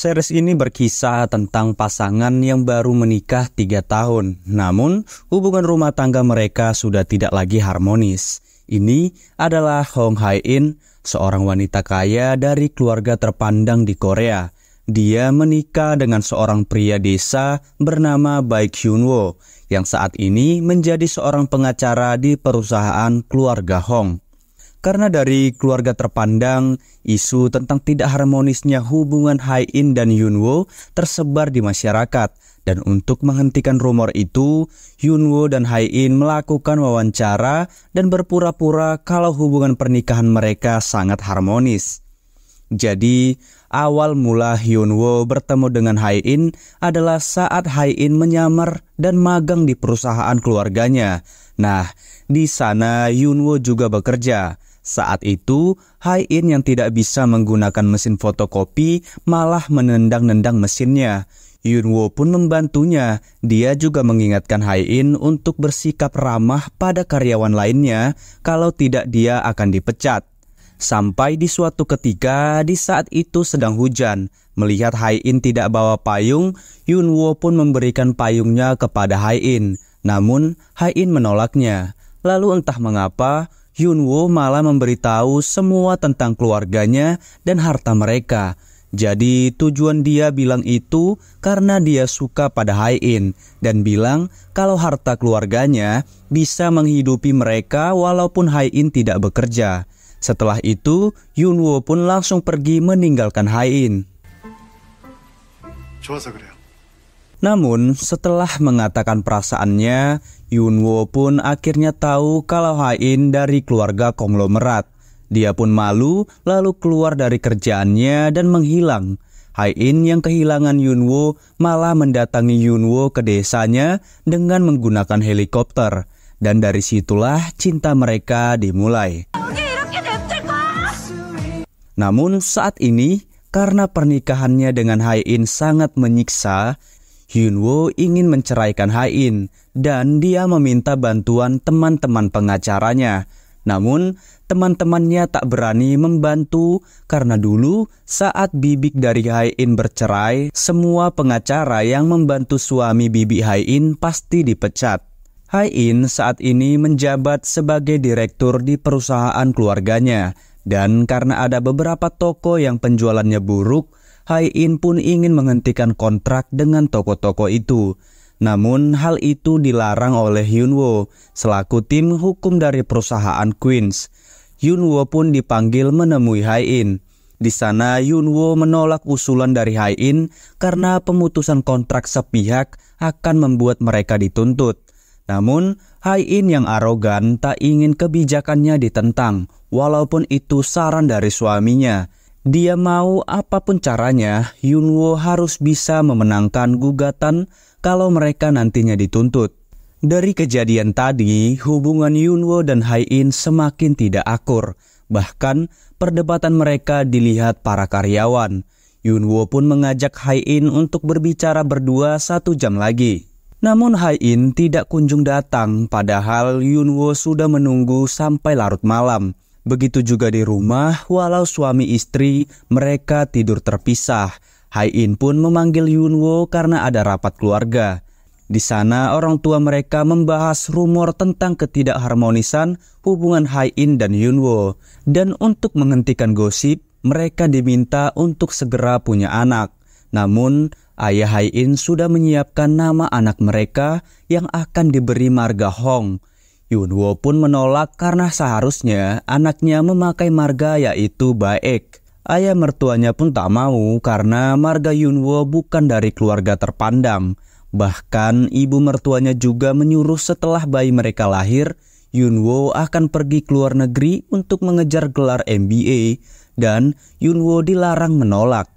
Series ini berkisah tentang pasangan yang baru menikah tiga tahun, namun hubungan rumah tangga mereka sudah tidak lagi harmonis. Ini adalah Hong Hai In, seorang wanita kaya dari keluarga terpandang di Korea. Dia menikah dengan seorang pria desa bernama Bai Hyun Wo, yang saat ini menjadi seorang pengacara di perusahaan keluarga Hong karena dari keluarga terpandang, isu tentang tidak harmonisnya hubungan Hai In dan Yunwo tersebar di masyarakat. Dan untuk menghentikan rumor itu, Yunwo dan Hai In melakukan wawancara dan berpura-pura kalau hubungan pernikahan mereka sangat harmonis. Jadi, awal mula Wo bertemu dengan Hai In adalah saat Hai In menyamar dan magang di perusahaan keluarganya. Nah, di sana Wo juga bekerja. Saat itu, Hai-in yang tidak bisa menggunakan mesin fotokopi malah menendang-nendang mesinnya. Yun Wo pun membantunya. Dia juga mengingatkan Hai-in untuk bersikap ramah pada karyawan lainnya, kalau tidak dia akan dipecat. Sampai di suatu ketika, di saat itu sedang hujan. Melihat Hai-in tidak bawa payung, Yun Wo pun memberikan payungnya kepada Hai-in. Namun, Hai-in menolaknya. Lalu entah mengapa, Yunwo malah memberitahu semua tentang keluarganya dan harta mereka. Jadi tujuan dia bilang itu karena dia suka pada Hai-in dan bilang kalau harta keluarganya bisa menghidupi mereka walaupun Hai-in tidak bekerja. Setelah itu, Yunwo pun langsung pergi meninggalkan Hai-in. 좋아서 namun, setelah mengatakan perasaannya, Yunwo pun akhirnya tahu kalau Hain dari keluarga konglomerat. Dia pun malu, lalu keluar dari kerjaannya dan menghilang. Hain yang kehilangan Yunwo malah mendatangi Yunwo ke desanya dengan menggunakan helikopter. Dan dari situlah cinta mereka dimulai. Namun saat ini, karena pernikahannya dengan Hain sangat menyiksa, Hyunwoo ingin menceraikan Hain dan dia meminta bantuan teman-teman pengacaranya. Namun, teman-temannya tak berani membantu karena dulu saat bibik dari Hain bercerai, semua pengacara yang membantu suami bibi Hain pasti dipecat. Hain saat ini menjabat sebagai direktur di perusahaan keluarganya dan karena ada beberapa toko yang penjualannya buruk, Hai In pun ingin menghentikan kontrak dengan toko-toko itu. Namun hal itu dilarang oleh Yunwo selaku tim hukum dari perusahaan Queens. Yunwo pun dipanggil menemui Hai In. Di sana Yunwo menolak usulan dari Hai In karena pemutusan kontrak sepihak akan membuat mereka dituntut. Namun Hai In yang arogan tak ingin kebijakannya ditentang walaupun itu saran dari suaminya. Dia mau apapun caranya, Yunwo harus bisa memenangkan gugatan kalau mereka nantinya dituntut. Dari kejadian tadi, hubungan Yunwo dan Haiin semakin tidak akur. Bahkan, perdebatan mereka dilihat para karyawan. Yunwo pun mengajak Haiin untuk berbicara berdua satu jam lagi. Namun Haiin tidak kunjung datang padahal Yunwo sudah menunggu sampai larut malam. Begitu juga di rumah, walau suami istri, mereka tidur terpisah. Hai In pun memanggil Yunwo karena ada rapat keluarga. Di sana, orang tua mereka membahas rumor tentang ketidakharmonisan hubungan Hai In dan Yunwo. Dan untuk menghentikan gosip, mereka diminta untuk segera punya anak. Namun, ayah Hai In sudah menyiapkan nama anak mereka yang akan diberi marga Hong – Yunwo pun menolak karena seharusnya anaknya memakai marga yaitu Baek. Ayah mertuanya pun tak mau karena marga Yunwo bukan dari keluarga terpandang. Bahkan ibu mertuanya juga menyuruh setelah bayi mereka lahir, Yunwo akan pergi ke luar negeri untuk mengejar gelar MBA dan Yunwo dilarang menolak.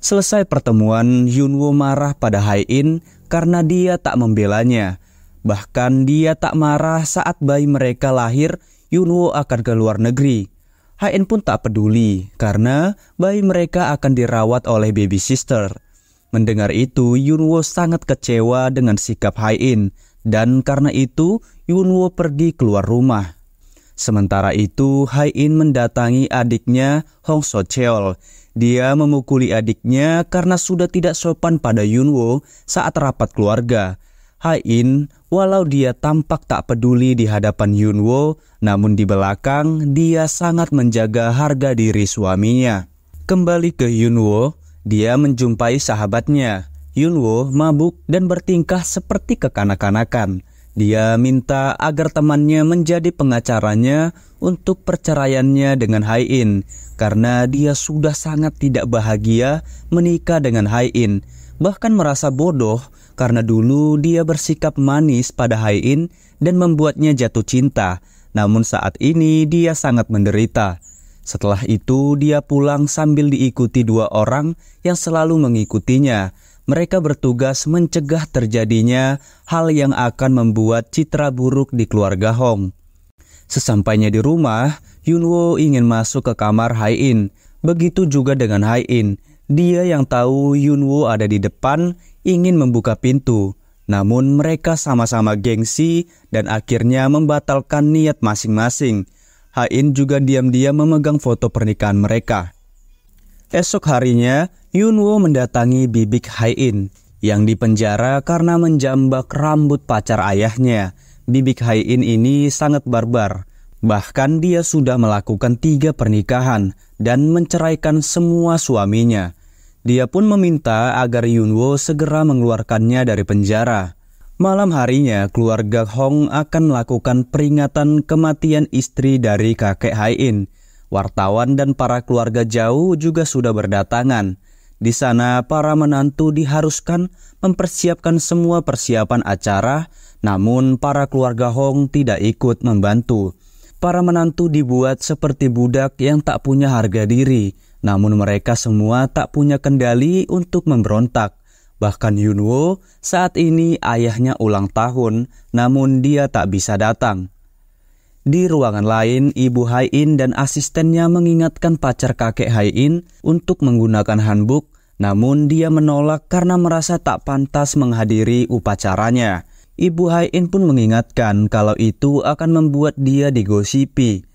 Selesai pertemuan, Yunwo marah pada Hai In karena dia tak membelanya. Bahkan dia tak marah saat bayi mereka lahir, Yunwo akan ke luar negeri. HN pun tak peduli karena bayi mereka akan dirawat oleh baby sister. Mendengar itu, Yunwo sangat kecewa dengan sikap Hain dan karena itu Yunwo pergi keluar rumah. Sementara itu, Hain mendatangi adiknya Hong So Cheol. Dia memukuli adiknya karena sudah tidak sopan pada Yunwo saat rapat keluarga Ain, walau dia tampak tak peduli di hadapan Yunwo, namun di belakang dia sangat menjaga harga diri suaminya. Kembali ke Yunwo, dia menjumpai sahabatnya. Yunwo mabuk dan bertingkah seperti kekanak-kanakan. Dia minta agar temannya menjadi pengacaranya untuk perceraiannya dengan In, karena dia sudah sangat tidak bahagia menikah dengan In, bahkan merasa bodoh karena dulu dia bersikap manis pada Haiin dan membuatnya jatuh cinta, namun saat ini dia sangat menderita. Setelah itu dia pulang sambil diikuti dua orang yang selalu mengikutinya. Mereka bertugas mencegah terjadinya hal yang akan membuat citra buruk di keluarga Hong. Sesampainya di rumah, Yunwo ingin masuk ke kamar Haiin. Begitu juga dengan Haiin. Dia yang tahu Yunwo ada di depan ingin membuka pintu, namun mereka sama-sama gengsi dan akhirnya membatalkan niat masing-masing. Hain juga diam-diam memegang foto pernikahan mereka. Esok harinya, Yunwo mendatangi bibik Hain yang dipenjara karena menjambak rambut pacar ayahnya. Bibik Hain ini sangat barbar. Bahkan dia sudah melakukan tiga pernikahan dan menceraikan semua suaminya. Dia pun meminta agar Yunwo segera mengeluarkannya dari penjara. Malam harinya, keluarga Hong akan melakukan peringatan kematian istri dari kakek Hai Wartawan dan para keluarga jauh juga sudah berdatangan. Di sana, para menantu diharuskan mempersiapkan semua persiapan acara, namun para keluarga Hong tidak ikut membantu. Para menantu dibuat seperti budak yang tak punya harga diri. Namun mereka semua tak punya kendali untuk memberontak. Bahkan Yunwo saat ini ayahnya ulang tahun, namun dia tak bisa datang. Di ruangan lain, ibu Haiin dan asistennya mengingatkan pacar kakek Haiin untuk menggunakan hanbok, namun dia menolak karena merasa tak pantas menghadiri upacaranya. Ibu Haiin pun mengingatkan kalau itu akan membuat dia digosipi.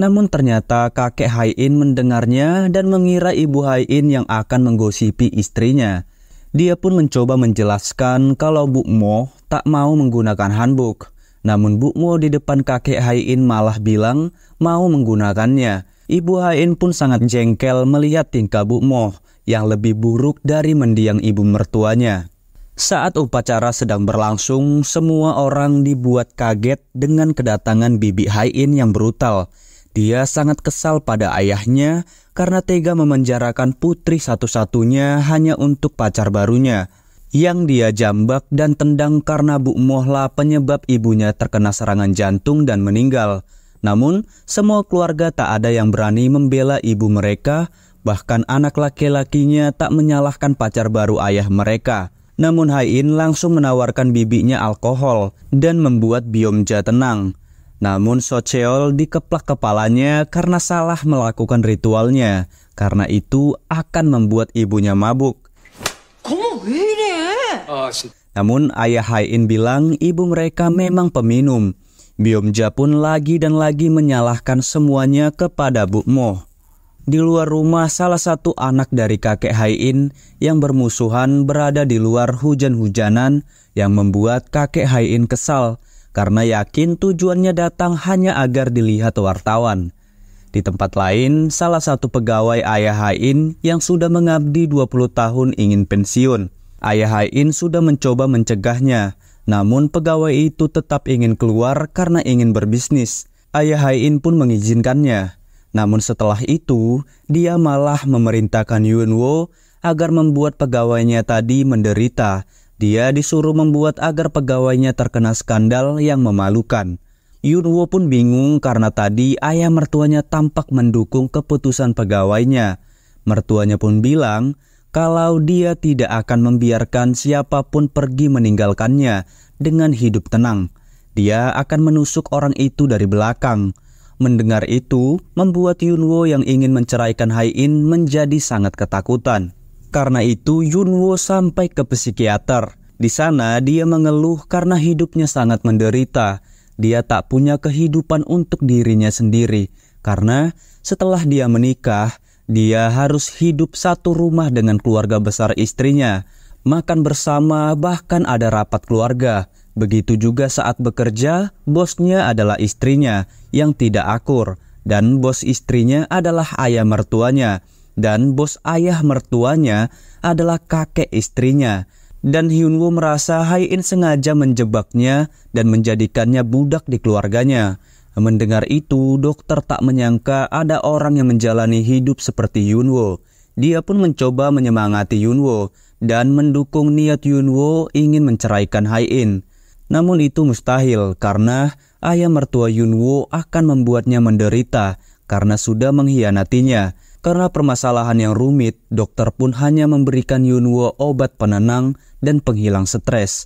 Namun ternyata kakek Haiin mendengarnya dan mengira ibu Haiin yang akan menggosipi istrinya. Dia pun mencoba menjelaskan kalau Bu Mo tak mau menggunakan handbook Namun Bu Mo di depan kakek Haiin malah bilang mau menggunakannya. Ibu Haiin pun sangat jengkel melihat tingkah Bu Mo yang lebih buruk dari mendiang ibu mertuanya. Saat upacara sedang berlangsung, semua orang dibuat kaget dengan kedatangan Bibi Haiin yang brutal. Dia sangat kesal pada ayahnya karena tega memenjarakan putri satu-satunya hanya untuk pacar barunya, yang dia jambak dan tendang karena Bu Mohla penyebab ibunya terkena serangan jantung dan meninggal. Namun, semua keluarga tak ada yang berani membela ibu mereka, bahkan anak laki-lakinya tak menyalahkan pacar baru ayah mereka. Namun Hain langsung menawarkan bibinya alkohol dan membuat Biomja tenang. Namun Socheol dikeplak kepalanya karena salah melakukan ritualnya. Karena itu akan membuat ibunya mabuk. Eh? Ah, Namun ayah Hai-in bilang ibu mereka memang peminum. Biomja pun lagi dan lagi menyalahkan semuanya kepada Bu Mo. Di luar rumah salah satu anak dari kakek Hai-in yang bermusuhan berada di luar hujan-hujanan yang membuat kakek Hai-in kesal karena yakin tujuannya datang hanya agar dilihat wartawan. Di tempat lain, salah satu pegawai Ayah Hain yang sudah mengabdi 20 tahun ingin pensiun. Ayah Hain sudah mencoba mencegahnya, namun pegawai itu tetap ingin keluar karena ingin berbisnis. Ayah Hain pun mengizinkannya. Namun setelah itu, dia malah memerintahkan Yunwo agar membuat pegawainya tadi menderita dia disuruh membuat agar pegawainya terkena skandal yang memalukan. Yunwo pun bingung karena tadi ayah mertuanya tampak mendukung keputusan pegawainya. Mertuanya pun bilang kalau dia tidak akan membiarkan siapapun pergi meninggalkannya dengan hidup tenang. Dia akan menusuk orang itu dari belakang. Mendengar itu, membuat Yunwo yang ingin menceraikan Hai In menjadi sangat ketakutan. Karena itu Yunwo sampai ke psikiater. Di sana dia mengeluh karena hidupnya sangat menderita. Dia tak punya kehidupan untuk dirinya sendiri karena setelah dia menikah, dia harus hidup satu rumah dengan keluarga besar istrinya, makan bersama bahkan ada rapat keluarga. Begitu juga saat bekerja, bosnya adalah istrinya yang tidak akur dan bos istrinya adalah ayah mertuanya dan bos ayah mertuanya adalah kakek istrinya. Dan Hyunwoo merasa Hai In sengaja menjebaknya dan menjadikannya budak di keluarganya. Mendengar itu, dokter tak menyangka ada orang yang menjalani hidup seperti Yunwo. Dia pun mencoba menyemangati Yunwo dan mendukung niat Yunwo ingin menceraikan Hai In. Namun itu mustahil karena ayah mertua Yunwo akan membuatnya menderita karena sudah mengkhianatinya. Karena permasalahan yang rumit, dokter pun hanya memberikan Yunwo obat penenang dan penghilang stres.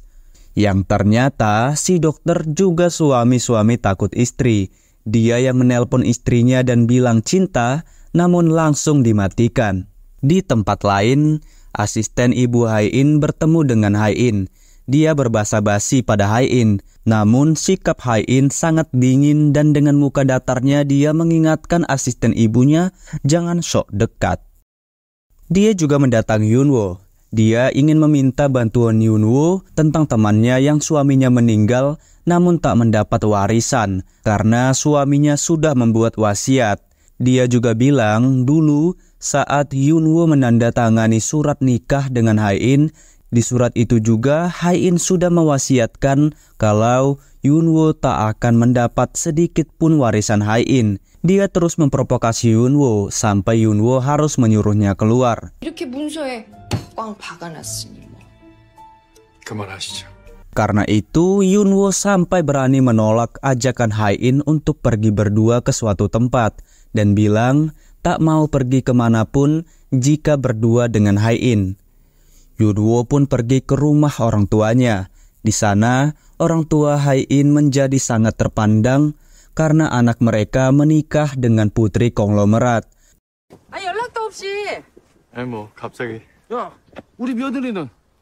Yang ternyata si dokter juga suami-suami takut istri. Dia yang menelpon istrinya dan bilang cinta, namun langsung dimatikan. Di tempat lain, asisten ibu Haiin bertemu dengan Haiin dia berbahasa basi pada In. namun sikap In sangat dingin dan dengan muka datarnya dia mengingatkan asisten ibunya jangan sok dekat. Dia juga mendatangi Yunwo. Dia ingin meminta bantuan Yunwo tentang temannya yang suaminya meninggal namun tak mendapat warisan karena suaminya sudah membuat wasiat. Dia juga bilang dulu saat Yunwo menandatangani surat nikah dengan In, di surat itu juga Hai-in sudah mewasiatkan kalau Yunwo tak akan mendapat sedikit pun warisan Hai-in. Dia terus memprovokasi Yunwo sampai Yunwo harus menyuruhnya keluar. Karena itu Yunwo sampai berani menolak ajakan Hai-in untuk pergi berdua ke suatu tempat dan bilang tak mau pergi kemanapun jika berdua dengan Hai-in. Yudwo pun pergi ke rumah orang tuanya. Di sana, orang tua Haiin menjadi sangat terpandang karena anak mereka menikah dengan putri konglomerat. Ayo,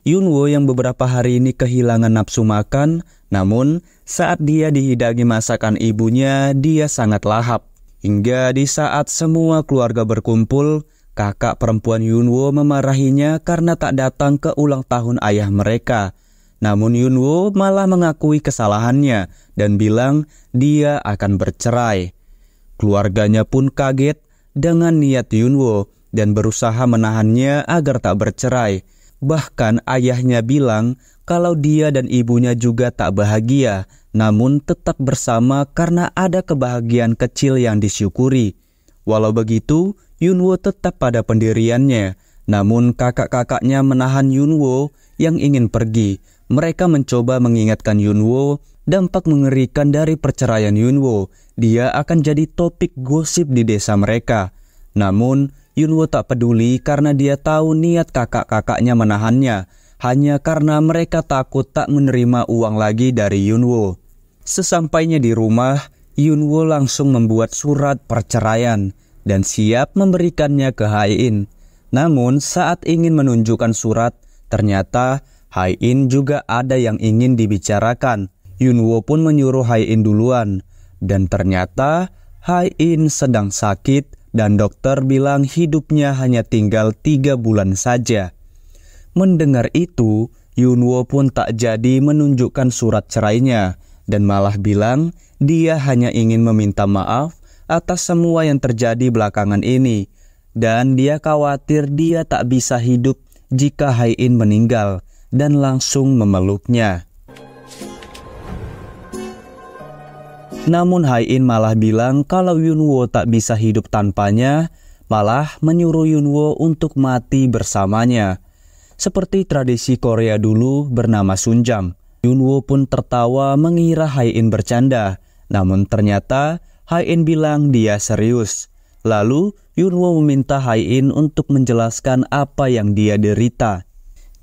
Yunwo yang beberapa hari ini kehilangan nafsu makan, namun saat dia dihidangi masakan ibunya, dia sangat lahap. Hingga di saat semua keluarga berkumpul, Kakak perempuan Yunwo memarahinya karena tak datang ke ulang tahun ayah mereka. Namun Yunwo malah mengakui kesalahannya dan bilang dia akan bercerai. Keluarganya pun kaget dengan niat Yunwo dan berusaha menahannya agar tak bercerai. Bahkan ayahnya bilang kalau dia dan ibunya juga tak bahagia, namun tetap bersama karena ada kebahagiaan kecil yang disyukuri. Walau begitu, Yunwo tetap pada pendiriannya. Namun kakak-kakaknya menahan Yunwo yang ingin pergi. Mereka mencoba mengingatkan Yunwo dampak mengerikan dari perceraian Yunwo. Dia akan jadi topik gosip di desa mereka. Namun, Yunwo tak peduli karena dia tahu niat kakak-kakaknya menahannya hanya karena mereka takut tak menerima uang lagi dari Yunwo. Sesampainya di rumah, Yunwo langsung membuat surat perceraian dan siap memberikannya ke Haiin. Namun saat ingin menunjukkan surat, ternyata Haiin juga ada yang ingin dibicarakan. Yunwo pun menyuruh Haiin duluan. Dan ternyata Haiin sedang sakit dan dokter bilang hidupnya hanya tinggal tiga bulan saja. Mendengar itu, Yunwo pun tak jadi menunjukkan surat cerainya dan malah bilang dia hanya ingin meminta maaf atas semua yang terjadi belakangan ini, dan dia khawatir dia tak bisa hidup jika Hai-in meninggal dan langsung memeluknya. Namun Hai-in malah bilang kalau Yunwo tak bisa hidup tanpanya, malah menyuruh Yunwo untuk mati bersamanya. Seperti tradisi Korea dulu bernama Sunjang. Yunwo pun tertawa mengira Hai-in bercanda. Namun ternyata Hai In bilang dia serius. Lalu Yunwo meminta Hai In untuk menjelaskan apa yang dia derita.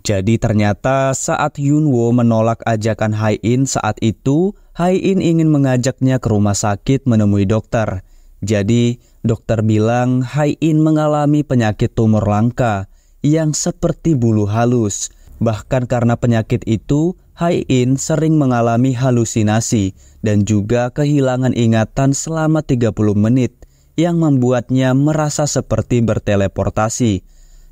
Jadi ternyata saat Yunwo menolak ajakan Hai In saat itu, Hai In ingin mengajaknya ke rumah sakit menemui dokter. Jadi dokter bilang Hai In mengalami penyakit tumor langka yang seperti bulu halus. Bahkan karena penyakit itu, Hai In sering mengalami halusinasi dan juga kehilangan ingatan selama 30 menit yang membuatnya merasa seperti berteleportasi.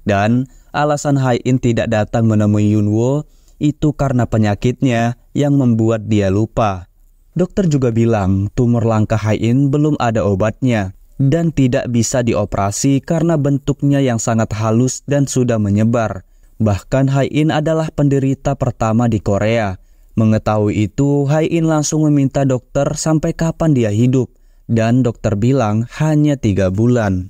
Dan alasan Hai In tidak datang menemui Yunwo itu karena penyakitnya yang membuat dia lupa. Dokter juga bilang tumor langka Hai In belum ada obatnya dan tidak bisa dioperasi karena bentuknya yang sangat halus dan sudah menyebar. Bahkan Hai In adalah penderita pertama di Korea. Mengetahui itu, Hai In langsung meminta dokter sampai kapan dia hidup. Dan dokter bilang hanya tiga bulan.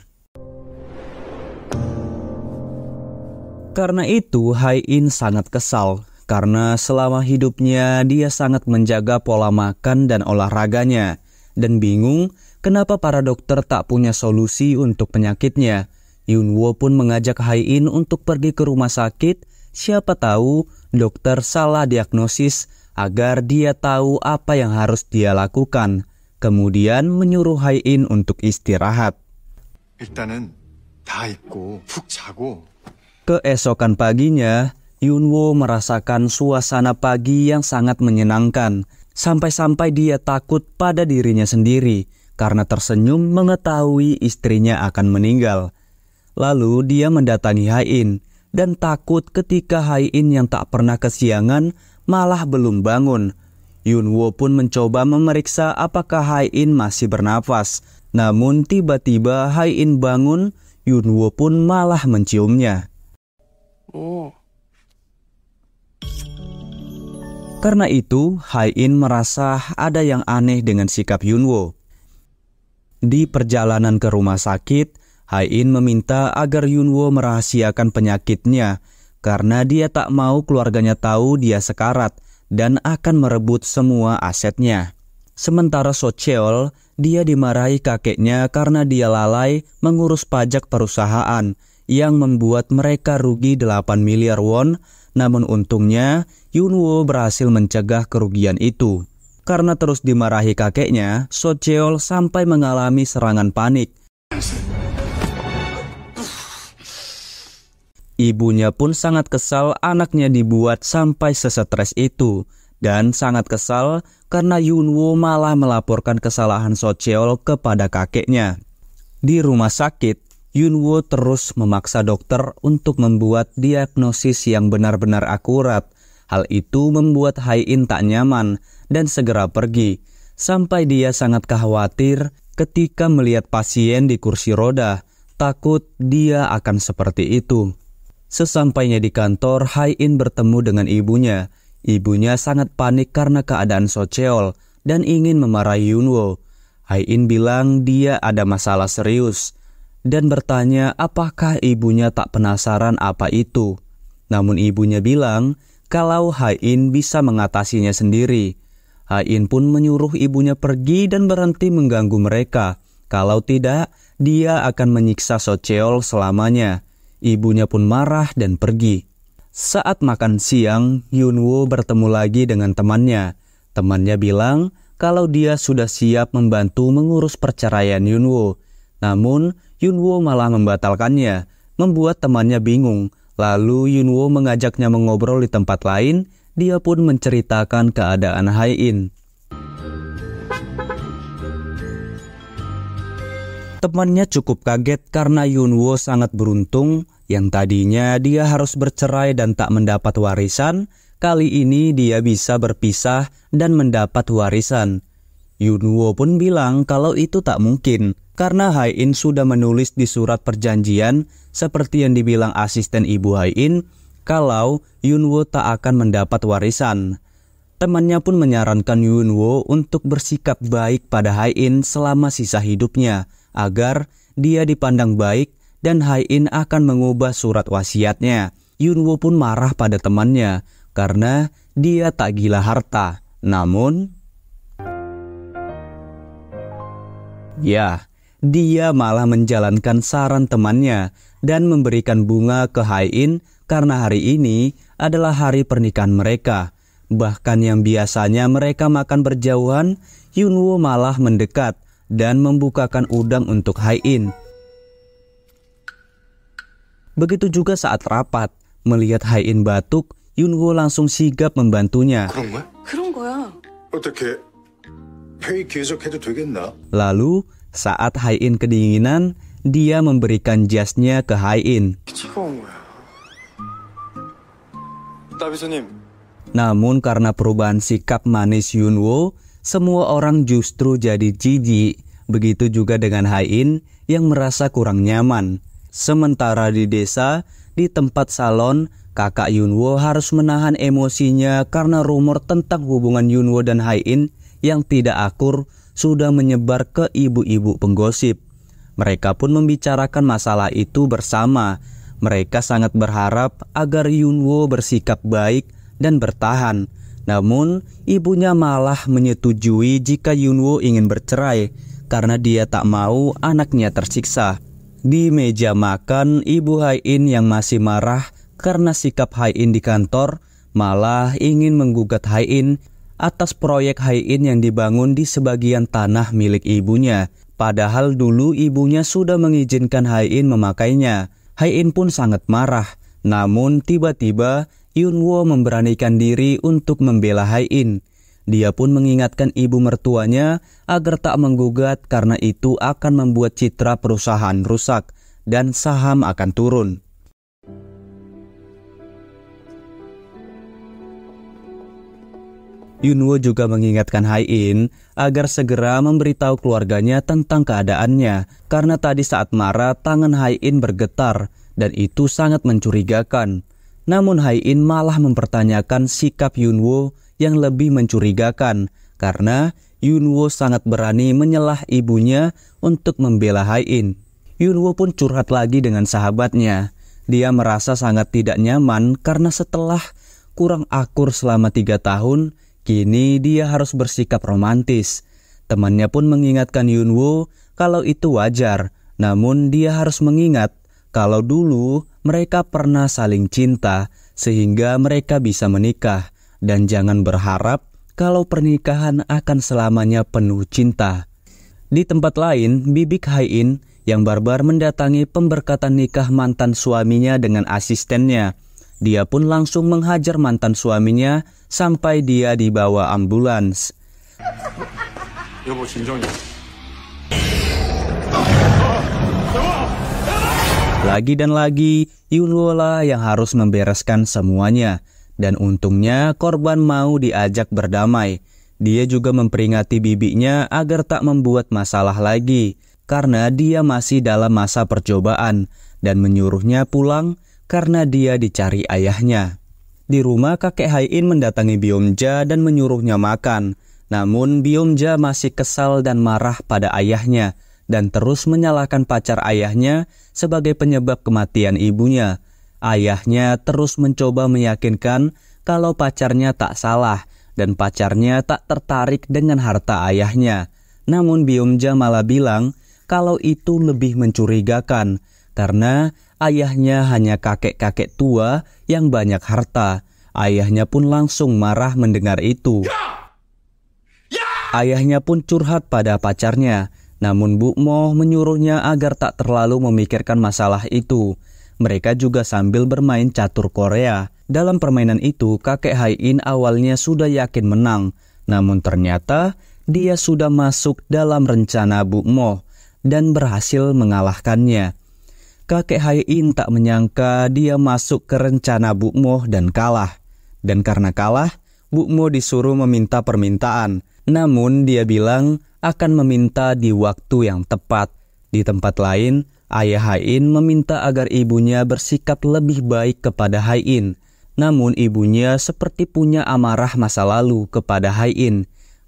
Karena itu, Hai In sangat kesal karena selama hidupnya dia sangat menjaga pola makan dan olahraganya dan bingung kenapa para dokter tak punya solusi untuk penyakitnya. Yunwo pun mengajak Hai In untuk pergi ke rumah sakit, siapa tahu dokter salah diagnosis agar dia tahu apa yang harus dia lakukan. Kemudian menyuruh Hai In untuk istirahat. Keesokan paginya, Yunwo merasakan suasana pagi yang sangat menyenangkan. Sampai-sampai dia takut pada dirinya sendiri karena tersenyum mengetahui istrinya akan meninggal. Lalu dia mendatangi Hain dan takut ketika Hain yang tak pernah kesiangan malah belum bangun. Yunwo pun mencoba memeriksa apakah Hain masih bernafas. Namun tiba-tiba Hain bangun, Yunwo pun malah menciumnya. Oh. Karena itu, Hain merasa ada yang aneh dengan sikap Yunwo. Di perjalanan ke rumah sakit, Hai In meminta agar Yunwo merahasiakan penyakitnya karena dia tak mau keluarganya tahu dia sekarat dan akan merebut semua asetnya. Sementara Socheol, dia dimarahi kakeknya karena dia lalai mengurus pajak perusahaan yang membuat mereka rugi 8 miliar won, namun untungnya Yunwo berhasil mencegah kerugian itu. Karena terus dimarahi kakeknya, Socheol sampai mengalami serangan panik. Ibunya pun sangat kesal anaknya dibuat sampai sesetres itu dan sangat kesal karena Yunwo malah melaporkan kesalahan Socheol kepada kakeknya. Di rumah sakit, Yunwo terus memaksa dokter untuk membuat diagnosis yang benar-benar akurat. Hal itu membuat Haiin tak nyaman dan segera pergi, sampai dia sangat khawatir ketika melihat pasien di kursi roda, takut dia akan seperti itu. Sesampainya di kantor, Hai-in bertemu dengan ibunya. Ibunya sangat panik karena keadaan Socheol dan ingin memarahi Yunwo. Hai-in bilang dia ada masalah serius dan bertanya apakah ibunya tak penasaran apa itu. Namun ibunya bilang kalau Hai-in bisa mengatasinya sendiri. Hai-in pun menyuruh ibunya pergi dan berhenti mengganggu mereka. Kalau tidak, dia akan menyiksa Socheol selamanya. Ibunya pun marah dan pergi. Saat makan siang, Yunwo bertemu lagi dengan temannya. Temannya bilang kalau dia sudah siap membantu mengurus perceraian Yunwo. Namun, Yunwo malah membatalkannya, membuat temannya bingung. Lalu Yunwo mengajaknya mengobrol di tempat lain, dia pun menceritakan keadaan Haiin. Teman-temannya cukup kaget karena Yunwo sangat beruntung yang tadinya dia harus bercerai dan tak mendapat warisan, kali ini dia bisa berpisah dan mendapat warisan. Yunwo pun bilang kalau itu tak mungkin karena In sudah menulis di surat perjanjian seperti yang dibilang asisten ibu In kalau Yunwo tak akan mendapat warisan. Temannya pun menyarankan Yunwo untuk bersikap baik pada In selama sisa hidupnya agar dia dipandang baik dan Hai In akan mengubah surat wasiatnya. Yunwo pun marah pada temannya karena dia tak gila harta. Namun, ya, dia malah menjalankan saran temannya dan memberikan bunga ke Hai In karena hari ini adalah hari pernikahan mereka. Bahkan yang biasanya mereka makan berjauhan, Yunwo malah mendekat dan membukakan udang untuk hai Begitu juga saat rapat, melihat hai batuk, Yunwo langsung sigap membantunya. Lalu, saat hai kedinginan, dia memberikan jasnya ke hai Namun karena perubahan sikap manis Yunwo, semua orang justru jadi jijik. Begitu juga dengan Hain yang merasa kurang nyaman. Sementara di desa, di tempat salon, kakak Yunwo harus menahan emosinya karena rumor tentang hubungan Yunwo dan Hain yang tidak akur sudah menyebar ke ibu-ibu penggosip. Mereka pun membicarakan masalah itu bersama. Mereka sangat berharap agar Yunwo bersikap baik dan bertahan namun, ibunya malah menyetujui jika Yunwo ingin bercerai karena dia tak mau anaknya tersiksa. Di meja makan, ibu Haiin yang masih marah karena sikap Haiin di kantor malah ingin menggugat Hai In atas proyek Hai In yang dibangun di sebagian tanah milik ibunya. Padahal dulu ibunya sudah mengizinkan Hai In memakainya. Hai In pun sangat marah. Namun tiba-tiba Yunwo memberanikan diri untuk membela Haiin. Dia pun mengingatkan ibu mertuanya agar tak menggugat karena itu akan membuat citra perusahaan rusak dan saham akan turun. Yunwo juga mengingatkan Haiin agar segera memberitahu keluarganya tentang keadaannya karena tadi saat marah tangan Haiin bergetar dan itu sangat mencurigakan. Namun Hai In malah mempertanyakan sikap Yun Wo yang lebih mencurigakan karena Yun Wo sangat berani menyelah ibunya untuk membela Hai In. Yun Wo pun curhat lagi dengan sahabatnya. Dia merasa sangat tidak nyaman karena setelah kurang akur selama tiga tahun, kini dia harus bersikap romantis. Temannya pun mengingatkan Yun Wo kalau itu wajar, namun dia harus mengingat kalau dulu mereka pernah saling cinta sehingga mereka bisa menikah dan jangan berharap kalau pernikahan akan selamanya penuh cinta. Di tempat lain, Bibik Haiin yang barbar mendatangi pemberkatan nikah mantan suaminya dengan asistennya. Dia pun langsung menghajar mantan suaminya sampai dia dibawa ambulans. Yobo, lagi dan lagi, Yunwola yang harus membereskan semuanya. Dan untungnya korban mau diajak berdamai. Dia juga memperingati bibinya agar tak membuat masalah lagi, karena dia masih dalam masa percobaan, dan menyuruhnya pulang karena dia dicari ayahnya. Di rumah kakek Haiin mendatangi Biomja dan menyuruhnya makan. Namun Biomja masih kesal dan marah pada ayahnya dan terus menyalahkan pacar ayahnya sebagai penyebab kematian ibunya. Ayahnya terus mencoba meyakinkan kalau pacarnya tak salah dan pacarnya tak tertarik dengan harta ayahnya. Namun Biomja malah bilang kalau itu lebih mencurigakan karena ayahnya hanya kakek-kakek tua yang banyak harta. Ayahnya pun langsung marah mendengar itu. Ya! Ya! Ayahnya pun curhat pada pacarnya namun Bu Mo menyuruhnya agar tak terlalu memikirkan masalah itu. Mereka juga sambil bermain catur Korea. Dalam permainan itu, kakek Hai In awalnya sudah yakin menang. Namun ternyata, dia sudah masuk dalam rencana Bu Mo dan berhasil mengalahkannya. Kakek Hai In tak menyangka dia masuk ke rencana Bu Mo dan kalah. Dan karena kalah, Bu Mo disuruh meminta permintaan. Namun dia bilang, akan meminta di waktu yang tepat. Di tempat lain, ayah Hain meminta agar ibunya bersikap lebih baik kepada Hain. Namun ibunya seperti punya amarah masa lalu kepada Hain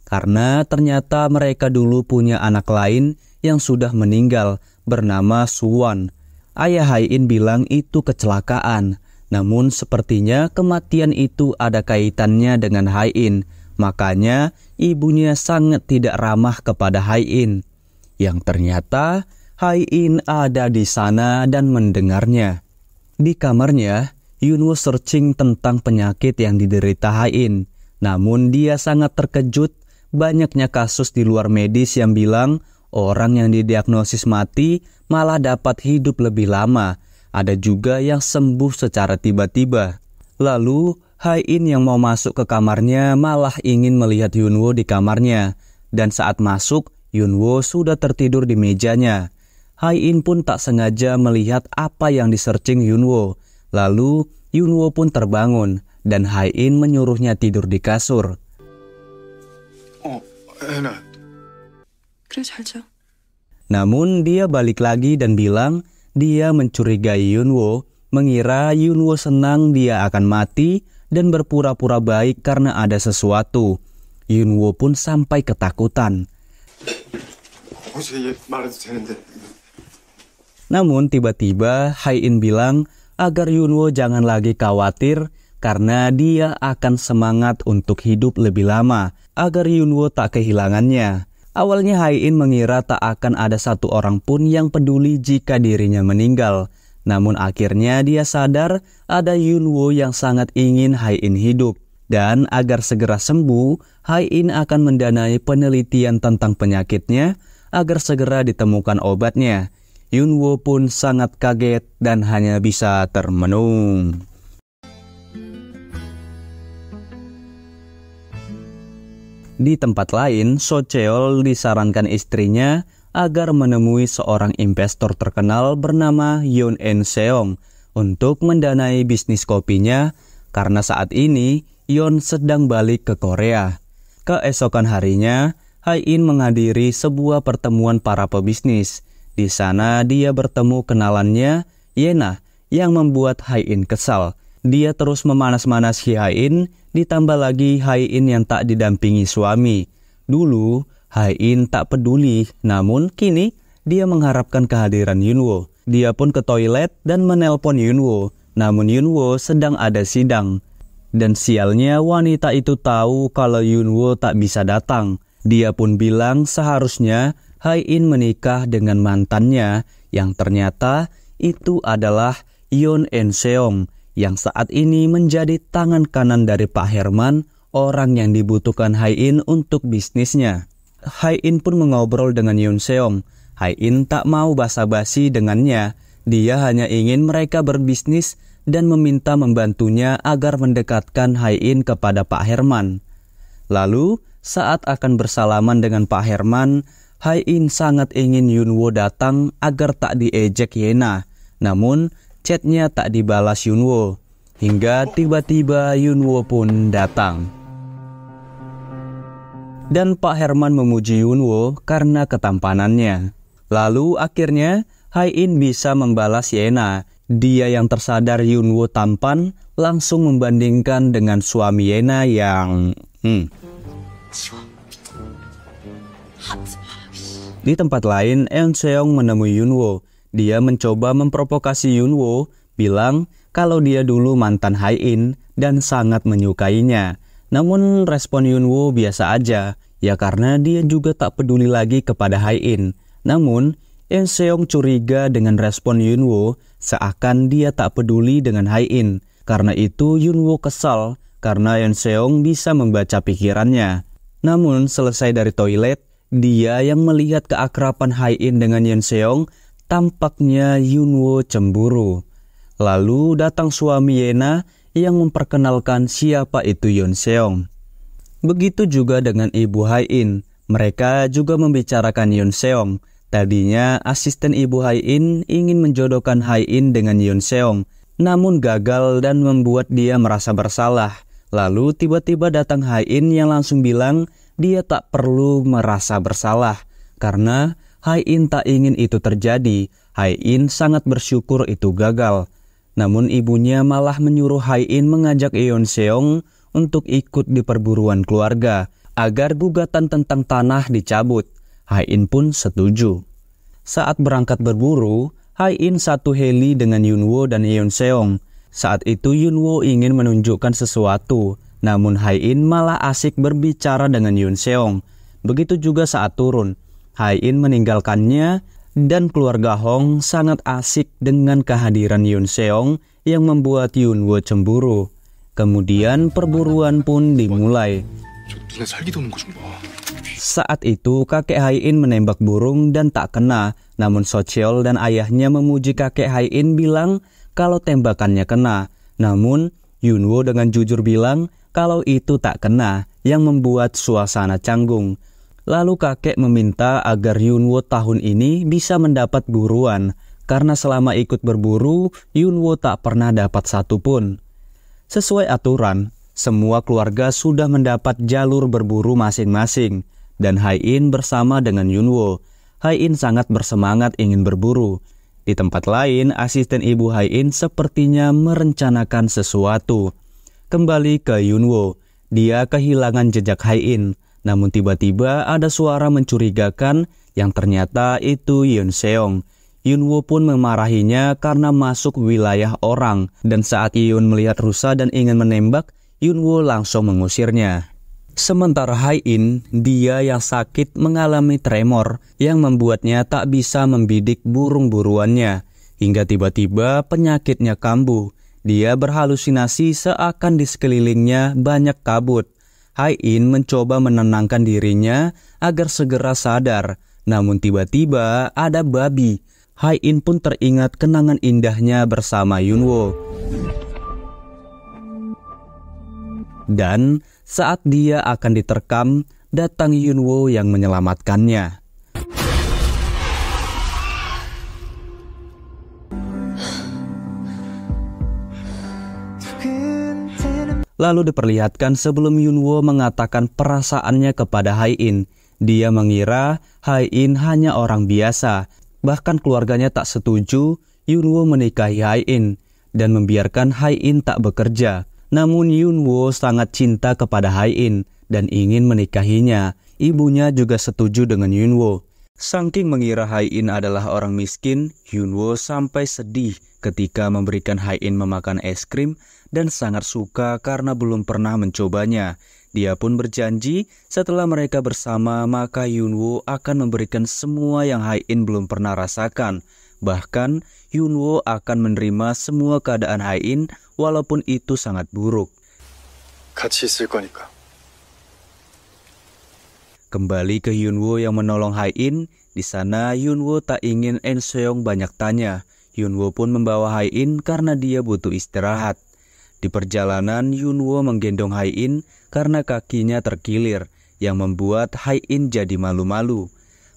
karena ternyata mereka dulu punya anak lain yang sudah meninggal bernama Suwon. Ayah Hain bilang itu kecelakaan, namun sepertinya kematian itu ada kaitannya dengan Hain Makanya ibunya sangat tidak ramah kepada Haiin, yang ternyata Haiin ada di sana dan mendengarnya. Di kamarnya, Yunwoo searching tentang penyakit yang diderita Hain. Namun dia sangat terkejut banyaknya kasus di luar medis yang bilang orang yang didiagnosis mati malah dapat hidup lebih lama. Ada juga yang sembuh secara tiba-tiba. Lalu Hai In yang mau masuk ke kamarnya malah ingin melihat Yunwo di kamarnya. Dan saat masuk, Yunwo sudah tertidur di mejanya. Hai In pun tak sengaja melihat apa yang disercing Yunwo. Lalu, Yunwo pun terbangun dan Hai In menyuruhnya tidur di kasur. Oh, enak. Namun dia balik lagi dan bilang dia mencurigai Yunwo, mengira Yunwo senang dia akan mati dan berpura-pura baik karena ada sesuatu. Yunwo pun sampai ketakutan. Namun tiba-tiba Hai In bilang agar Yunwo jangan lagi khawatir karena dia akan semangat untuk hidup lebih lama agar Yunwo tak kehilangannya. Awalnya Hai In mengira tak akan ada satu orang pun yang peduli jika dirinya meninggal, namun akhirnya dia sadar ada Yunwo yang sangat ingin Hai In hidup. Dan agar segera sembuh, Hai In akan mendanai penelitian tentang penyakitnya agar segera ditemukan obatnya. Yunwo pun sangat kaget dan hanya bisa termenung. Di tempat lain, Socheol disarankan istrinya agar menemui seorang investor terkenal bernama Yoon En Seong untuk mendanai bisnis kopinya karena saat ini Yoon sedang balik ke Korea. Keesokan harinya, Hai In menghadiri sebuah pertemuan para pebisnis. Di sana dia bertemu kenalannya, Yena, yang membuat Hai In kesal. Dia terus memanas-manas Hai In, ditambah lagi Hai In yang tak didampingi suami. Dulu, Hain tak peduli, namun kini dia mengharapkan kehadiran Yunwo. Dia pun ke toilet dan menelpon Yunwo, namun Yunwo sedang ada sidang. Dan sialnya wanita itu tahu kalau Yunwo tak bisa datang. Dia pun bilang seharusnya Hai-in menikah dengan mantannya yang ternyata itu adalah Yun En Seong yang saat ini menjadi tangan kanan dari Pak Herman, orang yang dibutuhkan Hai-in untuk bisnisnya. Hai In pun mengobrol dengan Yun Seong. Hai In tak mau basa-basi dengannya. Dia hanya ingin mereka berbisnis dan meminta membantunya agar mendekatkan Hai In kepada Pak Herman. Lalu, saat akan bersalaman dengan Pak Herman, Hai In sangat ingin Yunwo datang agar tak diejek Yena. Namun, chatnya tak dibalas Yunwo. Hingga tiba-tiba Yunwo pun datang dan Pak Herman memuji Yunwo karena ketampanannya. Lalu akhirnya Hai In bisa membalas Yena. Dia yang tersadar Yunwo tampan langsung membandingkan dengan suami Yena yang... Hmm. Di tempat lain, Eun Seong menemui Yunwo. Dia mencoba memprovokasi Yunwo, bilang kalau dia dulu mantan Hai In dan sangat menyukainya. Namun respon Yunwo biasa aja, Ya karena dia juga tak peduli lagi kepada Hai In. Namun, En Seong curiga dengan respon Yunwo seakan dia tak peduli dengan Hai In. Karena itu Yunwo kesal karena En Seong bisa membaca pikirannya. Namun selesai dari toilet, dia yang melihat keakrapan Hai In dengan Yun Seong, tampaknya Yunwo cemburu. Lalu datang suami Yena yang memperkenalkan siapa itu Yun Seong. Begitu juga dengan Ibu Haiin. Mereka juga membicarakan Yun Seong. Tadinya asisten Ibu Haiin ingin menjodohkan Haiin dengan Yun Seong, namun gagal dan membuat dia merasa bersalah. Lalu tiba-tiba datang Haiin yang langsung bilang dia tak perlu merasa bersalah karena Haiin tak ingin itu terjadi. Haiin sangat bersyukur itu gagal. Namun ibunya malah menyuruh Haiin mengajak Yoon Seong untuk ikut di perburuan keluarga agar gugatan tentang tanah dicabut. Hyun-in pun setuju. Saat berangkat berburu, Hyun-in satu heli dengan Yunwo dan Yeon Seong. Saat itu Yunwo ingin menunjukkan sesuatu, namun Hyun-in malah asik berbicara dengan Yun Seong. Begitu juga saat turun, Hyun-in meninggalkannya dan keluarga Hong sangat asik dengan kehadiran Yun Seong yang membuat Yun Wo cemburu. Kemudian perburuan pun dimulai. Saat itu kakek Haiin menembak burung dan tak kena, namun Socheol dan ayahnya memuji kakek Haiin bilang kalau tembakannya kena. Namun Yunwo dengan jujur bilang kalau itu tak kena yang membuat suasana canggung. Lalu kakek meminta agar Yunwo tahun ini bisa mendapat buruan karena selama ikut berburu Yunwo tak pernah dapat satu pun. Sesuai aturan, semua keluarga sudah mendapat jalur berburu masing-masing, dan Hai In bersama dengan Yunwo. Hai In sangat bersemangat ingin berburu. Di tempat lain, asisten ibu Hai In sepertinya merencanakan sesuatu. Kembali ke Yunwo, dia kehilangan jejak Hai In. Namun tiba-tiba ada suara mencurigakan yang ternyata itu Yun Seong. Yunwo pun memarahinya karena masuk wilayah orang, dan saat Yun melihat rusa dan ingin menembak, Yunwo langsung mengusirnya. Sementara Hai In, dia yang sakit mengalami tremor yang membuatnya tak bisa membidik burung buruannya. Hingga tiba-tiba penyakitnya kambuh. Dia berhalusinasi seakan di sekelilingnya banyak kabut. Hai In mencoba menenangkan dirinya agar segera sadar. Namun tiba-tiba ada babi Hai In pun teringat kenangan indahnya bersama Yunwo. Dan saat dia akan diterkam, datang Yunwo yang menyelamatkannya. Lalu diperlihatkan sebelum Yunwo mengatakan perasaannya kepada Hai In. Dia mengira Hai In hanya orang biasa, Bahkan keluarganya tak setuju Yunwo menikahi Hai In dan membiarkan Hai In tak bekerja. Namun Yunwo sangat cinta kepada Hai In dan ingin menikahinya. Ibunya juga setuju dengan Yunwo. Saking mengira Hai In adalah orang miskin, Yunwo sampai sedih ketika memberikan Hai In memakan es krim dan sangat suka karena belum pernah mencobanya. Dia pun berjanji setelah mereka bersama maka Yunwo akan memberikan semua yang Hai In belum pernah rasakan. Bahkan Yunwo akan menerima semua keadaan Hai In walaupun itu sangat buruk. Kembali ke Yunwo yang menolong Hai In, di sana Yunwo tak ingin En Seong banyak tanya. Yunwo pun membawa Hai In karena dia butuh istirahat. Di perjalanan, Yunwo menggendong Hai In karena kakinya terkilir yang membuat Hyun-in jadi malu-malu.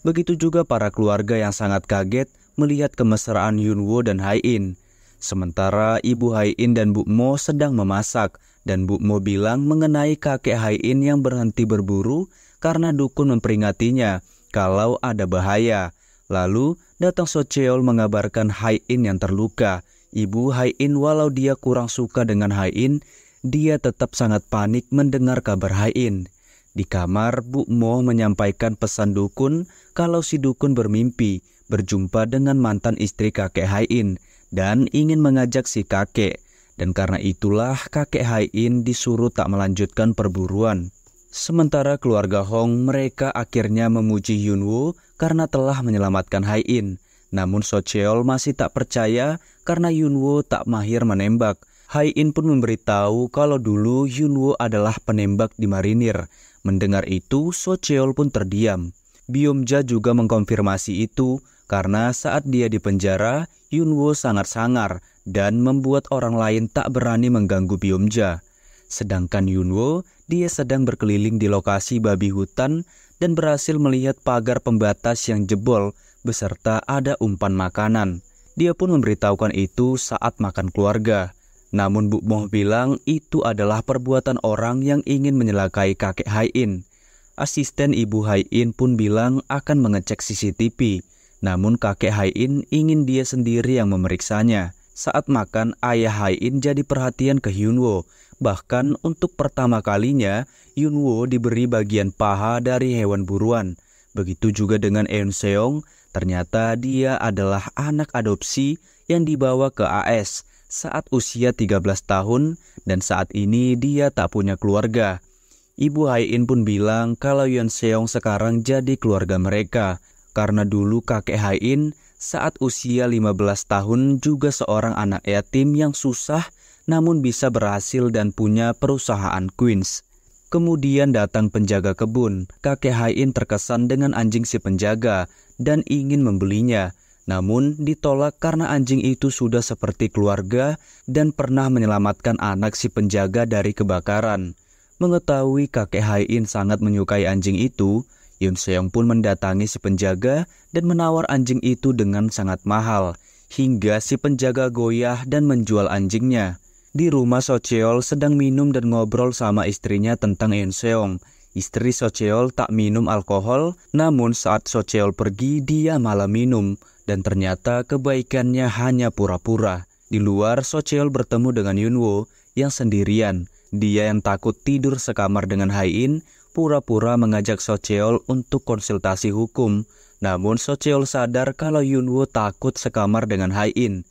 Begitu juga para keluarga yang sangat kaget melihat kemesraan Yunwo dan Hyun-in. Sementara ibu Hyun-in dan Bu Mo sedang memasak dan Bu Mo bilang mengenai kakek Hyun-in yang berhenti berburu karena dukun memperingatinya kalau ada bahaya. Lalu datang So-cheol mengabarkan Hyun-in yang terluka. Ibu Hyun-in walau dia kurang suka dengan Hyun-in dia tetap sangat panik mendengar kabar Hain. Di kamar, Bu Mo menyampaikan pesan dukun kalau si dukun bermimpi berjumpa dengan mantan istri kakek Hain dan ingin mengajak si kakek. Dan karena itulah kakek Hain disuruh tak melanjutkan perburuan. Sementara keluarga Hong mereka akhirnya memuji Yunwoo karena telah menyelamatkan Hain. Namun So Cheol masih tak percaya karena Yunwoo tak mahir menembak Hai In pun memberitahu kalau dulu Yunwo adalah penembak di Marinir. Mendengar itu, So Cheol pun terdiam. Biomja juga mengkonfirmasi itu karena saat dia di dipenjara, Yunwo sangat sangar dan membuat orang lain tak berani mengganggu Biomja. Sedangkan Yunwo, dia sedang berkeliling di lokasi babi hutan dan berhasil melihat pagar pembatas yang jebol beserta ada umpan makanan. Dia pun memberitahukan itu saat makan keluarga. Namun Bu Moh bilang itu adalah perbuatan orang yang ingin menyelakai kakek In. Asisten Ibu In pun bilang akan mengecek CCTV. Namun kakek In ingin dia sendiri yang memeriksanya. Saat makan, ayah In jadi perhatian ke Hyunwo. Bahkan untuk pertama kalinya, Yunwo diberi bagian paha dari hewan buruan. Begitu juga dengan Eun Seong, ternyata dia adalah anak adopsi yang dibawa ke AS saat usia 13 tahun dan saat ini dia tak punya keluarga. Ibu Hai In pun bilang kalau Yeon Seong sekarang jadi keluarga mereka karena dulu kakek Hai In saat usia 15 tahun juga seorang anak yatim yang susah namun bisa berhasil dan punya perusahaan Queens. Kemudian datang penjaga kebun. Kakek Hain terkesan dengan anjing si penjaga dan ingin membelinya. Namun ditolak karena anjing itu sudah seperti keluarga dan pernah menyelamatkan anak si penjaga dari kebakaran. Mengetahui kakek Haiin sangat menyukai anjing itu, Yun Seong pun mendatangi si penjaga dan menawar anjing itu dengan sangat mahal, hingga si penjaga goyah dan menjual anjingnya. Di rumah Socheol sedang minum dan ngobrol sama istrinya tentang Yun Seong. Istri Socheol tak minum alkohol, namun saat Socheol pergi dia malah minum dan ternyata kebaikannya hanya pura-pura. Di luar, Socheol bertemu dengan Yunwo yang sendirian. Dia yang takut tidur sekamar dengan Haiin, pura-pura mengajak Socheol untuk konsultasi hukum. Namun Socheol sadar kalau Yunwo takut sekamar dengan Haiin.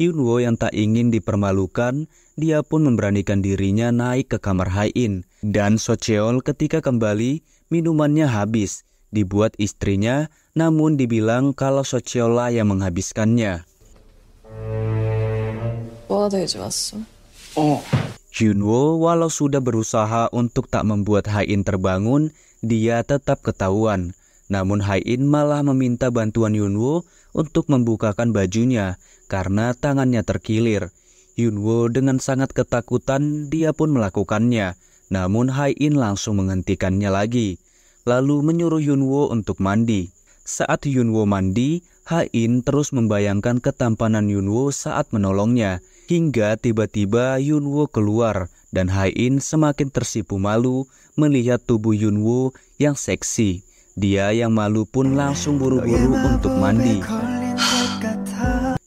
Yunwo yang tak ingin dipermalukan, dia pun memberanikan dirinya naik ke kamar Haiin. Dan Socheol ketika kembali, minumannya habis. Dibuat istrinya namun dibilang kalau Sociola yang menghabiskannya. Oh. Junwo, walau sudah berusaha untuk tak membuat Hain terbangun, dia tetap ketahuan. Namun Hain malah meminta bantuan Yunwo untuk membukakan bajunya karena tangannya terkilir. Yunwo dengan sangat ketakutan dia pun melakukannya, namun Hain langsung menghentikannya lagi. Lalu menyuruh Yunwo untuk mandi. Saat Yunwo mandi, Hain terus membayangkan ketampanan Yunwo saat menolongnya, hingga tiba-tiba Yunwo keluar dan Hain semakin tersipu malu melihat tubuh Yunwo yang seksi. Dia yang malu pun langsung buru-buru iya, untuk mandi.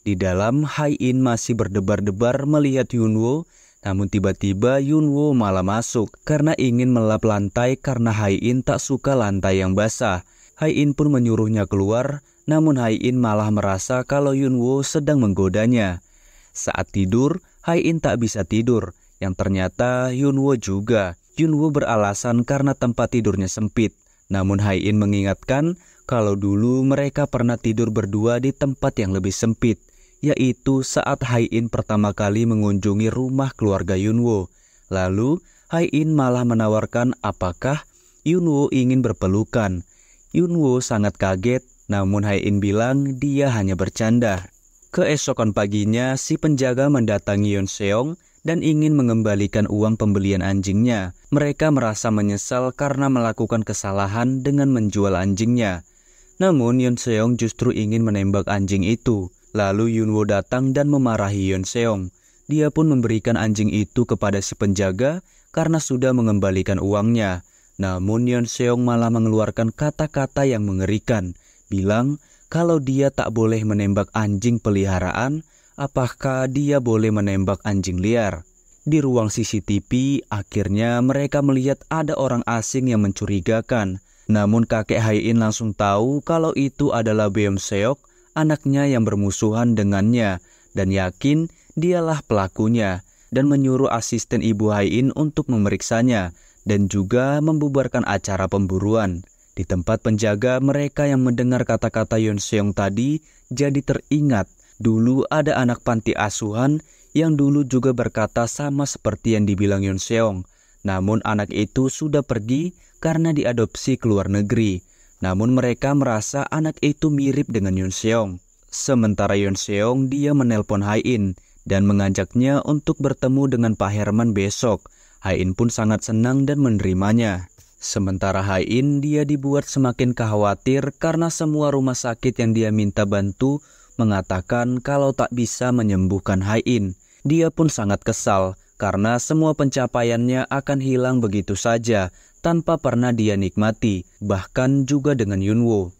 Di dalam, Hain masih berdebar-debar melihat Yunwo, namun tiba-tiba Yunwo malah masuk karena ingin melap lantai karena Hain tak suka lantai yang basah. Hai In pun menyuruhnya keluar, namun Hai In malah merasa kalau Yunwo sedang menggodanya. Saat tidur, Hai In tak bisa tidur, yang ternyata Yunwo juga. Yunwo beralasan karena tempat tidurnya sempit. Namun Hai In mengingatkan kalau dulu mereka pernah tidur berdua di tempat yang lebih sempit, yaitu saat Hai In pertama kali mengunjungi rumah keluarga Yunwo. Lalu, Hai In malah menawarkan apakah Yunwo ingin berpelukan. Yunwo sangat kaget, namun Hai In bilang dia hanya bercanda. Keesokan paginya, si penjaga mendatangi Yun Seong dan ingin mengembalikan uang pembelian anjingnya. Mereka merasa menyesal karena melakukan kesalahan dengan menjual anjingnya. Namun Yun Seong justru ingin menembak anjing itu. Lalu Yunwo datang dan memarahi Yun Seong. Dia pun memberikan anjing itu kepada si penjaga karena sudah mengembalikan uangnya. Namun Yeon Seong malah mengeluarkan kata-kata yang mengerikan, bilang kalau dia tak boleh menembak anjing peliharaan, apakah dia boleh menembak anjing liar? Di ruang CCTV, akhirnya mereka melihat ada orang asing yang mencurigakan. Namun kakek In langsung tahu kalau itu adalah Beom Seok, anaknya yang bermusuhan dengannya, dan yakin dialah pelakunya, dan menyuruh asisten ibu In untuk memeriksanya dan juga membubarkan acara pemburuan. Di tempat penjaga, mereka yang mendengar kata-kata Yun Seong tadi jadi teringat dulu ada anak panti asuhan yang dulu juga berkata sama seperti yang dibilang Yun Seong. Namun anak itu sudah pergi karena diadopsi ke luar negeri. Namun mereka merasa anak itu mirip dengan Yun Seong. Sementara Yun Seong dia menelpon Hai In dan mengajaknya untuk bertemu dengan Pak Herman besok. Hain pun sangat senang dan menerimanya. Sementara Hain, dia dibuat semakin khawatir karena semua rumah sakit yang dia minta bantu mengatakan kalau tak bisa menyembuhkan Hain. Dia pun sangat kesal karena semua pencapaiannya akan hilang begitu saja tanpa pernah dia nikmati, bahkan juga dengan Yunwo.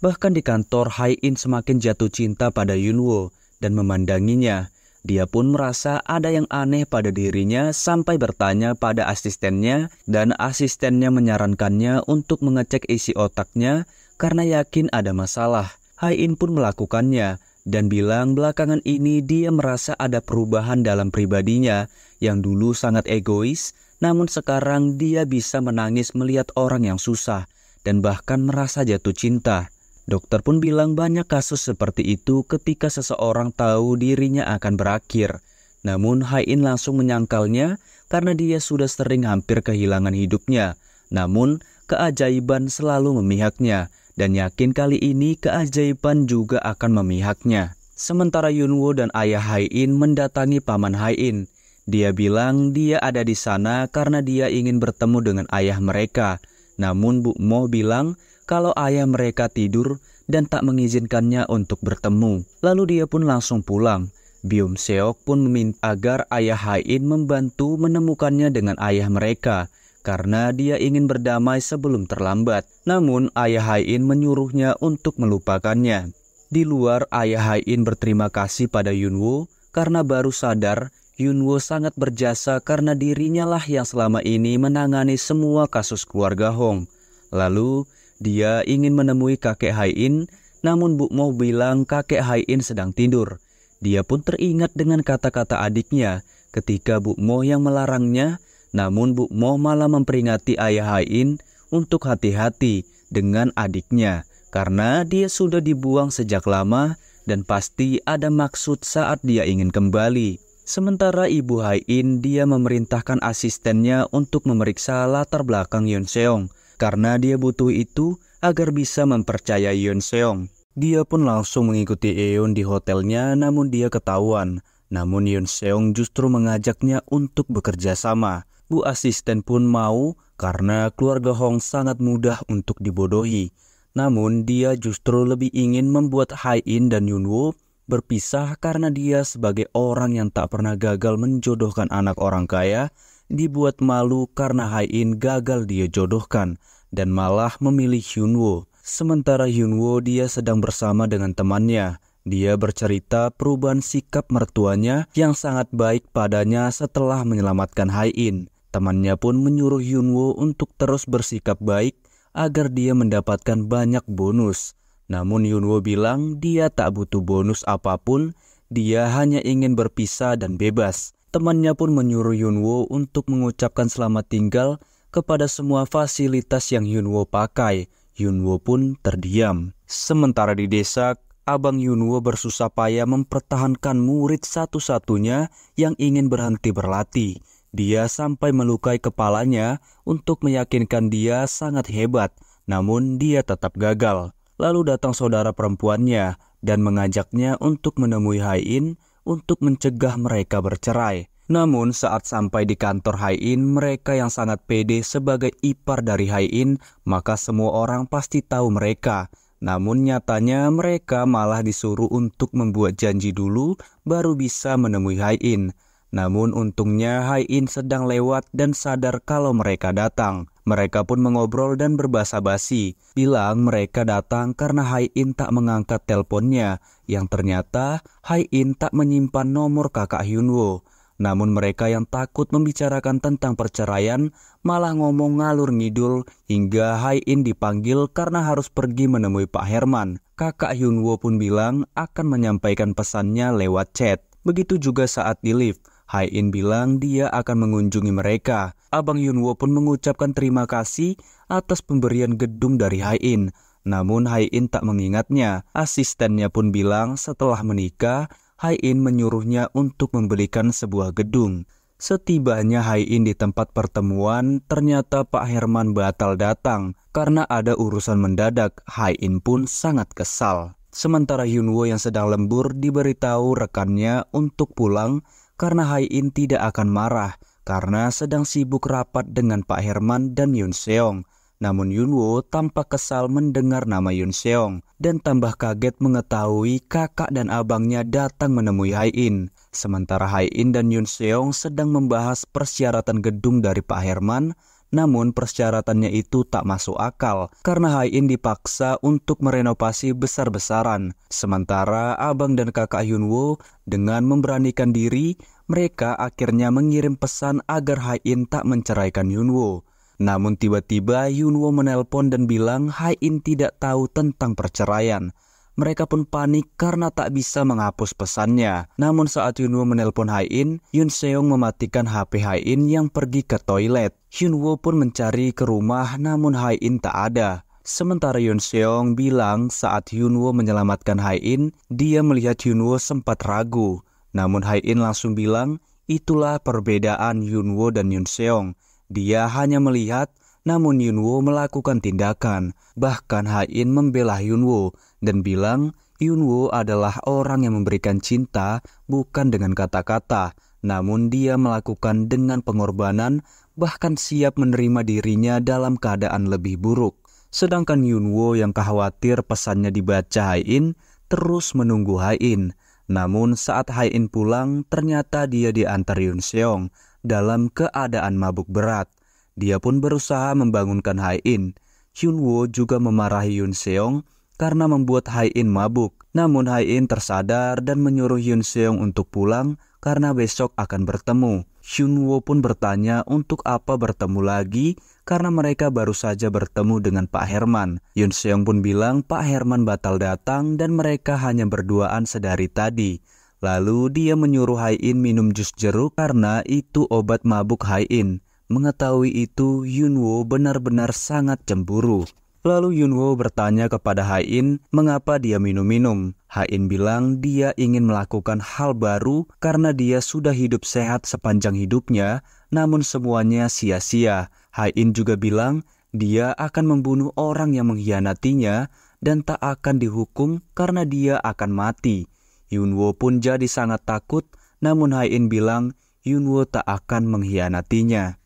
Bahkan di kantor, Hai In semakin jatuh cinta pada Yunwo dan memandanginya. Dia pun merasa ada yang aneh pada dirinya sampai bertanya pada asistennya dan asistennya menyarankannya untuk mengecek isi otaknya karena yakin ada masalah. In pun melakukannya dan bilang belakangan ini dia merasa ada perubahan dalam pribadinya yang dulu sangat egois namun sekarang dia bisa menangis melihat orang yang susah dan bahkan merasa jatuh cinta. Dokter pun bilang banyak kasus seperti itu ketika seseorang tahu dirinya akan berakhir. Namun Hain langsung menyangkalnya karena dia sudah sering hampir kehilangan hidupnya. Namun keajaiban selalu memihaknya dan yakin kali ini keajaiban juga akan memihaknya. Sementara Yunwo dan ayah Hain mendatangi paman Hain. Dia bilang dia ada di sana karena dia ingin bertemu dengan ayah mereka. Namun Bu Mo bilang kalau ayah mereka tidur dan tak mengizinkannya untuk bertemu. Lalu dia pun langsung pulang. Bium Seok pun meminta agar ayah Hain membantu menemukannya dengan ayah mereka karena dia ingin berdamai sebelum terlambat. Namun ayah Hain menyuruhnya untuk melupakannya. Di luar, ayah Hain berterima kasih pada Yunwo karena baru sadar Yunwo sangat berjasa karena dirinya lah yang selama ini menangani semua kasus keluarga Hong. Lalu, dia ingin menemui kakek Haiin, namun Bu Mo bilang kakek Haiin sedang tidur. Dia pun teringat dengan kata-kata adiknya ketika Bu Mo yang melarangnya, namun Bu Mo malah memperingati ayah Haiin untuk hati-hati dengan adiknya karena dia sudah dibuang sejak lama dan pasti ada maksud saat dia ingin kembali. Sementara Ibu Haiin dia memerintahkan asistennya untuk memeriksa latar belakang Yun Seong karena dia butuh itu agar bisa mempercayai Yeon Seong. Dia pun langsung mengikuti Eun di hotelnya namun dia ketahuan. Namun Yeon Seong justru mengajaknya untuk bekerja sama. Bu asisten pun mau karena keluarga Hong sangat mudah untuk dibodohi. Namun dia justru lebih ingin membuat Hai In dan Yun Woo berpisah karena dia sebagai orang yang tak pernah gagal menjodohkan anak orang kaya dibuat malu karena Hai In gagal dia jodohkan dan malah memilih Hyunwoo. Sementara Hyunwoo dia sedang bersama dengan temannya. Dia bercerita perubahan sikap mertuanya yang sangat baik padanya setelah menyelamatkan Hai In. Temannya pun menyuruh Hyunwoo untuk terus bersikap baik agar dia mendapatkan banyak bonus. Namun Yunwo bilang dia tak butuh bonus apapun, dia hanya ingin berpisah dan bebas. Temannya pun menyuruh Yunwo untuk mengucapkan selamat tinggal kepada semua fasilitas yang Yunwo pakai. Yunwo pun terdiam. Sementara di desa, Abang Yunwo bersusah payah mempertahankan murid satu-satunya yang ingin berhenti berlatih. Dia sampai melukai kepalanya untuk meyakinkan dia sangat hebat, namun dia tetap gagal. Lalu datang saudara perempuannya dan mengajaknya untuk menemui Hain untuk mencegah mereka bercerai. Namun saat sampai di kantor Haiin, mereka yang sangat pede sebagai ipar dari Haiin, maka semua orang pasti tahu mereka. Namun nyatanya mereka malah disuruh untuk membuat janji dulu baru bisa menemui Haiin. Namun untungnya Haiin sedang lewat dan sadar kalau mereka datang. Mereka pun mengobrol dan berbahasa basi, bilang mereka datang karena Hai In tak mengangkat teleponnya, yang ternyata Hai In tak menyimpan nomor kakak Hyunwoo. Namun mereka yang takut membicarakan tentang perceraian malah ngomong ngalur ngidul hingga Hai In dipanggil karena harus pergi menemui Pak Herman. Kakak Hyunwoo pun bilang akan menyampaikan pesannya lewat chat. Begitu juga saat di lift, Hai In bilang dia akan mengunjungi mereka. Abang Yunwo pun mengucapkan terima kasih atas pemberian gedung dari Hai In. Namun Hai In tak mengingatnya. Asistennya pun bilang setelah menikah, Hai In menyuruhnya untuk membelikan sebuah gedung. Setibanya Hai In di tempat pertemuan, ternyata Pak Herman batal datang karena ada urusan mendadak. Hai In pun sangat kesal. Sementara Yunwo yang sedang lembur diberitahu rekannya untuk pulang karena Hai In tidak akan marah karena sedang sibuk rapat dengan Pak Herman dan Yun Seong. Namun Yunwo tampak kesal mendengar nama Yun Seong dan tambah kaget mengetahui kakak dan abangnya datang menemui Hai In. Sementara Hai In dan Yun Seong sedang membahas persyaratan gedung dari Pak Herman, namun persyaratannya itu tak masuk akal karena Hai In dipaksa untuk merenovasi besar-besaran. Sementara abang dan kakak Yunwo dengan memberanikan diri mereka akhirnya mengirim pesan agar Hain tak menceraikan Yunwo. Namun tiba-tiba Yunwo menelpon dan bilang Hain tidak tahu tentang perceraian. Mereka pun panik karena tak bisa menghapus pesannya. Namun saat Yunwo menelpon Hain, Yun Seong mematikan HP Hain yang pergi ke toilet. Yunwo pun mencari ke rumah namun Hain tak ada. Sementara Yun Seong bilang saat Yunwo menyelamatkan Hain, dia melihat Yunwo sempat ragu. Namun Hai In langsung bilang, itulah perbedaan Yunwo dan Yun Seong. Dia hanya melihat, namun Yunwo melakukan tindakan. Bahkan Hai In membela Yunwo dan bilang, Yunwo adalah orang yang memberikan cinta bukan dengan kata-kata, namun dia melakukan dengan pengorbanan bahkan siap menerima dirinya dalam keadaan lebih buruk. Sedangkan Yunwo yang khawatir pesannya dibaca Hai In terus menunggu Hai In. Namun saat Hai In pulang, ternyata dia diantar Yun Seong dalam keadaan mabuk berat. Dia pun berusaha membangunkan Hai In. Hyun Woo juga memarahi Yun Seong karena membuat Hai In mabuk. Namun Hai In tersadar dan menyuruh Yun Seong untuk pulang karena besok akan bertemu. Hyun Woo pun bertanya untuk apa bertemu lagi karena mereka baru saja bertemu dengan Pak Herman. Yun Seong pun bilang Pak Herman batal datang dan mereka hanya berduaan sedari tadi. Lalu dia menyuruh Hai In minum jus jeruk karena itu obat mabuk Hai In. Mengetahui itu, Yunwo benar-benar sangat cemburu. Lalu Yunwo bertanya kepada Hai In mengapa dia minum-minum. Hai In bilang dia ingin melakukan hal baru karena dia sudah hidup sehat sepanjang hidupnya, namun semuanya sia-sia. Hain juga bilang dia akan membunuh orang yang mengkhianatinya dan tak akan dihukum karena dia akan mati. Yunwo pun jadi sangat takut, namun Hain bilang Yunwo tak akan mengkhianatinya.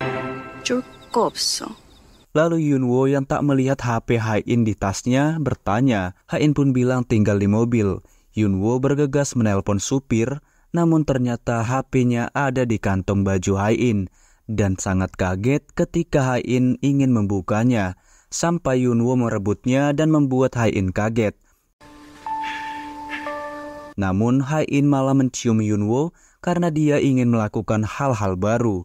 Cukup, so. Lalu Yunwo yang tak melihat HP Hain di tasnya bertanya. Hain pun bilang tinggal di mobil. Yunwo bergegas menelpon supir, namun ternyata HP-nya ada di kantong baju Hain dan sangat kaget ketika Hain ingin membukanya. Sampai Yunwo merebutnya dan membuat Hain kaget. Namun Hain malah mencium Yunwo karena dia ingin melakukan hal-hal baru.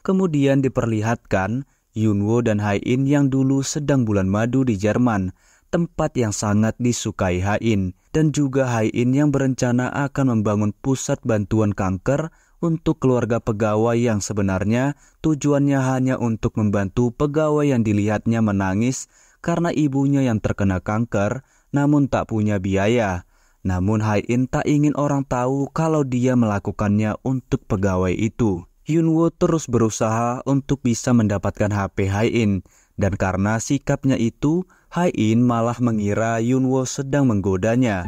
Kemudian diperlihatkan Yunwo dan Hain yang dulu sedang bulan madu di Jerman tempat yang sangat disukai Hain, dan juga Hain yang berencana akan membangun pusat bantuan kanker untuk keluarga pegawai yang sebenarnya tujuannya hanya untuk membantu pegawai yang dilihatnya menangis karena ibunya yang terkena kanker namun tak punya biaya. Namun Hain tak ingin orang tahu kalau dia melakukannya untuk pegawai itu. Yunwo terus berusaha untuk bisa mendapatkan HP Hain dan karena sikapnya itu Hai In malah mengira Yunwo sedang menggodanya.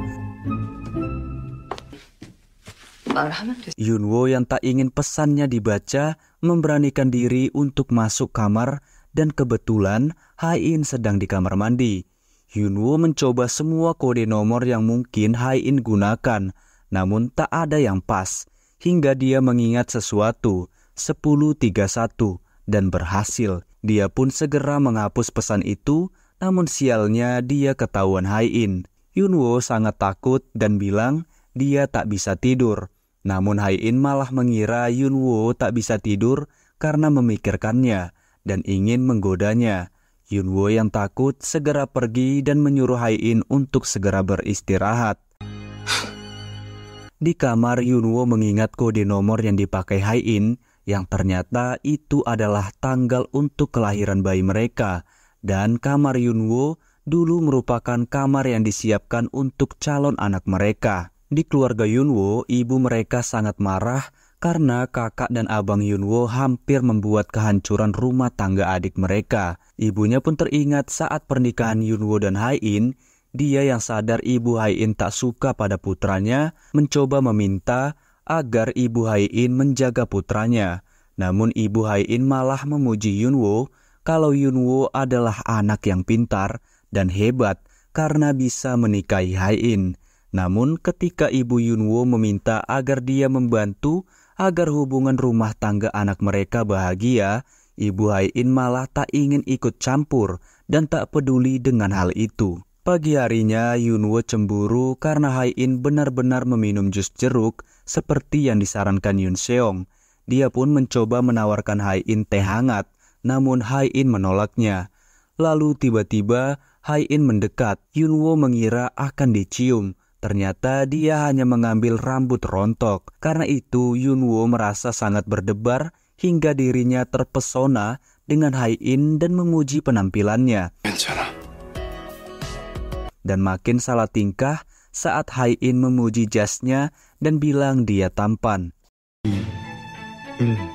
Yunwo yang tak ingin pesannya dibaca memberanikan diri untuk masuk kamar dan kebetulan Hai In sedang di kamar mandi. Yunwo mencoba semua kode nomor yang mungkin Hai In gunakan, namun tak ada yang pas hingga dia mengingat sesuatu 1031 dan berhasil. Dia pun segera menghapus pesan itu namun sialnya dia ketahuan Haiin. Yunwo sangat takut dan bilang dia tak bisa tidur. Namun Haiin malah mengira Yunwo tak bisa tidur karena memikirkannya dan ingin menggodanya. Yunwo yang takut segera pergi dan menyuruh Haiin untuk segera beristirahat. Di kamar Yunwo mengingat kode nomor yang dipakai Haiin yang ternyata itu adalah tanggal untuk kelahiran bayi mereka dan kamar Yunwo dulu merupakan kamar yang disiapkan untuk calon anak mereka. Di keluarga Yunwo, ibu mereka sangat marah karena kakak dan abang Yunwo hampir membuat kehancuran rumah tangga adik mereka. Ibunya pun teringat saat pernikahan Yunwo dan Hai-in, dia yang sadar ibu Hai-in tak suka pada putranya, mencoba meminta agar ibu Hai-in menjaga putranya. Namun ibu Hai-in malah memuji Yunwo kalau Yunwo adalah anak yang pintar dan hebat karena bisa menikahi Hai-in. Namun ketika ibu Yunwo meminta agar dia membantu agar hubungan rumah tangga anak mereka bahagia, ibu Hai-in malah tak ingin ikut campur dan tak peduli dengan hal itu. Pagi harinya Yunwo cemburu karena Hai-in benar-benar meminum jus jeruk seperti yang disarankan Yun Seong. Dia pun mencoba menawarkan Hai-in teh hangat namun Hai In menolaknya. Lalu tiba-tiba Hai In mendekat, Yunwo mengira akan dicium. Ternyata dia hanya mengambil rambut rontok. Karena itu Yunwo merasa sangat berdebar hingga dirinya terpesona dengan Hai In dan memuji penampilannya. Dan makin salah tingkah saat Hai In memuji jasnya dan bilang dia tampan. Hmm. Hmm.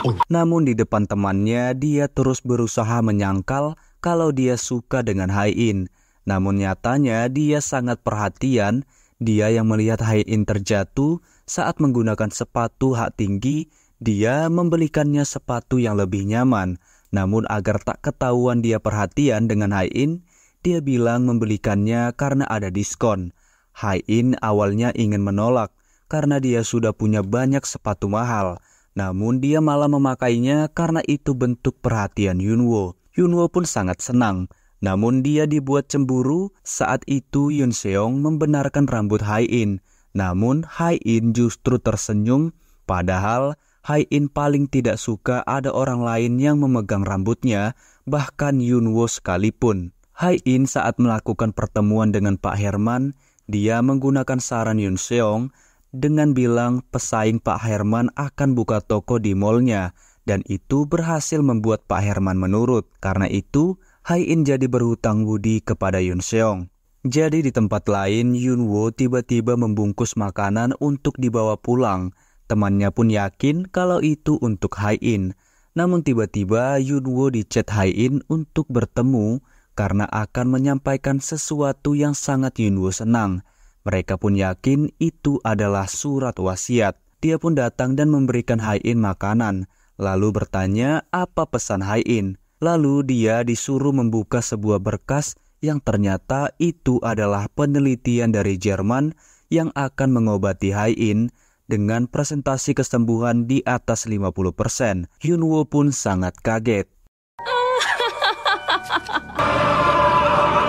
Oh. Namun di depan temannya, dia terus berusaha menyangkal kalau dia suka dengan Haiin. Namun nyatanya dia sangat perhatian, dia yang melihat Haiin terjatuh saat menggunakan sepatu hak tinggi, dia membelikannya sepatu yang lebih nyaman. Namun agar tak ketahuan dia perhatian dengan Haiin, dia bilang membelikannya karena ada diskon. Haiin awalnya ingin menolak karena dia sudah punya banyak sepatu mahal. Namun dia malah memakainya karena itu bentuk perhatian Yunwo. Yunwo pun sangat senang. Namun dia dibuat cemburu saat itu Yun Seong membenarkan rambut Hai In. Namun Hai In justru tersenyum padahal Hai In paling tidak suka ada orang lain yang memegang rambutnya bahkan Yunwo sekalipun. Hai In saat melakukan pertemuan dengan Pak Herman, dia menggunakan saran Yun Seong dengan bilang pesaing Pak Herman akan buka toko di mallnya, dan itu berhasil membuat Pak Herman menurut. Karena itu, Hai In jadi berhutang budi kepada Yun Seong. Jadi di tempat lain, Yun Wo tiba-tiba membungkus makanan untuk dibawa pulang. Temannya pun yakin kalau itu untuk Hai In. Namun tiba-tiba Yun Wo dicat Hai In untuk bertemu karena akan menyampaikan sesuatu yang sangat Yun Wo senang. Mereka pun yakin itu adalah surat wasiat. Dia pun datang dan memberikan Haiin makanan, lalu bertanya apa pesan Haiin. Lalu dia disuruh membuka sebuah berkas yang ternyata itu adalah penelitian dari Jerman yang akan mengobati Haiin dengan presentasi kesembuhan di atas 50%. Hyunwoo pun sangat kaget.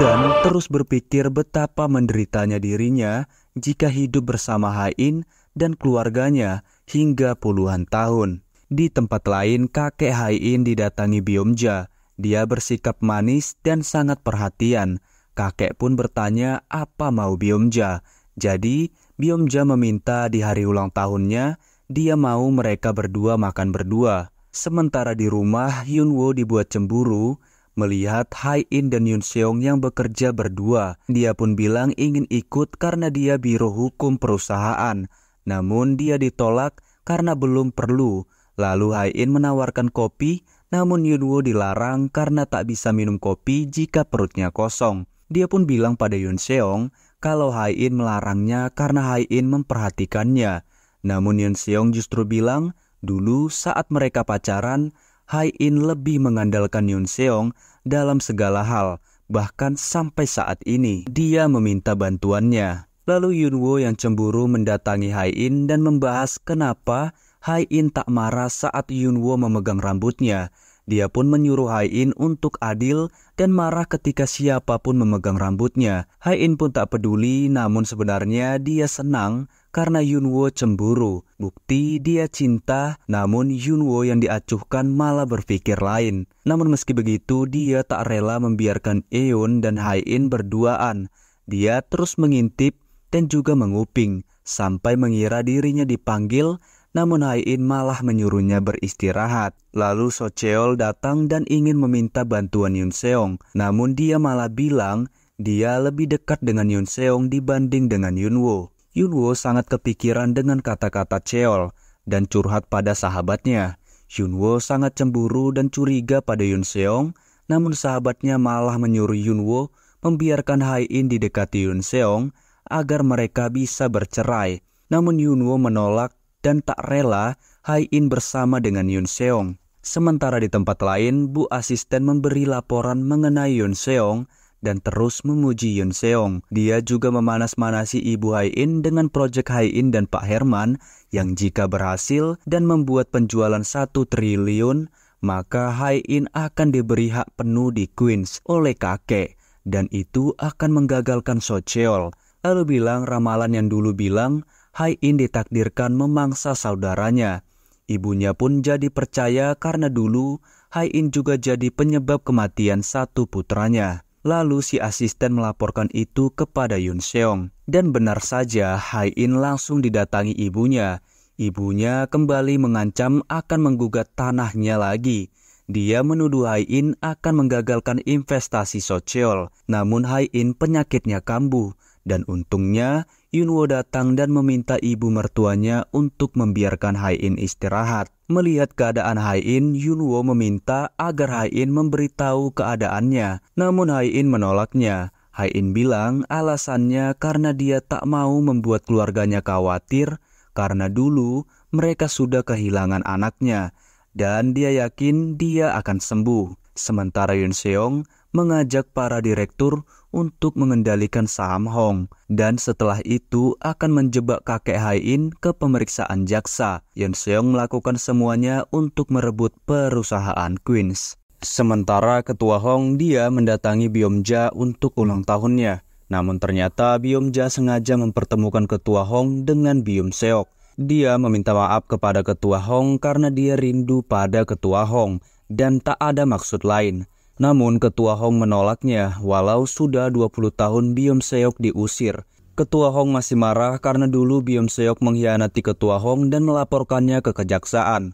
dan terus berpikir betapa menderitanya dirinya jika hidup bersama Hain dan keluarganya hingga puluhan tahun. Di tempat lain, kakek Hain didatangi Biomja. Dia bersikap manis dan sangat perhatian. Kakek pun bertanya apa mau Biomja. Jadi, Biomja meminta di hari ulang tahunnya, dia mau mereka berdua makan berdua. Sementara di rumah, Yunwo dibuat cemburu melihat Hai In dan Yun Seong yang bekerja berdua. Dia pun bilang ingin ikut karena dia biro hukum perusahaan. Namun dia ditolak karena belum perlu. Lalu Hai In menawarkan kopi, namun Yunwoo dilarang karena tak bisa minum kopi jika perutnya kosong. Dia pun bilang pada Yun Seong kalau Hai In melarangnya karena Hai In memperhatikannya. Namun Yun Seong justru bilang, dulu saat mereka pacaran, Hai In lebih mengandalkan Yun Seong dalam segala hal, bahkan sampai saat ini. Dia meminta bantuannya. Lalu Yoon-wo yang cemburu mendatangi Hai In dan membahas kenapa Hai In tak marah saat Yoon-wo memegang rambutnya. Dia pun menyuruh Hai In untuk adil dan marah ketika siapapun memegang rambutnya. Hai In pun tak peduli, namun sebenarnya dia senang karena Yunwo cemburu. Bukti dia cinta, namun Yunwo yang diacuhkan malah berpikir lain. Namun meski begitu, dia tak rela membiarkan Eun dan Hai-in berduaan. Dia terus mengintip dan juga menguping, sampai mengira dirinya dipanggil, namun Hai-in malah menyuruhnya beristirahat. Lalu Socheol datang dan ingin meminta bantuan Yun Seong, namun dia malah bilang dia lebih dekat dengan Yun Seong dibanding dengan Yunwo. Yunwo sangat kepikiran dengan kata-kata Cheol dan curhat pada sahabatnya. Yunwo sangat cemburu dan curiga pada Yun Seong, namun sahabatnya malah menyuruh Yunwo membiarkan Hai In didekati Yun Seong agar mereka bisa bercerai. Namun Yunwo menolak dan tak rela Hai In bersama dengan Yun Seong. Sementara di tempat lain, Bu Asisten memberi laporan mengenai Yun Seong dan terus memuji Yun Seong. Dia juga memanas-manasi Ibu Hai In dengan proyek Hai In dan Pak Herman yang jika berhasil dan membuat penjualan 1 triliun, maka Hai In akan diberi hak penuh di Queens oleh kakek dan itu akan menggagalkan So Cheol. Lalu bilang ramalan yang dulu bilang Hai In ditakdirkan memangsa saudaranya. Ibunya pun jadi percaya karena dulu Hai In juga jadi penyebab kematian satu putranya. Lalu si asisten melaporkan itu kepada Yun Seong. Dan benar saja Hai In langsung didatangi ibunya. Ibunya kembali mengancam akan menggugat tanahnya lagi. Dia menuduh Hai In akan menggagalkan investasi Socheol. Namun Hai In penyakitnya kambuh. Dan untungnya Yunwo datang dan meminta ibu mertuanya untuk membiarkan Hai In istirahat. Melihat keadaan Haiin, Yunwo meminta agar Haiin memberitahu keadaannya, namun Haiin menolaknya. Haiin bilang alasannya karena dia tak mau membuat keluarganya khawatir karena dulu mereka sudah kehilangan anaknya dan dia yakin dia akan sembuh. Sementara Yun Seong mengajak para direktur untuk mengendalikan saham Hong dan setelah itu akan menjebak kakek Hain ke pemeriksaan jaksa. Yun Seong melakukan semuanya untuk merebut perusahaan Queens. Sementara ketua Hong dia mendatangi Biomja untuk ulang tahunnya. Namun ternyata Biomja sengaja mempertemukan ketua Hong dengan Biom Seok. Dia meminta maaf kepada ketua Hong karena dia rindu pada ketua Hong dan tak ada maksud lain. Namun Ketua Hong menolaknya walau sudah 20 tahun Biom Seok diusir. Ketua Hong masih marah karena dulu Biom Seok mengkhianati Ketua Hong dan melaporkannya ke kejaksaan.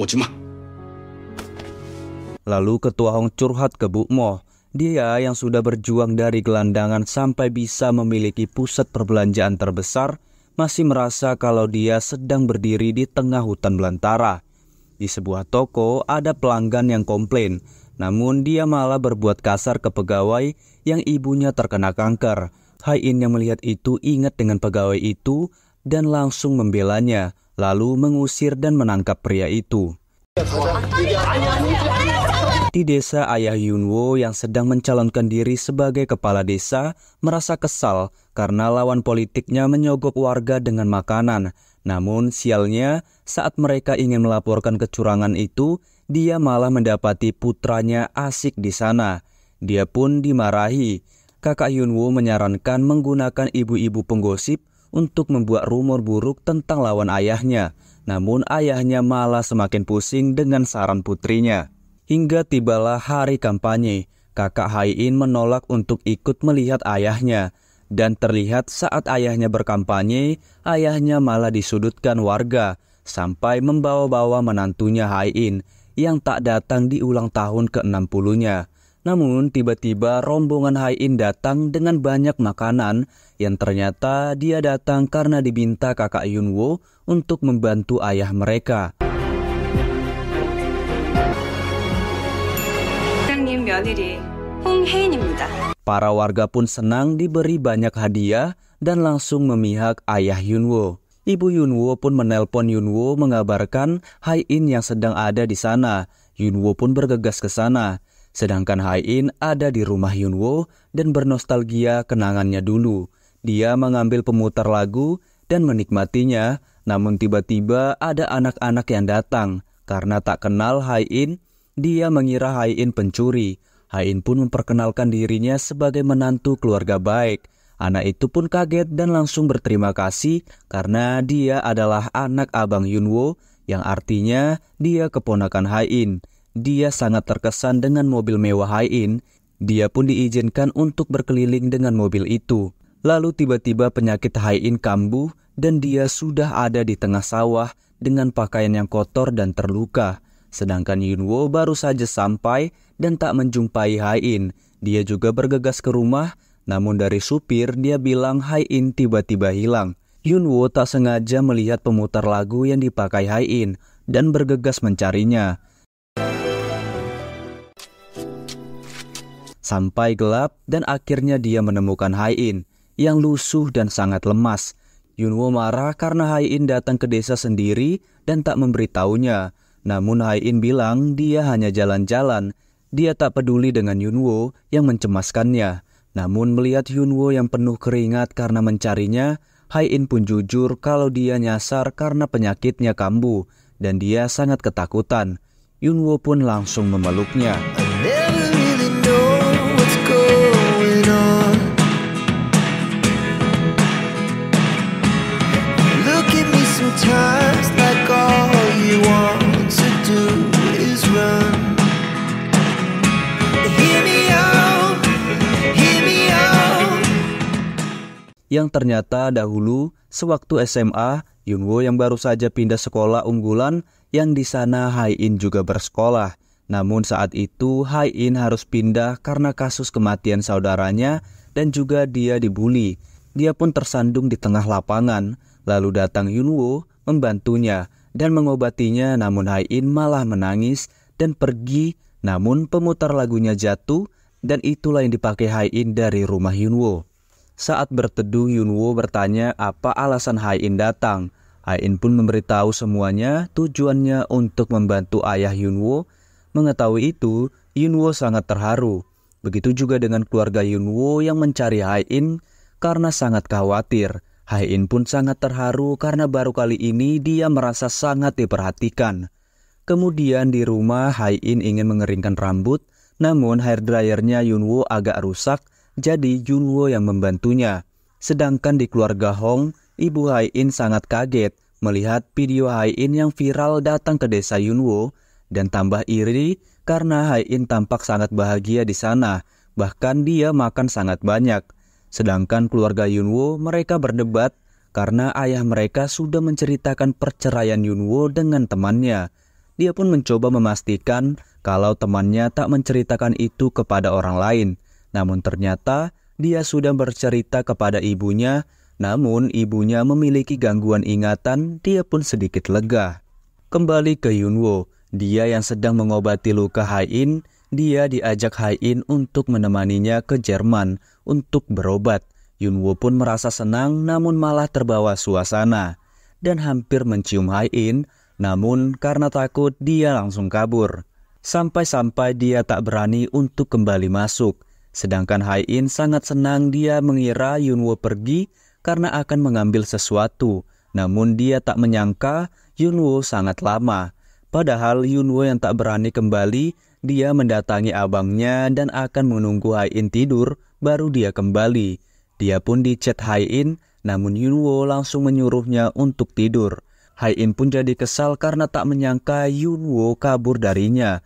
Ujima. Lalu Ketua Hong curhat ke Bu Mo. Dia yang sudah berjuang dari gelandangan sampai bisa memiliki pusat perbelanjaan terbesar, masih merasa kalau dia sedang berdiri di tengah hutan belantara. Di sebuah toko, ada pelanggan yang komplain namun dia malah berbuat kasar ke pegawai yang ibunya terkena kanker. Hai In yang melihat itu ingat dengan pegawai itu dan langsung membelanya, lalu mengusir dan menangkap pria itu. Di desa ayah Yunwo yang sedang mencalonkan diri sebagai kepala desa merasa kesal karena lawan politiknya menyogok warga dengan makanan. Namun sialnya saat mereka ingin melaporkan kecurangan itu, dia malah mendapati putranya asik di sana. Dia pun dimarahi. Kakak Yunwoo menyarankan menggunakan ibu-ibu penggosip untuk membuat rumor buruk tentang lawan ayahnya. Namun ayahnya malah semakin pusing dengan saran putrinya. Hingga tibalah hari kampanye, kakak Haiin menolak untuk ikut melihat ayahnya. Dan terlihat saat ayahnya berkampanye, ayahnya malah disudutkan warga sampai membawa-bawa menantunya Haiin yang tak datang di ulang tahun ke-60-nya. Namun tiba-tiba rombongan Haiin datang dengan banyak makanan yang ternyata dia datang karena diminta kakak Yunwo untuk membantu ayah mereka. Para warga pun senang diberi banyak hadiah dan langsung memihak ayah Yunwo. Ibu Yunwo pun menelpon Yunwo mengabarkan Hai In yang sedang ada di sana. Yunwo pun bergegas ke sana. Sedangkan Hai In ada di rumah Yunwo dan bernostalgia kenangannya dulu. Dia mengambil pemutar lagu dan menikmatinya, namun tiba-tiba ada anak-anak yang datang. Karena tak kenal Hai In, dia mengira Hai In pencuri. Hai In pun memperkenalkan dirinya sebagai menantu keluarga baik. Anak itu pun kaget dan langsung berterima kasih karena dia adalah anak abang Yunwo yang artinya dia keponakan Hain. Dia sangat terkesan dengan mobil mewah Hain. Dia pun diizinkan untuk berkeliling dengan mobil itu. Lalu tiba-tiba penyakit Hain kambuh dan dia sudah ada di tengah sawah dengan pakaian yang kotor dan terluka. Sedangkan Yunwo baru saja sampai dan tak menjumpai Hain. Dia juga bergegas ke rumah namun dari supir, dia bilang Hai In tiba-tiba hilang. Yunwo tak sengaja melihat pemutar lagu yang dipakai Hai In dan bergegas mencarinya. Sampai gelap dan akhirnya dia menemukan Hai In yang lusuh dan sangat lemas. Yunwo marah karena Hai In datang ke desa sendiri dan tak memberitahunya. Namun Hai In bilang dia hanya jalan-jalan. Dia tak peduli dengan Yunwo yang mencemaskannya. Namun melihat Yunwo yang penuh keringat karena mencarinya, Hai In pun jujur kalau dia nyasar karena penyakitnya kambuh dan dia sangat ketakutan. Yunwo pun langsung memeluknya. time yang ternyata dahulu sewaktu SMA, Yunwo yang baru saja pindah sekolah unggulan yang di sana Hai In juga bersekolah. Namun saat itu Hai In harus pindah karena kasus kematian saudaranya dan juga dia dibully. Dia pun tersandung di tengah lapangan. Lalu datang Yunwo membantunya dan mengobatinya namun Hai In malah menangis dan pergi namun pemutar lagunya jatuh dan itulah yang dipakai Hai In dari rumah Yunwo. Saat berteduh, Yunwo bertanya apa alasan Hai datang. Hai pun memberitahu semuanya tujuannya untuk membantu ayah Yunwo. Mengetahui itu, Yunwo sangat terharu. Begitu juga dengan keluarga Yunwo yang mencari Hai karena sangat khawatir. Hai pun sangat terharu karena baru kali ini dia merasa sangat diperhatikan. Kemudian di rumah Hai ingin mengeringkan rambut, namun hair dryernya Yunwo agak rusak jadi Junwo yang membantunya. Sedangkan di keluarga Hong, ibu Hai In sangat kaget melihat video Hai In yang viral datang ke desa Yunwo dan tambah iri karena Hai In tampak sangat bahagia di sana, bahkan dia makan sangat banyak. Sedangkan keluarga Yunwo mereka berdebat karena ayah mereka sudah menceritakan perceraian Yunwo dengan temannya. Dia pun mencoba memastikan kalau temannya tak menceritakan itu kepada orang lain. Namun ternyata dia sudah bercerita kepada ibunya, namun ibunya memiliki gangguan ingatan, dia pun sedikit lega. Kembali ke Yunwo, dia yang sedang mengobati luka Hain, dia diajak Hain untuk menemaninya ke Jerman untuk berobat. Yunwo pun merasa senang namun malah terbawa suasana dan hampir mencium Hain, namun karena takut dia langsung kabur. Sampai-sampai dia tak berani untuk kembali masuk. Sedangkan Hai In sangat senang dia mengira Yun Wo pergi karena akan mengambil sesuatu. Namun dia tak menyangka Yun Wo sangat lama. Padahal Yun Wo yang tak berani kembali, dia mendatangi abangnya dan akan menunggu Hai In tidur baru dia kembali. Dia pun dicat Hai In, namun Yun Wo langsung menyuruhnya untuk tidur. Hai In pun jadi kesal karena tak menyangka Yun Wo kabur darinya.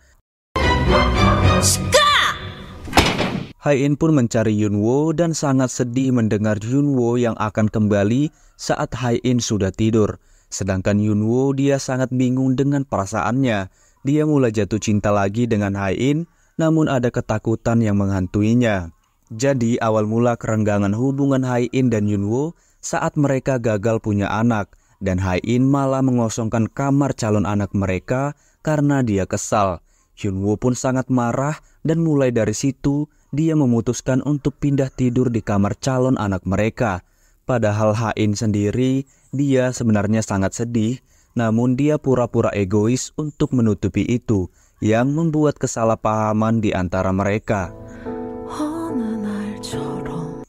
Hai pun mencari Yunwo dan sangat sedih mendengar Yunwo yang akan kembali saat Hai sudah tidur. Sedangkan Yunwo dia sangat bingung dengan perasaannya. Dia mulai jatuh cinta lagi dengan Hai namun ada ketakutan yang menghantuinya. Jadi awal mula kerenggangan hubungan Hai dan Yunwo saat mereka gagal punya anak dan Hai malah mengosongkan kamar calon anak mereka karena dia kesal. Yunwo pun sangat marah dan mulai dari situ dia memutuskan untuk pindah tidur di kamar calon anak mereka. Padahal Hain sendiri, dia sebenarnya sangat sedih, namun dia pura-pura egois untuk menutupi itu, yang membuat kesalahpahaman di antara mereka.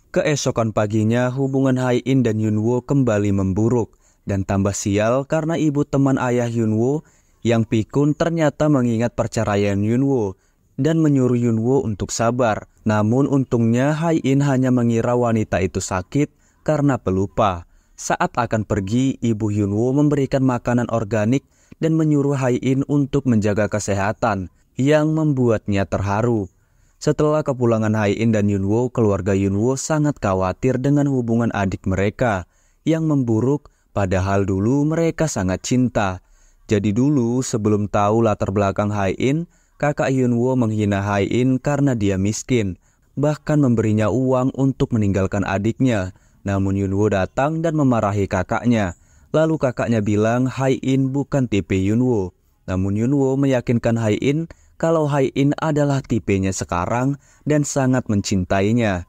Keesokan paginya, hubungan Hain dan Yunwo kembali memburuk, dan tambah sial karena ibu teman ayah Yunwo yang pikun ternyata mengingat perceraian Yunwo dan menyuruh Yunwo untuk sabar. Namun untungnya Hai In hanya mengira wanita itu sakit karena pelupa. Saat akan pergi, Ibu Yunwo memberikan makanan organik dan menyuruh Hai In untuk menjaga kesehatan yang membuatnya terharu. Setelah kepulangan Hai In dan Yunwo, keluarga Yunwo sangat khawatir dengan hubungan adik mereka yang memburuk padahal dulu mereka sangat cinta. Jadi dulu sebelum tahu latar belakang Hai In, kakak Yunwo menghina Hai In karena dia miskin, bahkan memberinya uang untuk meninggalkan adiknya. Namun Yunwo datang dan memarahi kakaknya. Lalu kakaknya bilang Hai In bukan tipe Yunwo. Namun Yunwo meyakinkan Hai In kalau Hai In adalah tipenya sekarang dan sangat mencintainya.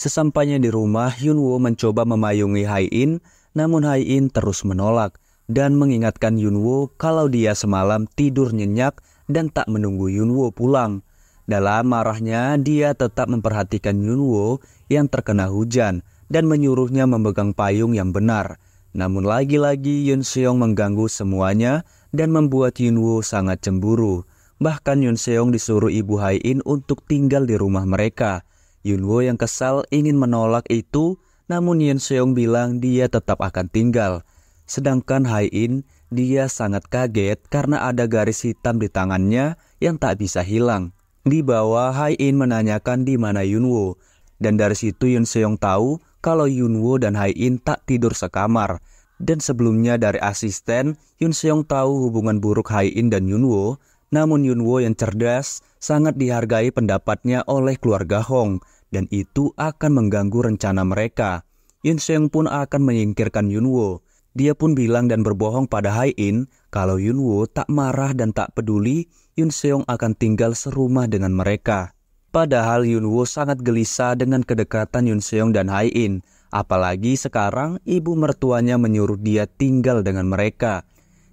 Sesampainya di rumah, Yunwo mencoba memayungi Hai In, namun Hai In terus menolak dan mengingatkan Yunwo kalau dia semalam tidur nyenyak dan tak menunggu Yunwo pulang. Dalam marahnya, dia tetap memperhatikan Yunwo yang terkena hujan dan menyuruhnya memegang payung yang benar. Namun lagi-lagi Yun Seong mengganggu semuanya dan membuat Yunwo sangat cemburu. Bahkan Yun Seong disuruh ibu Hai In untuk tinggal di rumah mereka. Yunwo yang kesal ingin menolak itu, namun Yun Seong bilang dia tetap akan tinggal. Sedangkan In dia sangat kaget karena ada garis hitam di tangannya yang tak bisa hilang. Di bawah, In menanyakan di mana Yunwo. Dan dari situ Yun Seong tahu kalau Yunwo dan In tak tidur sekamar. Dan sebelumnya dari asisten, Yun Seong tahu hubungan buruk In dan Yunwo. Namun Yunwo yang cerdas sangat dihargai pendapatnya oleh keluarga Hong dan itu akan mengganggu rencana mereka. Yun Seong pun akan menyingkirkan Yunwo. Dia pun bilang dan berbohong pada Hai In kalau Yun Wo tak marah dan tak peduli Yun Seong akan tinggal serumah dengan mereka. Padahal Yun Wo sangat gelisah dengan kedekatan Yun Seong dan Hai In. Apalagi sekarang ibu mertuanya menyuruh dia tinggal dengan mereka.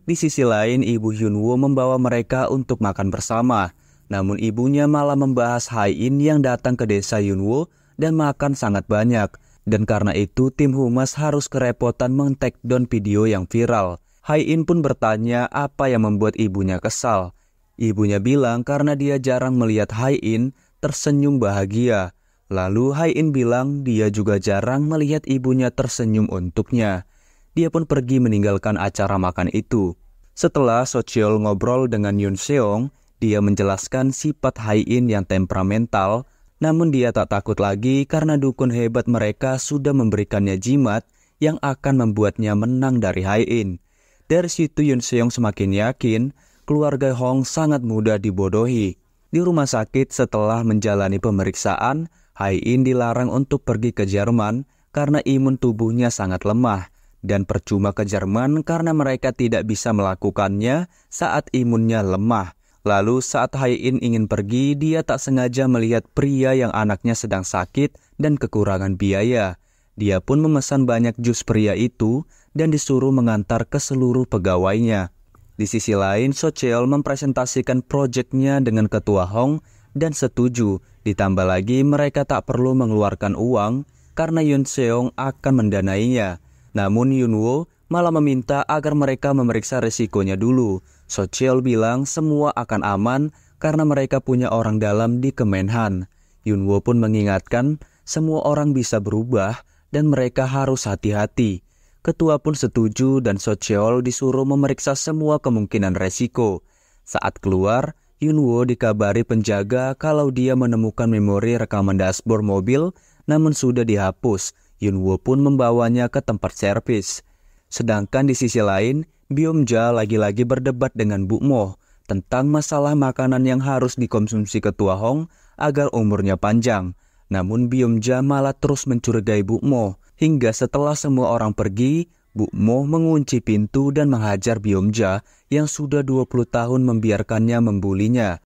Di sisi lain ibu Yun Wo membawa mereka untuk makan bersama. Namun ibunya malah membahas Hai In yang datang ke desa Yun Wo dan makan sangat banyak – dan karena itu tim humas harus kerepotan meng down video yang viral. Hai In pun bertanya apa yang membuat ibunya kesal. Ibunya bilang karena dia jarang melihat Hai In tersenyum bahagia. Lalu Hai In bilang dia juga jarang melihat ibunya tersenyum untuknya. Dia pun pergi meninggalkan acara makan itu. Setelah Sochiol ngobrol dengan Yun Seong, dia menjelaskan sifat Hai In yang temperamental, namun dia tak takut lagi karena dukun hebat mereka sudah memberikannya jimat yang akan membuatnya menang dari Hai-in. Dari situ Yun Seong semakin yakin keluarga Hong sangat mudah dibodohi. Di rumah sakit setelah menjalani pemeriksaan, Hai-in dilarang untuk pergi ke Jerman karena imun tubuhnya sangat lemah dan percuma ke Jerman karena mereka tidak bisa melakukannya saat imunnya lemah. Lalu saat Hai-in ingin pergi, dia tak sengaja melihat pria yang anaknya sedang sakit dan kekurangan biaya. Dia pun memesan banyak jus pria itu dan disuruh mengantar ke seluruh pegawainya. Di sisi lain, Socheol mempresentasikan proyeknya dengan ketua Hong dan setuju. Ditambah lagi mereka tak perlu mengeluarkan uang karena Yun Seong akan mendanainya. Namun Yun Wo malah meminta agar mereka memeriksa resikonya dulu Sochiol bilang semua akan aman karena mereka punya orang dalam di Kemenhan. Yunwo pun mengingatkan semua orang bisa berubah dan mereka harus hati-hati. Ketua pun setuju dan Socheol disuruh memeriksa semua kemungkinan resiko. Saat keluar, Yunwo dikabari penjaga kalau dia menemukan memori rekaman dashboard mobil namun sudah dihapus. Yunwo pun membawanya ke tempat servis. Sedangkan di sisi lain, Biomja lagi-lagi berdebat dengan Bu Mo tentang masalah makanan yang harus dikonsumsi ketua Hong agar umurnya panjang. Namun Biomja malah terus mencurigai Bu Mo hingga setelah semua orang pergi, Bu Mo mengunci pintu dan menghajar Biomja yang sudah 20 tahun membiarkannya membulinya.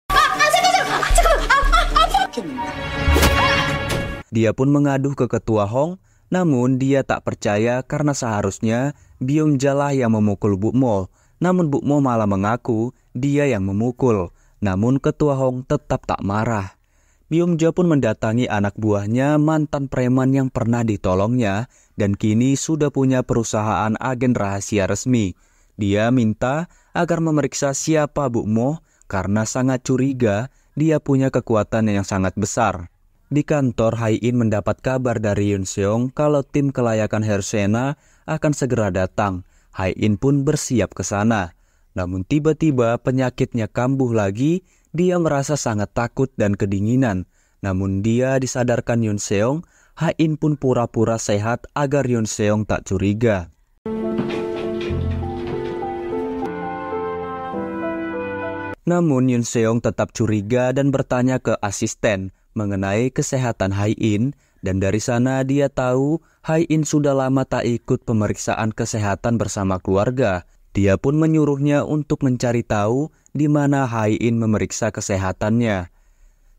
Dia pun mengaduh ke ketua Hong, namun dia tak percaya karena seharusnya Biung Jalah yang memukul Bu Mo, namun Bu Mo malah mengaku dia yang memukul. Namun Ketua Hong tetap tak marah. Biung Jo pun mendatangi anak buahnya mantan preman yang pernah ditolongnya dan kini sudah punya perusahaan agen rahasia resmi. Dia minta agar memeriksa siapa Bu Mo karena sangat curiga dia punya kekuatan yang sangat besar. Di kantor, Hai In mendapat kabar dari Yun Seong kalau tim kelayakan Hersena akan segera datang. Hai In pun bersiap ke sana. Namun tiba-tiba penyakitnya kambuh lagi, dia merasa sangat takut dan kedinginan. Namun dia disadarkan Yun Seong, Hai In pun pura-pura sehat agar Yun Seong tak curiga. Namun Yun Seong tetap curiga dan bertanya ke asisten mengenai kesehatan Hai In dan dari sana dia tahu Hai In sudah lama tak ikut pemeriksaan kesehatan bersama keluarga. Dia pun menyuruhnya untuk mencari tahu di mana Hai In memeriksa kesehatannya.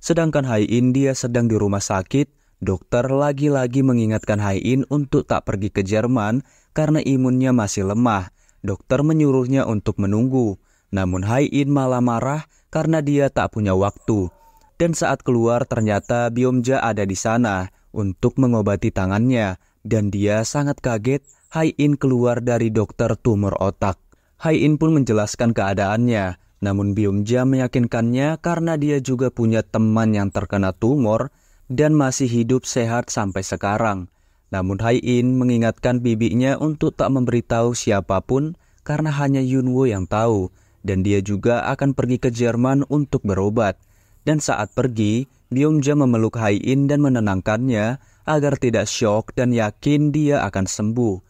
Sedangkan Hai In dia sedang di rumah sakit, dokter lagi-lagi mengingatkan Hai In untuk tak pergi ke Jerman karena imunnya masih lemah. Dokter menyuruhnya untuk menunggu. Namun Hai In malah marah karena dia tak punya waktu. Dan saat keluar ternyata Biomja ada di sana untuk mengobati tangannya dan dia sangat kaget Hai In keluar dari dokter tumor otak. Hai In pun menjelaskan keadaannya, namun Biumja meyakinkannya karena dia juga punya teman yang terkena tumor dan masih hidup sehat sampai sekarang. Namun Hai In mengingatkan bibinya untuk tak memberitahu siapapun karena hanya Yunwo yang tahu dan dia juga akan pergi ke Jerman untuk berobat. Dan saat pergi, Biomja memeluk Haiin dan menenangkannya agar tidak syok dan yakin dia akan sembuh.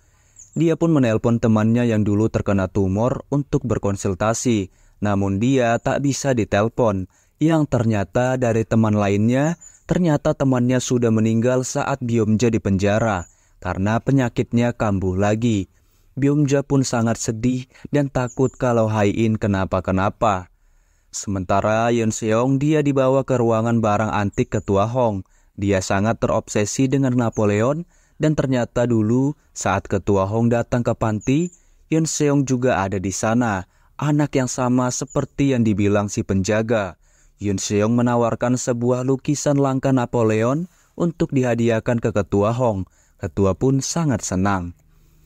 Dia pun menelpon temannya yang dulu terkena tumor untuk berkonsultasi, namun dia tak bisa ditelepon. Yang ternyata dari teman lainnya, ternyata temannya sudah meninggal saat Biomja di penjara karena penyakitnya kambuh lagi. Biomja pun sangat sedih dan takut kalau Haiin kenapa-kenapa. Sementara Yun Seong dia dibawa ke ruangan barang antik ketua Hong. Dia sangat terobsesi dengan Napoleon dan ternyata dulu saat ketua Hong datang ke panti, Yun Seong juga ada di sana, anak yang sama seperti yang dibilang si penjaga. Yun Seong menawarkan sebuah lukisan langka Napoleon untuk dihadiahkan ke ketua Hong. Ketua pun sangat senang.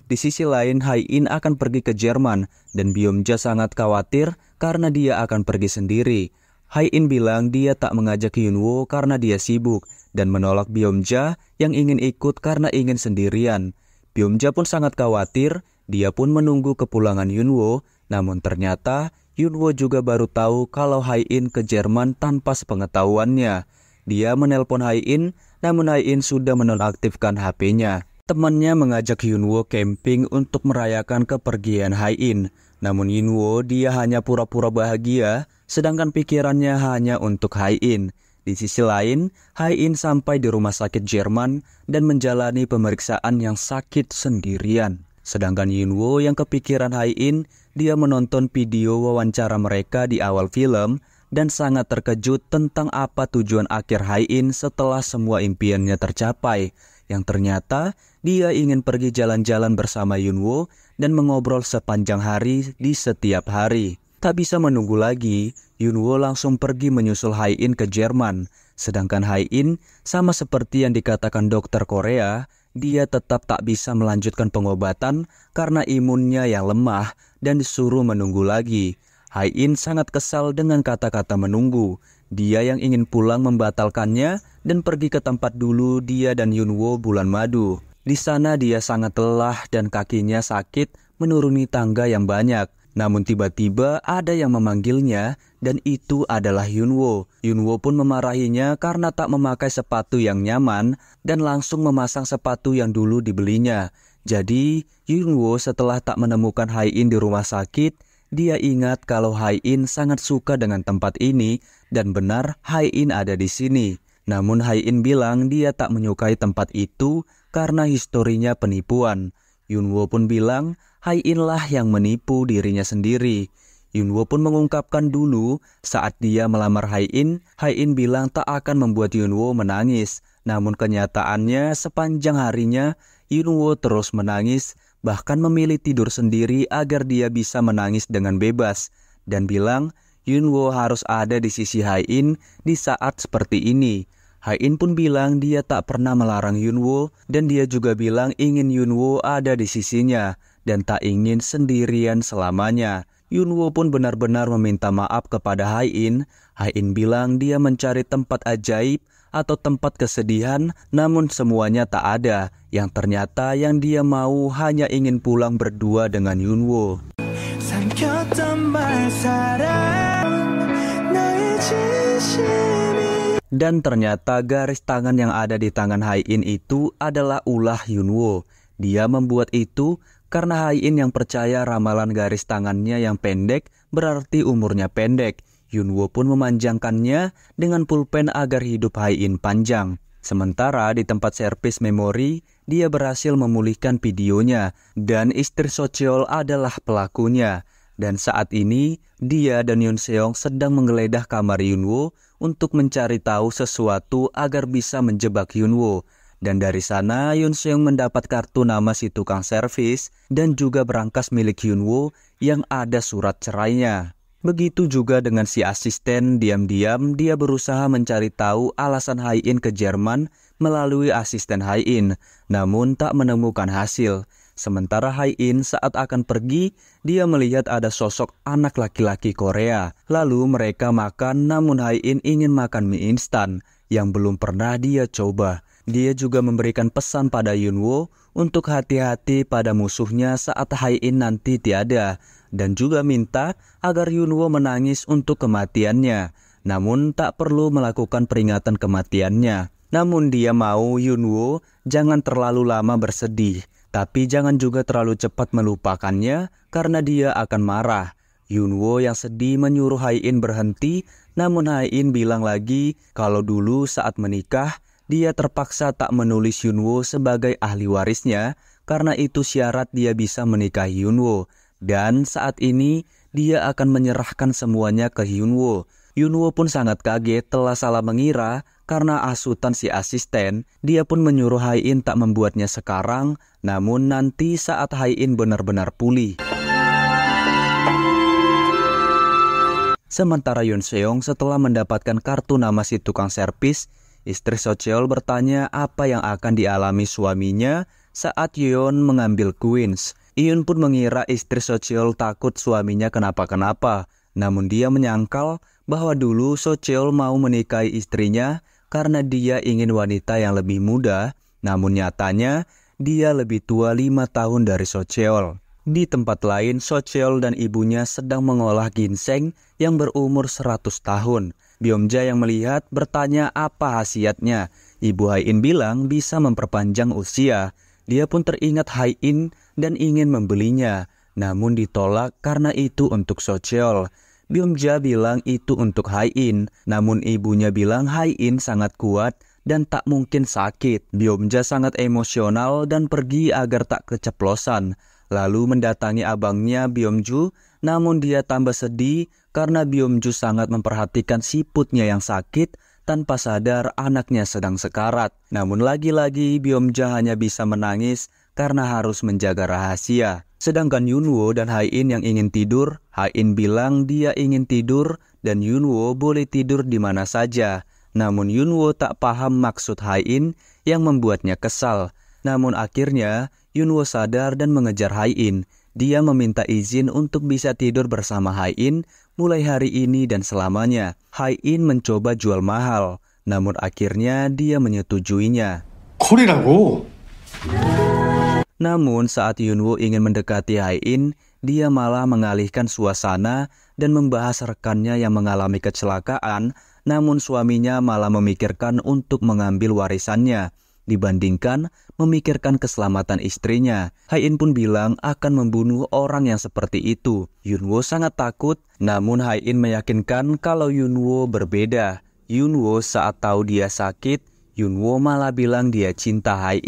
Di sisi lain, Hai In akan pergi ke Jerman dan Biomja sangat khawatir karena dia akan pergi sendiri. Hai In bilang dia tak mengajak Yunwo karena dia sibuk dan menolak Biomja yang ingin ikut karena ingin sendirian. Biomja pun sangat khawatir, dia pun menunggu kepulangan Yunwo, namun ternyata Yunwo juga baru tahu kalau Hai In ke Jerman tanpa sepengetahuannya. Dia menelpon Hai In, namun Hai In sudah menonaktifkan HP-nya. Temannya mengajak Yunwo camping untuk merayakan kepergian Hai In. Namun Yunwo dia hanya pura-pura bahagia, sedangkan pikirannya hanya untuk Hai In. Di sisi lain, Hai In sampai di rumah sakit Jerman dan menjalani pemeriksaan yang sakit sendirian. Sedangkan Yunwo yang kepikiran Hai In, dia menonton video wawancara mereka di awal film dan sangat terkejut tentang apa tujuan akhir Hai In setelah semua impiannya tercapai yang ternyata dia ingin pergi jalan-jalan bersama Yunwo dan mengobrol sepanjang hari di setiap hari. Tak bisa menunggu lagi, Yunwo langsung pergi menyusul Hai In ke Jerman. Sedangkan Hai In, sama seperti yang dikatakan dokter Korea, dia tetap tak bisa melanjutkan pengobatan karena imunnya yang lemah dan disuruh menunggu lagi. Hai In sangat kesal dengan kata-kata menunggu dia yang ingin pulang membatalkannya dan pergi ke tempat dulu dia dan Yunwo bulan madu. Di sana dia sangat lelah dan kakinya sakit menuruni tangga yang banyak. Namun tiba-tiba ada yang memanggilnya dan itu adalah Yunwo. Yunwo pun memarahinya karena tak memakai sepatu yang nyaman dan langsung memasang sepatu yang dulu dibelinya. Jadi Yunwo setelah tak menemukan Hai di rumah sakit, dia ingat kalau Hai sangat suka dengan tempat ini dan benar, Hai In ada di sini. Namun Hai In bilang dia tak menyukai tempat itu karena historinya penipuan. Yunwo pun bilang Hai In lah yang menipu dirinya sendiri. Yunwo pun mengungkapkan dulu saat dia melamar Hai In, Hai In bilang tak akan membuat Yunwo menangis. Namun kenyataannya sepanjang harinya Yunwo terus menangis, bahkan memilih tidur sendiri agar dia bisa menangis dengan bebas dan bilang Yunwo harus ada di sisi Haiin di saat seperti ini. Haiin pun bilang dia tak pernah melarang Yunwo dan dia juga bilang ingin Yunwo ada di sisinya dan tak ingin sendirian selamanya. Yunwo pun benar-benar meminta maaf kepada Haiin. Haiin bilang dia mencari tempat ajaib atau tempat kesedihan, namun semuanya tak ada. Yang ternyata yang dia mau hanya ingin pulang berdua dengan Yunwo. Dan ternyata garis tangan yang ada di tangan Hai itu adalah ulah Yunwo. Dia membuat itu karena Hai yang percaya ramalan garis tangannya yang pendek berarti umurnya pendek. Yunwo pun memanjangkannya dengan pulpen agar hidup Hai panjang. Sementara di tempat servis memori, dia berhasil memulihkan videonya dan istri Sociol adalah pelakunya. Dan saat ini, dia dan Yun Seong sedang menggeledah kamar Yun Woo untuk mencari tahu sesuatu agar bisa menjebak Yun Woo. Dan dari sana, Yun Seong mendapat kartu nama si tukang servis dan juga berangkas milik Yun Woo yang ada surat cerainya. Begitu juga dengan si asisten, diam-diam dia berusaha mencari tahu alasan Hai In ke Jerman melalui asisten Hai In, namun tak menemukan hasil. Sementara Hai In saat akan pergi, dia melihat ada sosok anak laki-laki Korea. Lalu mereka makan namun Hai In ingin makan mie instan yang belum pernah dia coba. Dia juga memberikan pesan pada Yunwo untuk hati-hati pada musuhnya saat Hai In nanti tiada dan juga minta agar Yunwo menangis untuk kematiannya. Namun tak perlu melakukan peringatan kematiannya. Namun dia mau Yunwo jangan terlalu lama bersedih tapi jangan juga terlalu cepat melupakannya karena dia akan marah. Yunwo yang sedih menyuruh Haiin berhenti, namun Haiin bilang lagi kalau dulu saat menikah, dia terpaksa tak menulis Yunwo sebagai ahli warisnya karena itu syarat dia bisa menikahi Yunwo. Dan saat ini, dia akan menyerahkan semuanya ke Yunwo. Yunwo pun sangat kaget telah salah mengira karena asutan si asisten, dia pun menyuruh Haiin tak membuatnya sekarang, namun nanti saat Haiin benar-benar pulih. Sementara Yun Seong setelah mendapatkan kartu nama si tukang servis, istri Socheol bertanya apa yang akan dialami suaminya saat Yun mengambil Queens. Yun pun mengira istri Socheol takut suaminya kenapa-kenapa, namun dia menyangkal bahwa dulu Socheol mau menikahi istrinya karena dia ingin wanita yang lebih muda, namun nyatanya dia lebih tua lima tahun dari Socheol. Di tempat lain, Socheol dan ibunya sedang mengolah ginseng yang berumur 100 tahun. Biomja yang melihat bertanya apa khasiatnya. Ibu Haiin bilang bisa memperpanjang usia. Dia pun teringat Haiin dan ingin membelinya, namun ditolak karena itu untuk Socheol. Byungja bilang itu untuk Hai-in, namun ibunya bilang Hai-in sangat kuat dan tak mungkin sakit. Byungja sangat emosional dan pergi agar tak keceplosan. Lalu mendatangi abangnya Byungju, namun dia tambah sedih karena Byungju sangat memperhatikan siputnya yang sakit tanpa sadar anaknya sedang sekarat. Namun lagi-lagi Byungja hanya bisa menangis karena harus menjaga rahasia. Sedangkan Yunwo dan Haiin yang ingin tidur, Haiin bilang dia ingin tidur dan Yunwo boleh tidur di mana saja. Namun Yunwo tak paham maksud Haiin yang membuatnya kesal. Namun akhirnya Yunwo sadar dan mengejar Haiin. Dia meminta izin untuk bisa tidur bersama Haiin mulai hari ini dan selamanya. Haiin mencoba jual mahal, namun akhirnya dia menyetujuinya. Korelago. Namun saat Yunwo ingin mendekati Hai dia malah mengalihkan suasana dan membahas rekannya yang mengalami kecelakaan, namun suaminya malah memikirkan untuk mengambil warisannya dibandingkan memikirkan keselamatan istrinya. Hai pun bilang akan membunuh orang yang seperti itu. Yunwo sangat takut, namun Hai meyakinkan kalau Yunwo berbeda. Yunwo saat tahu dia sakit, Yunwo malah bilang dia cinta Hai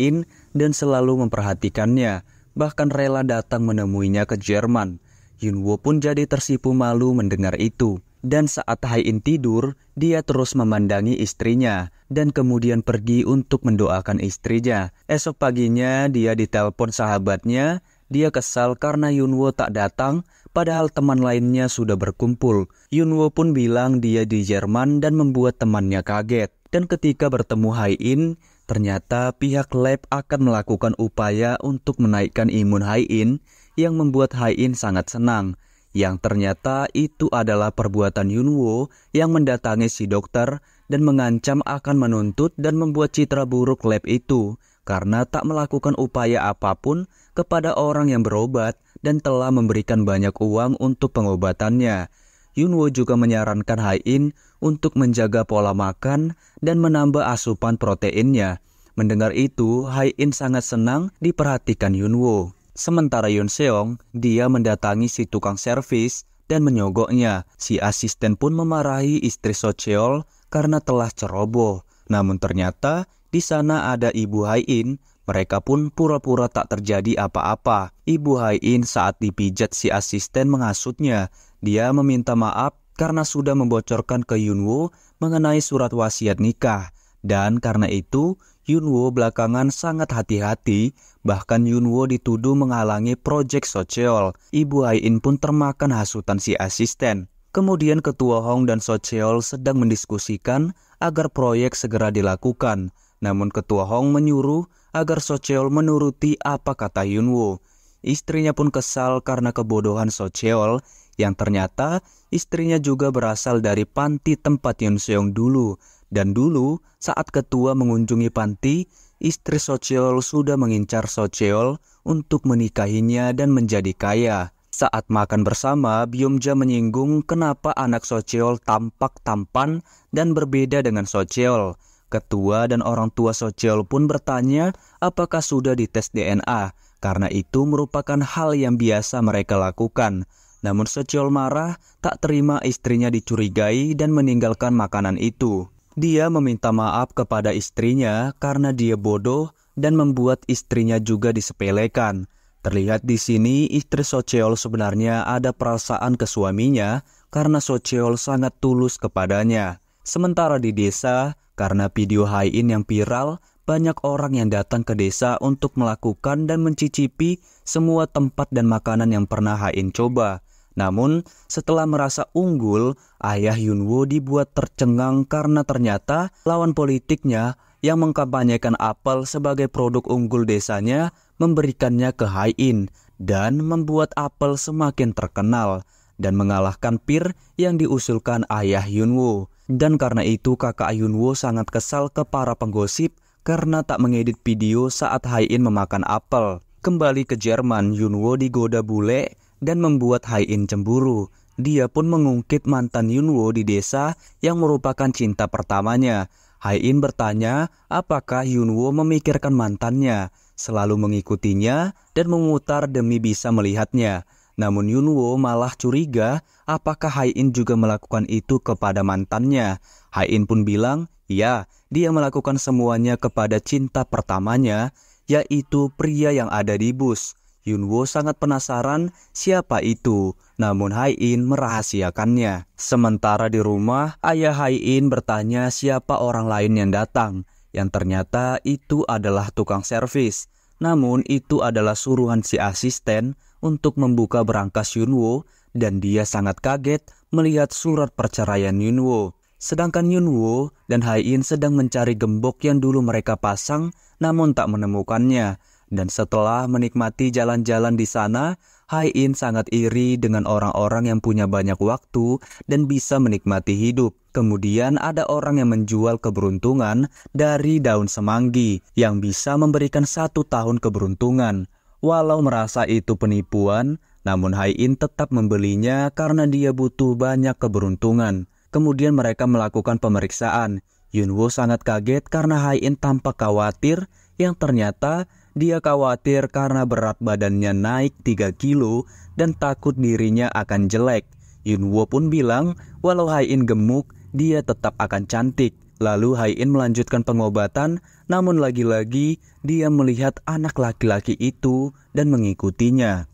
dan selalu memperhatikannya, bahkan rela datang menemuinya ke Jerman. Yunwo pun jadi tersipu malu mendengar itu. Dan saat Haiin tidur, dia terus memandangi istrinya dan kemudian pergi untuk mendoakan istrinya. Esok paginya dia ditelepon sahabatnya, dia kesal karena Yunwo tak datang padahal teman lainnya sudah berkumpul. Yunwo pun bilang dia di Jerman dan membuat temannya kaget. Dan ketika bertemu Haiin, Ternyata pihak lab akan melakukan upaya untuk menaikkan imun Haiin yang membuat Haiin sangat senang. Yang ternyata itu adalah perbuatan Yunwo yang mendatangi si dokter dan mengancam akan menuntut dan membuat citra buruk lab itu karena tak melakukan upaya apapun kepada orang yang berobat dan telah memberikan banyak uang untuk pengobatannya. Yunwo juga menyarankan Haiin untuk menjaga pola makan dan menambah asupan proteinnya. Mendengar itu, Hai In sangat senang diperhatikan Yunwo. Sementara Yun Seong, dia mendatangi si tukang servis dan menyogoknya. Si asisten pun memarahi istri Socheol karena telah ceroboh. Namun ternyata di sana ada Ibu Hai In mereka pun pura-pura tak terjadi apa-apa. Ibu Hai In saat dipijat si asisten mengasutnya. Dia meminta maaf karena sudah membocorkan ke Yunwo mengenai surat wasiat nikah dan karena itu Yunwo belakangan sangat hati-hati bahkan Yunwo dituduh menghalangi proyek Socheol. Ibu Aiin pun termakan hasutan si asisten. Kemudian Ketua Hong dan Socheol sedang mendiskusikan agar proyek segera dilakukan. Namun Ketua Hong menyuruh agar Socheol menuruti apa kata Yunwo. Istrinya pun kesal karena kebodohan Socheol yang ternyata istrinya juga berasal dari panti tempat Yun Seong dulu. Dan dulu, saat ketua mengunjungi panti, istri Socheol sudah mengincar Socheol untuk menikahinya dan menjadi kaya. Saat makan bersama, Byumja menyinggung kenapa anak Socheol tampak tampan dan berbeda dengan Socheol. Ketua dan orang tua Socheol pun bertanya apakah sudah dites DNA, karena itu merupakan hal yang biasa mereka lakukan. Namun Secol marah, tak terima istrinya dicurigai dan meninggalkan makanan itu. Dia meminta maaf kepada istrinya karena dia bodoh dan membuat istrinya juga disepelekan. Terlihat di sini istri Socheol sebenarnya ada perasaan ke suaminya karena Socheol sangat tulus kepadanya. Sementara di desa, karena video Haiin yang viral, banyak orang yang datang ke desa untuk melakukan dan mencicipi semua tempat dan makanan yang pernah Haiin coba. Namun, setelah merasa unggul, ayah Yunwo dibuat tercengang karena ternyata lawan politiknya yang mengkampanyekan apel sebagai produk unggul desanya memberikannya ke Hai In dan membuat apel semakin terkenal dan mengalahkan pir yang diusulkan ayah Yunwo. Dan karena itu kakak Yunwo sangat kesal ke para penggosip karena tak mengedit video saat Hai In memakan apel. Kembali ke Jerman, Yunwo digoda bule dan membuat Hai In cemburu. Dia pun mengungkit mantan Yunwo di desa yang merupakan cinta pertamanya. Hai In bertanya apakah Yunwo memikirkan mantannya, selalu mengikutinya dan memutar demi bisa melihatnya. Namun Yunwo malah curiga apakah Hai In juga melakukan itu kepada mantannya. Hai In pun bilang, ya, dia melakukan semuanya kepada cinta pertamanya, yaitu pria yang ada di bus. Yunwo sangat penasaran siapa itu, namun Hai In merahasiakannya. Sementara di rumah, ayah Hai In bertanya siapa orang lain yang datang, yang ternyata itu adalah tukang servis. Namun itu adalah suruhan si asisten untuk membuka berangkas Yunwo dan dia sangat kaget melihat surat perceraian Yunwo. Sedangkan Yunwo dan Hai In sedang mencari gembok yang dulu mereka pasang namun tak menemukannya dan setelah menikmati jalan-jalan di sana, Hai In sangat iri dengan orang-orang yang punya banyak waktu dan bisa menikmati hidup. Kemudian ada orang yang menjual keberuntungan dari daun semanggi yang bisa memberikan satu tahun keberuntungan. Walau merasa itu penipuan, namun Hai In tetap membelinya karena dia butuh banyak keberuntungan. Kemudian mereka melakukan pemeriksaan. Yunwo sangat kaget karena Hai In tampak khawatir yang ternyata dia khawatir karena berat badannya naik 3 kilo dan takut dirinya akan jelek. Yunwo pun bilang, walau Hai In gemuk, dia tetap akan cantik. Lalu Hai In melanjutkan pengobatan, namun lagi-lagi dia melihat anak laki-laki itu dan mengikutinya.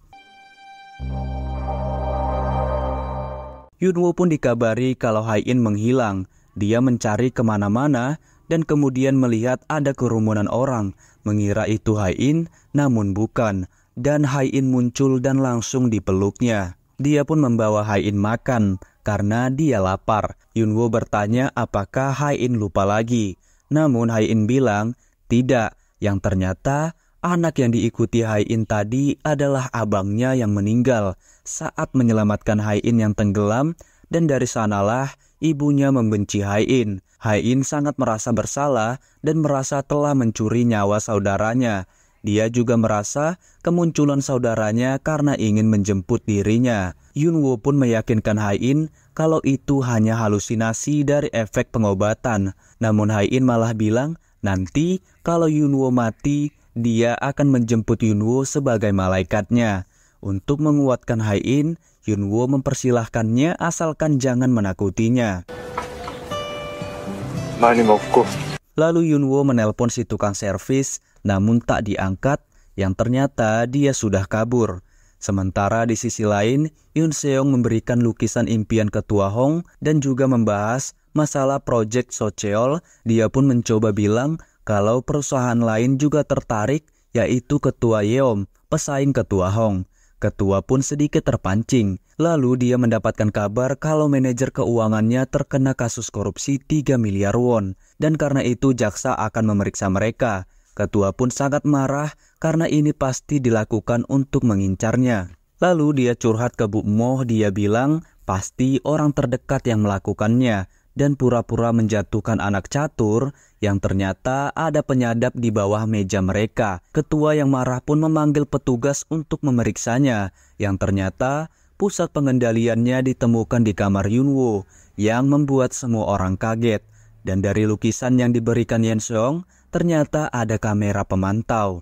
Yunwo pun dikabari kalau Hai In menghilang. Dia mencari kemana-mana dan kemudian melihat ada kerumunan orang mengira itu Hain, namun bukan, dan Hain muncul dan langsung dipeluknya. Dia pun membawa Hain makan karena dia lapar. Yunwo bertanya apakah Hain lupa lagi. Namun Hain bilang, tidak. Yang ternyata anak yang diikuti Hain tadi adalah abangnya yang meninggal saat menyelamatkan Hain yang tenggelam dan dari sanalah ibunya membenci Haiin. Haiin sangat merasa bersalah dan merasa telah mencuri nyawa saudaranya. Dia juga merasa kemunculan saudaranya karena ingin menjemput dirinya. Yunwo pun meyakinkan Hain kalau itu hanya halusinasi dari efek pengobatan. Namun Hain malah bilang nanti kalau Yunwo mati, dia akan menjemput Yunwo sebagai malaikatnya. Untuk menguatkan Hai In, Yunwo mempersilahkannya asalkan jangan menakutinya. Lalu Yunwo menelpon si tukang servis, namun tak diangkat, yang ternyata dia sudah kabur. Sementara di sisi lain, Yun Seong memberikan lukisan impian ketua Hong dan juga membahas masalah proyek Socheol. Dia pun mencoba bilang kalau perusahaan lain juga tertarik, yaitu ketua Yeom, pesaing ketua Hong. Ketua pun sedikit terpancing. Lalu dia mendapatkan kabar kalau manajer keuangannya terkena kasus korupsi 3 miliar won. Dan karena itu jaksa akan memeriksa mereka. Ketua pun sangat marah karena ini pasti dilakukan untuk mengincarnya. Lalu dia curhat ke Bu Moh, dia bilang pasti orang terdekat yang melakukannya dan pura-pura menjatuhkan anak catur yang ternyata ada penyadap di bawah meja mereka. Ketua yang marah pun memanggil petugas untuk memeriksanya, yang ternyata pusat pengendaliannya ditemukan di kamar Yunwo yang membuat semua orang kaget. Dan dari lukisan yang diberikan Yen Song, ternyata ada kamera pemantau.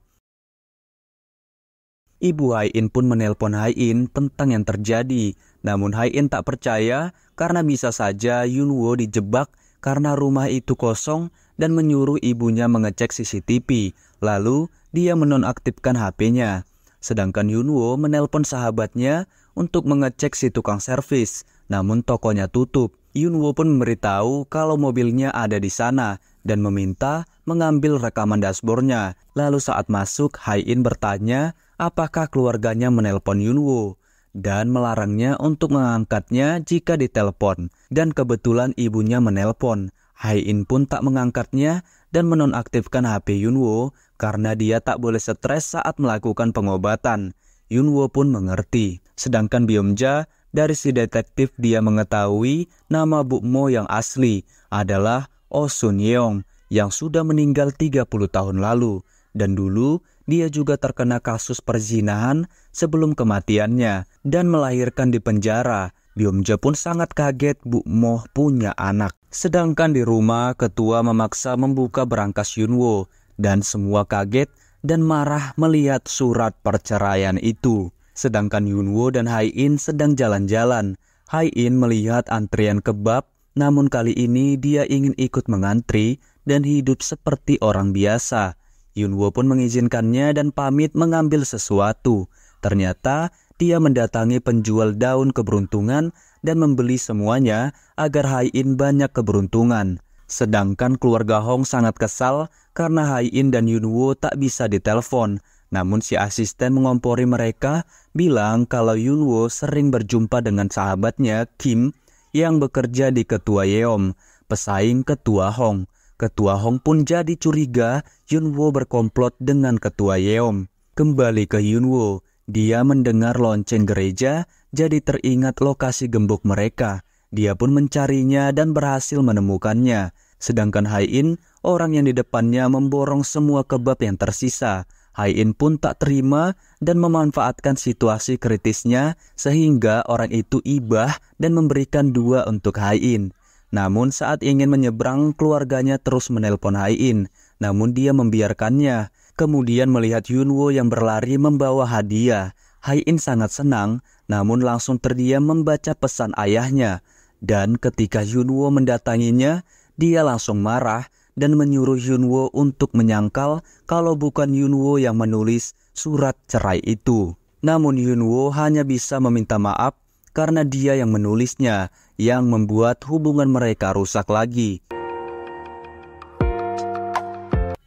Ibu Hai In pun menelpon Hai In tentang yang terjadi. Namun Hai In tak percaya karena bisa saja Yunwo dijebak karena rumah itu kosong dan menyuruh ibunya mengecek CCTV. Lalu, dia menonaktifkan HP-nya. Sedangkan Yunwo menelpon sahabatnya untuk mengecek si tukang servis, namun tokonya tutup. Yunwo pun memberitahu kalau mobilnya ada di sana dan meminta mengambil rekaman dashboardnya. Lalu saat masuk, Hai In bertanya apakah keluarganya menelpon Yunwo dan melarangnya untuk mengangkatnya jika ditelepon. Dan kebetulan ibunya menelpon. Hai In pun tak mengangkatnya dan menonaktifkan HP Yunwo karena dia tak boleh stres saat melakukan pengobatan. Yunwo pun mengerti. Sedangkan Biomja, dari si detektif dia mengetahui nama Bukmo yang asli adalah Oh Sun Yeong yang sudah meninggal 30 tahun lalu. Dan dulu dia juga terkena kasus perzinahan sebelum kematiannya dan melahirkan di penjara Byomja pun sangat kaget Bu Moh punya anak. Sedangkan di rumah, ketua memaksa membuka berangkas Yunwo dan semua kaget dan marah melihat surat perceraian itu. Sedangkan Yunwo dan Hai In sedang jalan-jalan. Hai In melihat antrian kebab, namun kali ini dia ingin ikut mengantri dan hidup seperti orang biasa. Yunwo pun mengizinkannya dan pamit mengambil sesuatu. Ternyata dia mendatangi penjual daun keberuntungan dan membeli semuanya agar Haiin banyak keberuntungan. Sedangkan keluarga Hong sangat kesal karena Haiin dan Yunwo tak bisa ditelepon. Namun si asisten mengompori mereka bilang kalau Yunwo sering berjumpa dengan sahabatnya Kim yang bekerja di Ketua Yeom, pesaing Ketua Hong. Ketua Hong pun jadi curiga Yunwo berkomplot dengan Ketua Yeom. Kembali ke Yunwo. Dia mendengar lonceng gereja, jadi teringat lokasi gembok mereka. Dia pun mencarinya dan berhasil menemukannya. Sedangkan Hain, orang yang di depannya memborong semua kebab yang tersisa. Haiin pun tak terima dan memanfaatkan situasi kritisnya sehingga orang itu ibah dan memberikan dua untuk Hain. Namun saat ingin menyeberang, keluarganya terus menelpon Hain. Namun dia membiarkannya kemudian melihat Yunwo yang berlari membawa hadiah. Hai In sangat senang, namun langsung terdiam membaca pesan ayahnya. Dan ketika Yunwo mendatanginya, dia langsung marah dan menyuruh Yunwo untuk menyangkal kalau bukan Yunwo yang menulis surat cerai itu. Namun Yunwo hanya bisa meminta maaf karena dia yang menulisnya, yang membuat hubungan mereka rusak lagi.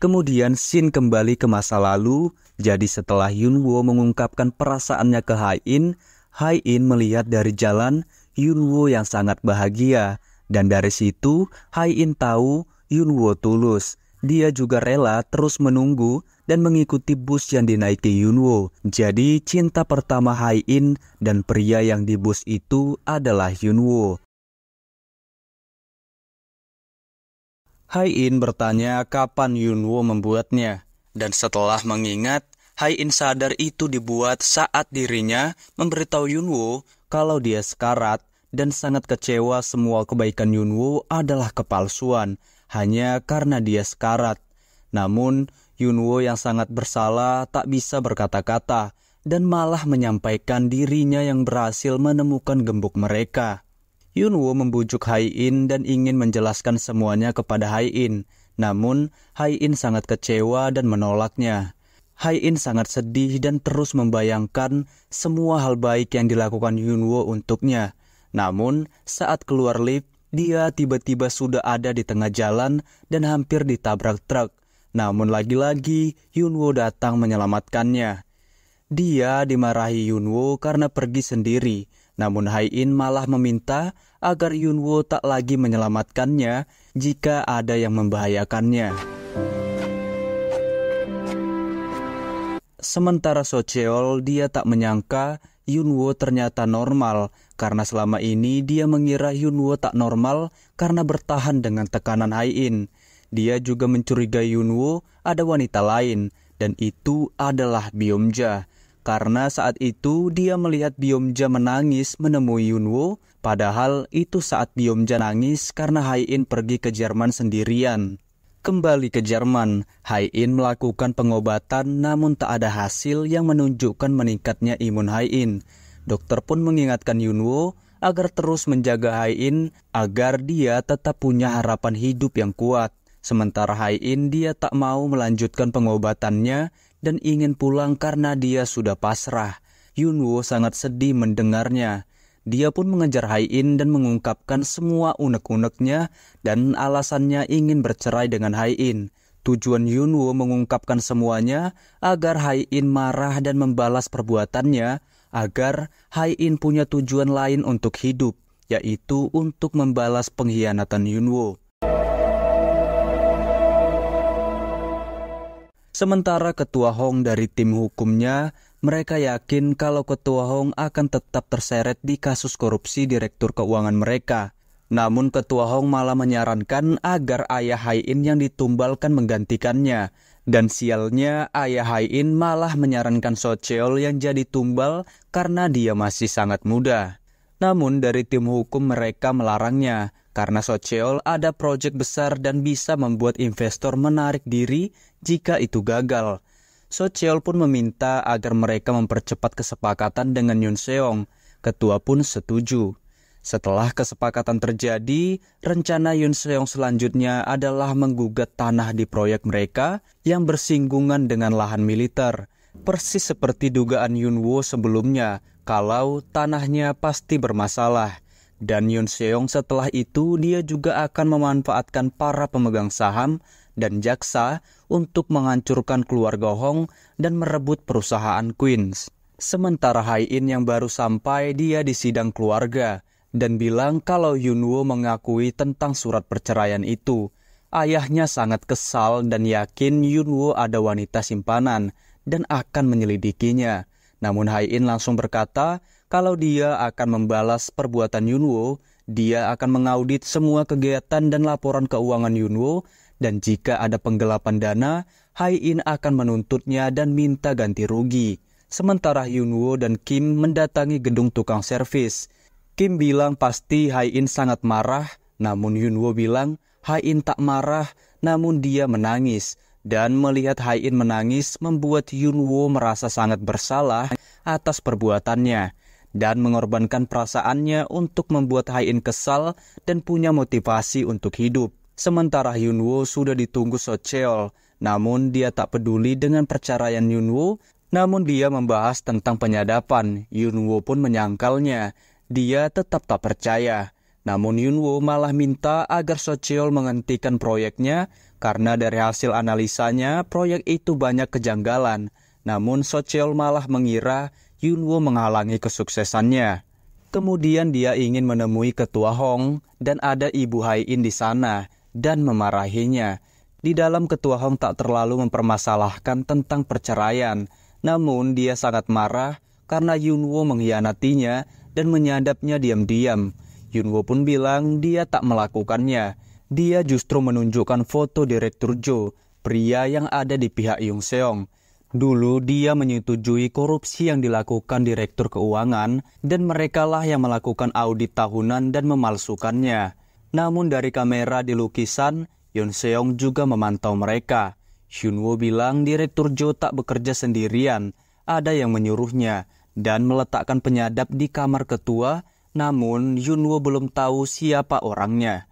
Kemudian Shin kembali ke masa lalu, jadi setelah Yunwo mengungkapkan perasaannya ke Hai In, Hai In melihat dari jalan Yunwo yang sangat bahagia, dan dari situ Hai In tahu Yunwo tulus. Dia juga rela terus menunggu dan mengikuti bus yang dinaiki Yunwo. Jadi cinta pertama Hai In dan pria yang di bus itu adalah Yunwo. Hai In bertanya kapan Yunwo membuatnya. Dan setelah mengingat, Hai In sadar itu dibuat saat dirinya memberitahu Yunwo kalau dia sekarat dan sangat kecewa semua kebaikan Yunwo adalah kepalsuan hanya karena dia sekarat. Namun, Yunwo yang sangat bersalah tak bisa berkata-kata dan malah menyampaikan dirinya yang berhasil menemukan gembok mereka. Yunwo membujuk Hai In dan ingin menjelaskan semuanya kepada Hai In. Namun, Hai In sangat kecewa dan menolaknya. Hai In sangat sedih dan terus membayangkan semua hal baik yang dilakukan Yunwo untuknya. Namun, saat keluar lift, dia tiba-tiba sudah ada di tengah jalan dan hampir ditabrak truk. Namun lagi-lagi Yunwo datang menyelamatkannya. Dia dimarahi Yunwo karena pergi sendiri namun Hai In malah meminta agar Yunwo tak lagi menyelamatkannya jika ada yang membahayakannya. Sementara Socheol dia tak menyangka Yunwo ternyata normal karena selama ini dia mengira Yunwo tak normal karena bertahan dengan tekanan Hai In. Dia juga mencurigai Yunwo ada wanita lain dan itu adalah Biomja karena saat itu dia melihat Biomja menangis menemui Yunwo, padahal itu saat Biomja nangis karena Haiin pergi ke Jerman sendirian. Kembali ke Jerman, Haiin melakukan pengobatan namun tak ada hasil yang menunjukkan meningkatnya imun Haiin. Dokter pun mengingatkan Yunwo agar terus menjaga Haiin agar dia tetap punya harapan hidup yang kuat. Sementara Haiin dia tak mau melanjutkan pengobatannya dan ingin pulang karena dia sudah pasrah. Yunwo sangat sedih mendengarnya. Dia pun mengejar Haiin dan mengungkapkan semua unek-uneknya dan alasannya ingin bercerai dengan Haiin. Tujuan Yunwo mengungkapkan semuanya agar Haiin marah dan membalas perbuatannya, agar Haiin punya tujuan lain untuk hidup, yaitu untuk membalas pengkhianatan Yunwo. Sementara Ketua Hong dari tim hukumnya, mereka yakin kalau Ketua Hong akan tetap terseret di kasus korupsi Direktur Keuangan mereka. Namun Ketua Hong malah menyarankan agar Ayah Haiin yang ditumbalkan menggantikannya. Dan sialnya Ayah Haiin malah menyarankan Socheol yang jadi tumbal karena dia masih sangat muda. Namun dari tim hukum mereka melarangnya karena Socheol ada proyek besar dan bisa membuat investor menarik diri jika itu gagal. Cheol pun meminta agar mereka mempercepat kesepakatan dengan Yun Seong. Ketua pun setuju. Setelah kesepakatan terjadi, rencana Yun Seong selanjutnya adalah menggugat tanah di proyek mereka yang bersinggungan dengan lahan militer. Persis seperti dugaan Yun Wo sebelumnya, kalau tanahnya pasti bermasalah. Dan Yun Seong setelah itu dia juga akan memanfaatkan para pemegang saham dan jaksa untuk menghancurkan keluarga Hong dan merebut perusahaan Queens. Sementara Hai In yang baru sampai, dia disidang keluarga dan bilang kalau Yunwo mengakui tentang surat perceraian itu. Ayahnya sangat kesal dan yakin Yunwo ada wanita simpanan dan akan menyelidikinya. Namun Hai In langsung berkata kalau dia akan membalas perbuatan Yunwo, dia akan mengaudit semua kegiatan dan laporan keuangan Yunwo dan jika ada penggelapan dana, Hai In akan menuntutnya dan minta ganti rugi. Sementara Yunwo dan Kim mendatangi gedung tukang servis. Kim bilang pasti Hai In sangat marah, namun Yunwo bilang Hai In tak marah, namun dia menangis. Dan melihat Hai In menangis membuat Yunwo merasa sangat bersalah atas perbuatannya dan mengorbankan perasaannya untuk membuat Hai In kesal dan punya motivasi untuk hidup. Sementara Yunwo sudah ditunggu Socheol, namun dia tak peduli dengan perceraian Yunwo, namun dia membahas tentang penyadapan. Yunwo pun menyangkalnya. Dia tetap tak percaya. Namun Yunwo malah minta agar Socheol menghentikan proyeknya karena dari hasil analisanya proyek itu banyak kejanggalan. Namun Socheol malah mengira Yunwo menghalangi kesuksesannya. Kemudian dia ingin menemui Ketua Hong dan ada Ibu Haiin di sana dan memarahinya. Di dalam Ketua Hong tak terlalu mempermasalahkan tentang perceraian, namun dia sangat marah karena Yunwo mengkhianatinya dan menyadapnya diam-diam. Yunwo pun bilang dia tak melakukannya. Dia justru menunjukkan foto Direktur Jo, pria yang ada di pihak Yung Seong. Dulu dia menyetujui korupsi yang dilakukan Direktur Keuangan dan merekalah yang melakukan audit tahunan dan memalsukannya. Namun dari kamera di lukisan, Yun Seong juga memantau mereka. Woo bilang direktur Jo tak bekerja sendirian, ada yang menyuruhnya, dan meletakkan penyadap di kamar ketua, namun Woo belum tahu siapa orangnya.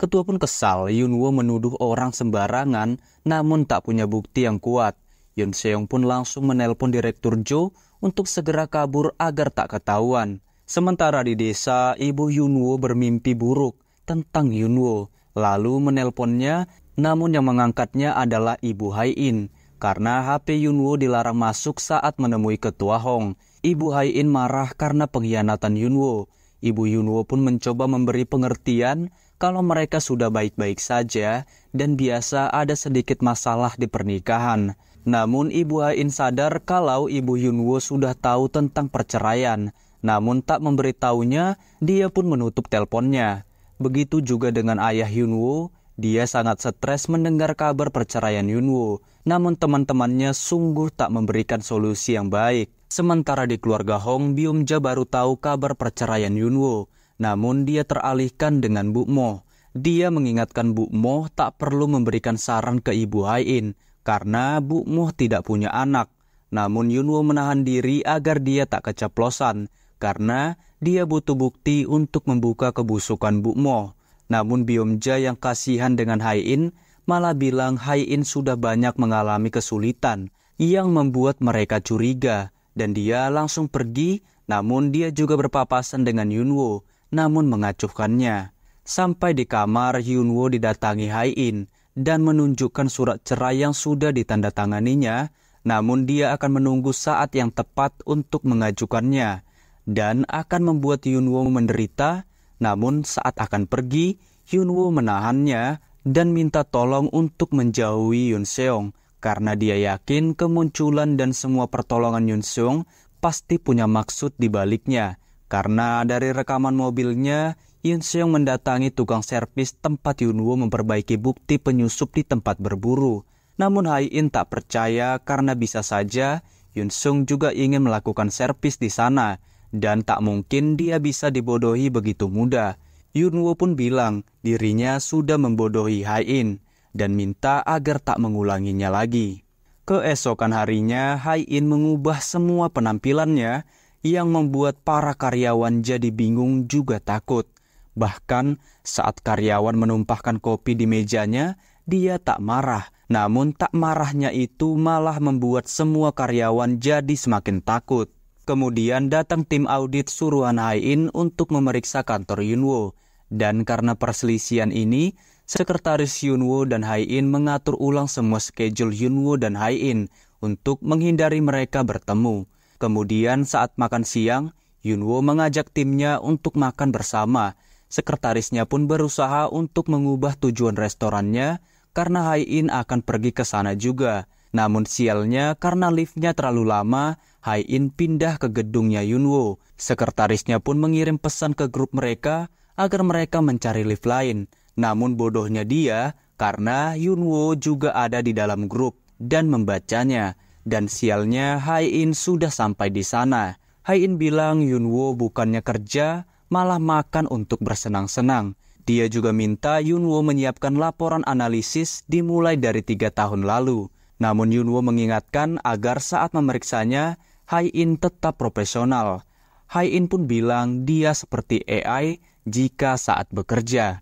Ketua pun kesal Woo menuduh orang sembarangan namun tak punya bukti yang kuat. Yun Seong pun langsung menelpon Direktur Jo untuk segera kabur agar tak ketahuan. Sementara di desa, ibu Woo bermimpi buruk tentang Yunwo, lalu menelponnya, namun yang mengangkatnya adalah Ibu Haiin, karena HP Yunwo dilarang masuk saat menemui Ketua Hong. Ibu Haiin marah karena pengkhianatan Yunwo. Ibu Yunwo pun mencoba memberi pengertian kalau mereka sudah baik-baik saja dan biasa ada sedikit masalah di pernikahan. Namun Ibu Haiin sadar kalau Ibu Yunwo sudah tahu tentang perceraian, namun tak memberitahunya, dia pun menutup teleponnya. Begitu juga dengan ayah Yunwo, dia sangat stres mendengar kabar perceraian Yunwo. Namun teman-temannya sungguh tak memberikan solusi yang baik. Sementara di keluarga Hong, Biumja baru tahu kabar perceraian Yunwo. Namun dia teralihkan dengan Bu Mo. Dia mengingatkan Bu Mo tak perlu memberikan saran ke Ibu Hain karena Bu Mo tidak punya anak. Namun Yunwo menahan diri agar dia tak keceplosan karena dia butuh bukti untuk membuka kebusukan Bu Mo. Namun Biomja yang kasihan dengan Hai In malah bilang Hai In sudah banyak mengalami kesulitan yang membuat mereka curiga dan dia langsung pergi namun dia juga berpapasan dengan Yunwo namun mengacuhkannya. Sampai di kamar Yunwo didatangi Hai In dan menunjukkan surat cerai yang sudah ditandatanganinya namun dia akan menunggu saat yang tepat untuk mengajukannya dan akan membuat Yun Yunwo menderita, namun saat akan pergi, Yun Yunwo menahannya dan minta tolong untuk menjauhi Yun Seong karena dia yakin kemunculan dan semua pertolongan Yun Seong pasti punya maksud di baliknya. Karena dari rekaman mobilnya, Yun Seong mendatangi tukang servis tempat Yun Yunwo memperbaiki bukti penyusup di tempat berburu. Namun Hai In tak percaya karena bisa saja Yun Seong juga ingin melakukan servis di sana dan tak mungkin dia bisa dibodohi begitu mudah. Yunwo pun bilang dirinya sudah membodohi Haiin dan minta agar tak mengulanginya lagi. Keesokan harinya, Haiin mengubah semua penampilannya yang membuat para karyawan jadi bingung juga takut. Bahkan saat karyawan menumpahkan kopi di mejanya, dia tak marah. Namun tak marahnya itu malah membuat semua karyawan jadi semakin takut. Kemudian datang tim audit suruhan Haiin untuk memeriksa kantor Yunwo. Dan karena perselisihan ini, Sekretaris Yunwo dan Hain mengatur ulang semua schedule Yunwo dan Hain untuk menghindari mereka bertemu. Kemudian saat makan siang, Yunwo mengajak timnya untuk makan bersama. Sekretarisnya pun berusaha untuk mengubah tujuan restorannya karena Hain akan pergi ke sana juga. Namun sialnya karena liftnya terlalu lama, Hai In pindah ke gedungnya Yunwo. Sekretarisnya pun mengirim pesan ke grup mereka agar mereka mencari lift lain. Namun bodohnya dia karena Yunwo juga ada di dalam grup dan membacanya. Dan sialnya Hai In sudah sampai di sana. Hai In bilang Yunwo bukannya kerja, malah makan untuk bersenang-senang. Dia juga minta Yunwo menyiapkan laporan analisis dimulai dari tiga tahun lalu. Namun Yunwo mengingatkan agar saat memeriksanya, Hai In tetap profesional. Hai In pun bilang dia seperti AI jika saat bekerja.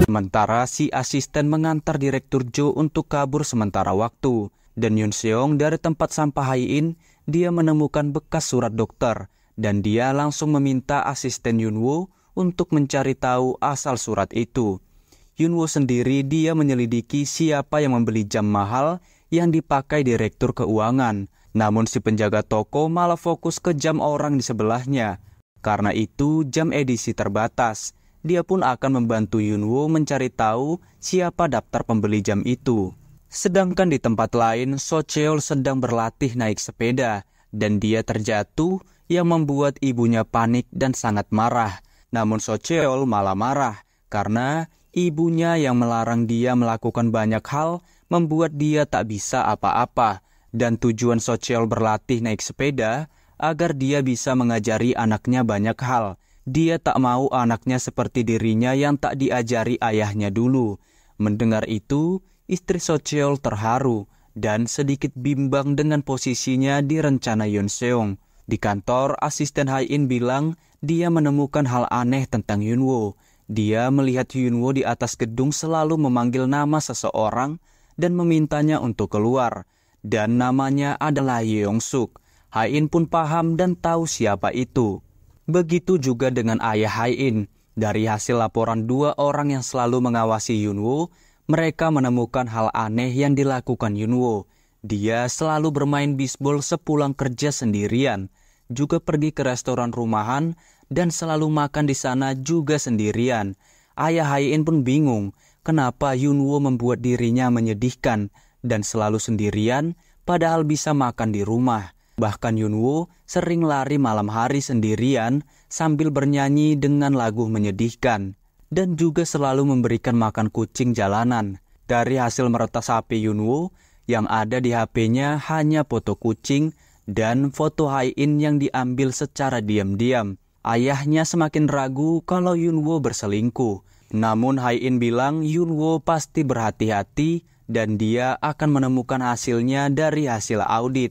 Sementara si asisten mengantar direktur Jo untuk kabur sementara waktu. Dan Yun Seong dari tempat sampah Hai In, dia menemukan bekas surat dokter. Dan dia langsung meminta asisten Yun Woo untuk mencari tahu asal surat itu. Yun Yunwo sendiri dia menyelidiki siapa yang membeli jam mahal yang dipakai direktur keuangan. Namun si penjaga toko malah fokus ke jam orang di sebelahnya. Karena itu jam edisi terbatas. Dia pun akan membantu Yunwo mencari tahu siapa daftar pembeli jam itu. Sedangkan di tempat lain, So Cheol sedang berlatih naik sepeda dan dia terjatuh yang membuat ibunya panik dan sangat marah. Namun So Cheol malah marah karena ibunya yang melarang dia melakukan banyak hal membuat dia tak bisa apa-apa, dan tujuan sosial berlatih naik sepeda agar dia bisa mengajari anaknya banyak hal. Dia tak mau anaknya seperti dirinya yang tak diajari ayahnya dulu. Mendengar itu, istri Socheol terharu dan sedikit bimbang dengan posisinya di rencana Yun Seong. Di kantor, asisten Hai In bilang dia menemukan hal aneh tentang Yunwo. Dia melihat Yunwo di atas gedung selalu memanggil nama seseorang dan memintanya untuk keluar. Dan namanya adalah Yeong Suk. Hain pun paham dan tahu siapa itu. Begitu juga dengan ayah Hain. Dari hasil laporan dua orang yang selalu mengawasi Yunwo, mereka menemukan hal aneh yang dilakukan Yunwo. Dia selalu bermain bisbol sepulang kerja sendirian, juga pergi ke restoran rumahan dan selalu makan di sana juga sendirian. Ayah Hain pun bingung, kenapa Yunwo membuat dirinya menyedihkan dan selalu sendirian padahal bisa makan di rumah. Bahkan Yunwo sering lari malam hari sendirian sambil bernyanyi dengan lagu menyedihkan dan juga selalu memberikan makan kucing jalanan. Dari hasil meretas HP Yunwo yang ada di HP-nya hanya foto kucing dan foto Hai-in yang diambil secara diam-diam. Ayahnya semakin ragu kalau Yunwo berselingkuh namun Haiin bilang Yunwo pasti berhati-hati dan dia akan menemukan hasilnya dari hasil audit.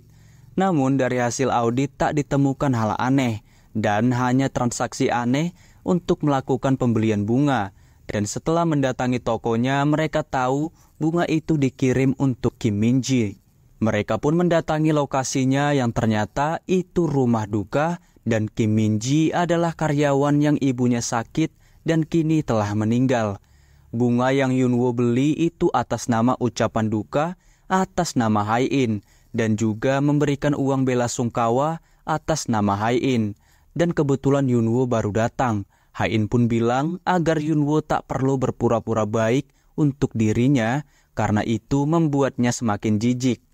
Namun dari hasil audit tak ditemukan hal aneh dan hanya transaksi aneh untuk melakukan pembelian bunga. Dan setelah mendatangi tokonya, mereka tahu bunga itu dikirim untuk Kim Min Ji. Mereka pun mendatangi lokasinya yang ternyata itu rumah duka dan Kim Min Ji adalah karyawan yang ibunya sakit dan kini telah meninggal. Bunga yang Yunwo beli itu atas nama ucapan duka, atas nama Haiin, dan juga memberikan uang bela sungkawa atas nama Haiin. Dan kebetulan Yunwo baru datang. Haiin pun bilang agar Yunwo tak perlu berpura-pura baik untuk dirinya karena itu membuatnya semakin jijik.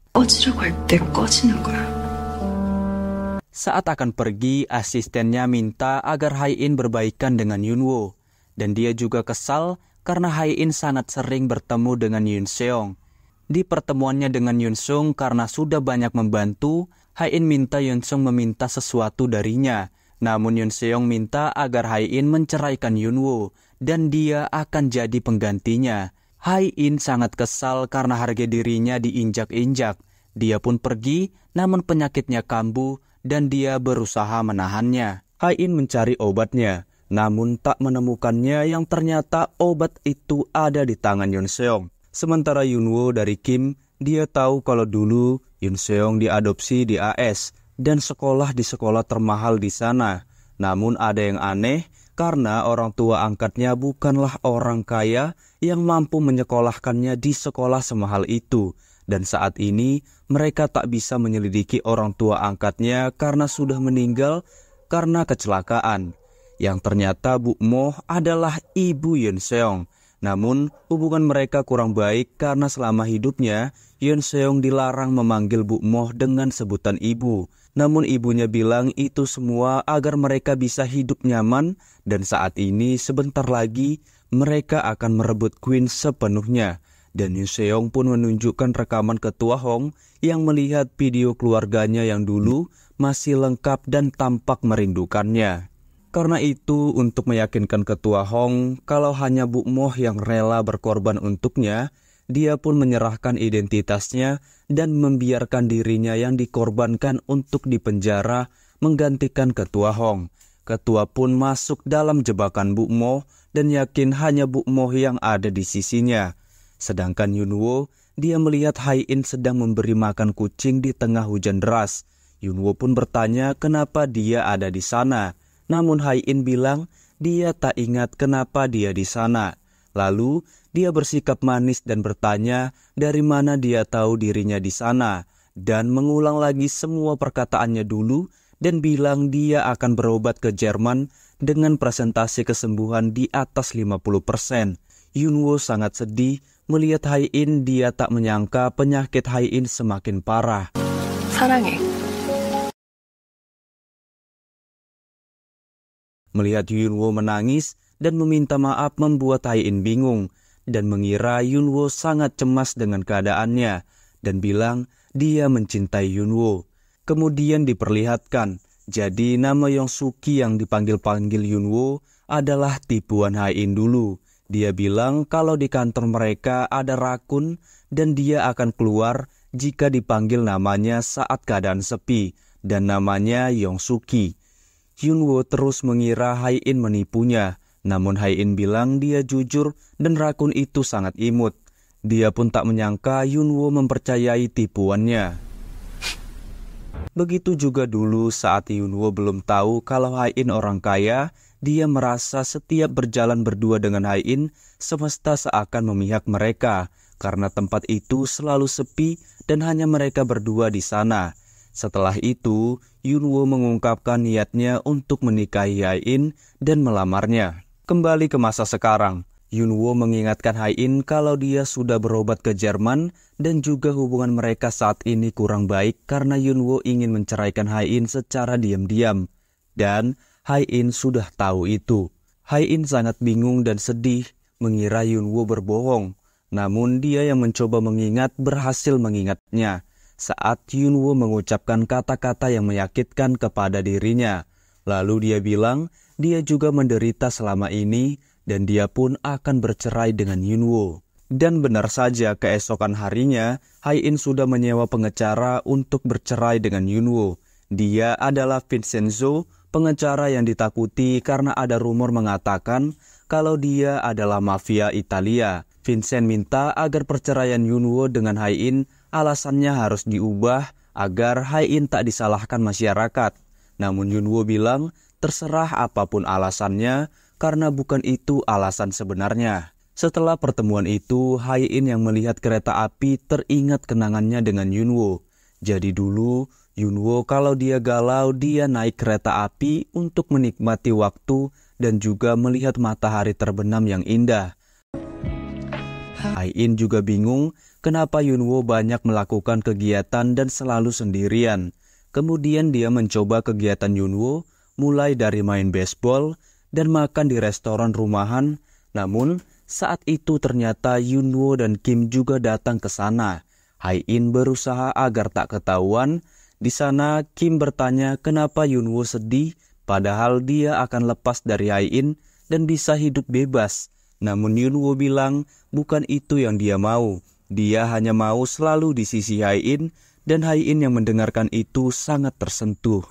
Saat akan pergi, asistennya minta agar Haiin berbaikan dengan Yunwo. Dan dia juga kesal karena Hai In sangat sering bertemu dengan Yun Seong. Di pertemuannya dengan Yun Sung karena sudah banyak membantu, Hai In minta Yun Sung meminta sesuatu darinya. Namun Yun Seong minta agar Hai In menceraikan Yun Woo dan dia akan jadi penggantinya. Hai In sangat kesal karena harga dirinya diinjak-injak. Dia pun pergi, namun penyakitnya kambuh dan dia berusaha menahannya. Hai In mencari obatnya, namun tak menemukannya yang ternyata obat itu ada di tangan Yun Seong. Sementara Yunwo dari Kim, dia tahu kalau dulu Yun Seong diadopsi di AS dan sekolah di sekolah termahal di sana. Namun ada yang aneh karena orang tua angkatnya bukanlah orang kaya yang mampu menyekolahkannya di sekolah semahal itu. Dan saat ini mereka tak bisa menyelidiki orang tua angkatnya karena sudah meninggal karena kecelakaan yang ternyata Bu Moh adalah ibu Yun Seong. Namun, hubungan mereka kurang baik karena selama hidupnya, Yun Seong dilarang memanggil Bu Moh dengan sebutan ibu. Namun ibunya bilang itu semua agar mereka bisa hidup nyaman dan saat ini sebentar lagi mereka akan merebut Queen sepenuhnya dan Yun Seong pun menunjukkan rekaman ketua Hong yang melihat video keluarganya yang dulu masih lengkap dan tampak merindukannya. Karena itu, untuk meyakinkan Ketua Hong kalau hanya Bu Moh yang rela berkorban untuknya, dia pun menyerahkan identitasnya dan membiarkan dirinya yang dikorbankan untuk dipenjara menggantikan Ketua Hong. Ketua pun masuk dalam jebakan Bu Moh dan yakin hanya Bu Moh yang ada di sisinya. Sedangkan Yunwo, dia melihat Hai In sedang memberi makan kucing di tengah hujan deras. Yunwo pun bertanya kenapa dia ada di sana. Namun Hai In bilang dia tak ingat kenapa dia di sana. Lalu dia bersikap manis dan bertanya dari mana dia tahu dirinya di sana dan mengulang lagi semua perkataannya dulu dan bilang dia akan berobat ke Jerman dengan presentasi kesembuhan di atas 50%. Yunwo sangat sedih melihat Hai In dia tak menyangka penyakit Hai In semakin parah. 사랑해. Melihat Yunwo menangis dan meminta maaf membuat In bingung dan mengira Yunwo sangat cemas dengan keadaannya dan bilang dia mencintai Yunwo. Kemudian diperlihatkan, jadi nama Suki yang dipanggil-panggil Yunwo adalah tipuan Haiin dulu. Dia bilang kalau di kantor mereka ada rakun dan dia akan keluar jika dipanggil namanya saat keadaan sepi dan namanya Suki. Yunwo terus mengira Hai In menipunya. Namun Hai In bilang dia jujur dan rakun itu sangat imut. Dia pun tak menyangka Yunwo mempercayai tipuannya. Begitu juga dulu saat Yunwo belum tahu kalau Hai In orang kaya, dia merasa setiap berjalan berdua dengan Hai In, semesta seakan memihak mereka karena tempat itu selalu sepi dan hanya mereka berdua di sana. Setelah itu, Yunwo mengungkapkan niatnya untuk menikahi Haiin dan melamarnya. Kembali ke masa sekarang, Yunwo mengingatkan Haiin kalau dia sudah berobat ke Jerman dan juga hubungan mereka saat ini kurang baik karena Yunwo ingin menceraikan Haiin secara diam-diam. Dan Haiin sudah tahu itu. Haiin sangat bingung dan sedih mengira Yunwo berbohong. Namun dia yang mencoba mengingat berhasil mengingatnya saat Yunwo mengucapkan kata-kata yang menyakitkan kepada dirinya. Lalu dia bilang, dia juga menderita selama ini dan dia pun akan bercerai dengan Yunwo. Dan benar saja keesokan harinya, Hai In sudah menyewa pengecara untuk bercerai dengan Yunwo. Dia adalah Vincenzo, pengecara yang ditakuti karena ada rumor mengatakan kalau dia adalah mafia Italia. Vincent minta agar perceraian Yunwo dengan Hai In alasannya harus diubah agar Hai-in tak disalahkan masyarakat. Namun Yunwo bilang, terserah apapun alasannya, karena bukan itu alasan sebenarnya. Setelah pertemuan itu, Hai-in yang melihat kereta api teringat kenangannya dengan Yunwo. Jadi dulu, Yunwo kalau dia galau, dia naik kereta api untuk menikmati waktu dan juga melihat matahari terbenam yang indah. Ain juga bingung kenapa Yunwo banyak melakukan kegiatan dan selalu sendirian. Kemudian dia mencoba kegiatan Yunwo, mulai dari main baseball dan makan di restoran rumahan. Namun, saat itu ternyata Yunwo dan Kim juga datang ke sana. Ain berusaha agar tak ketahuan. Di sana, Kim bertanya kenapa Yunwo sedih, padahal dia akan lepas dari Ain dan bisa hidup bebas. Namun Yunwo bilang bukan itu yang dia mau. Dia hanya mau selalu di sisi Haiin dan Haiin yang mendengarkan itu sangat tersentuh.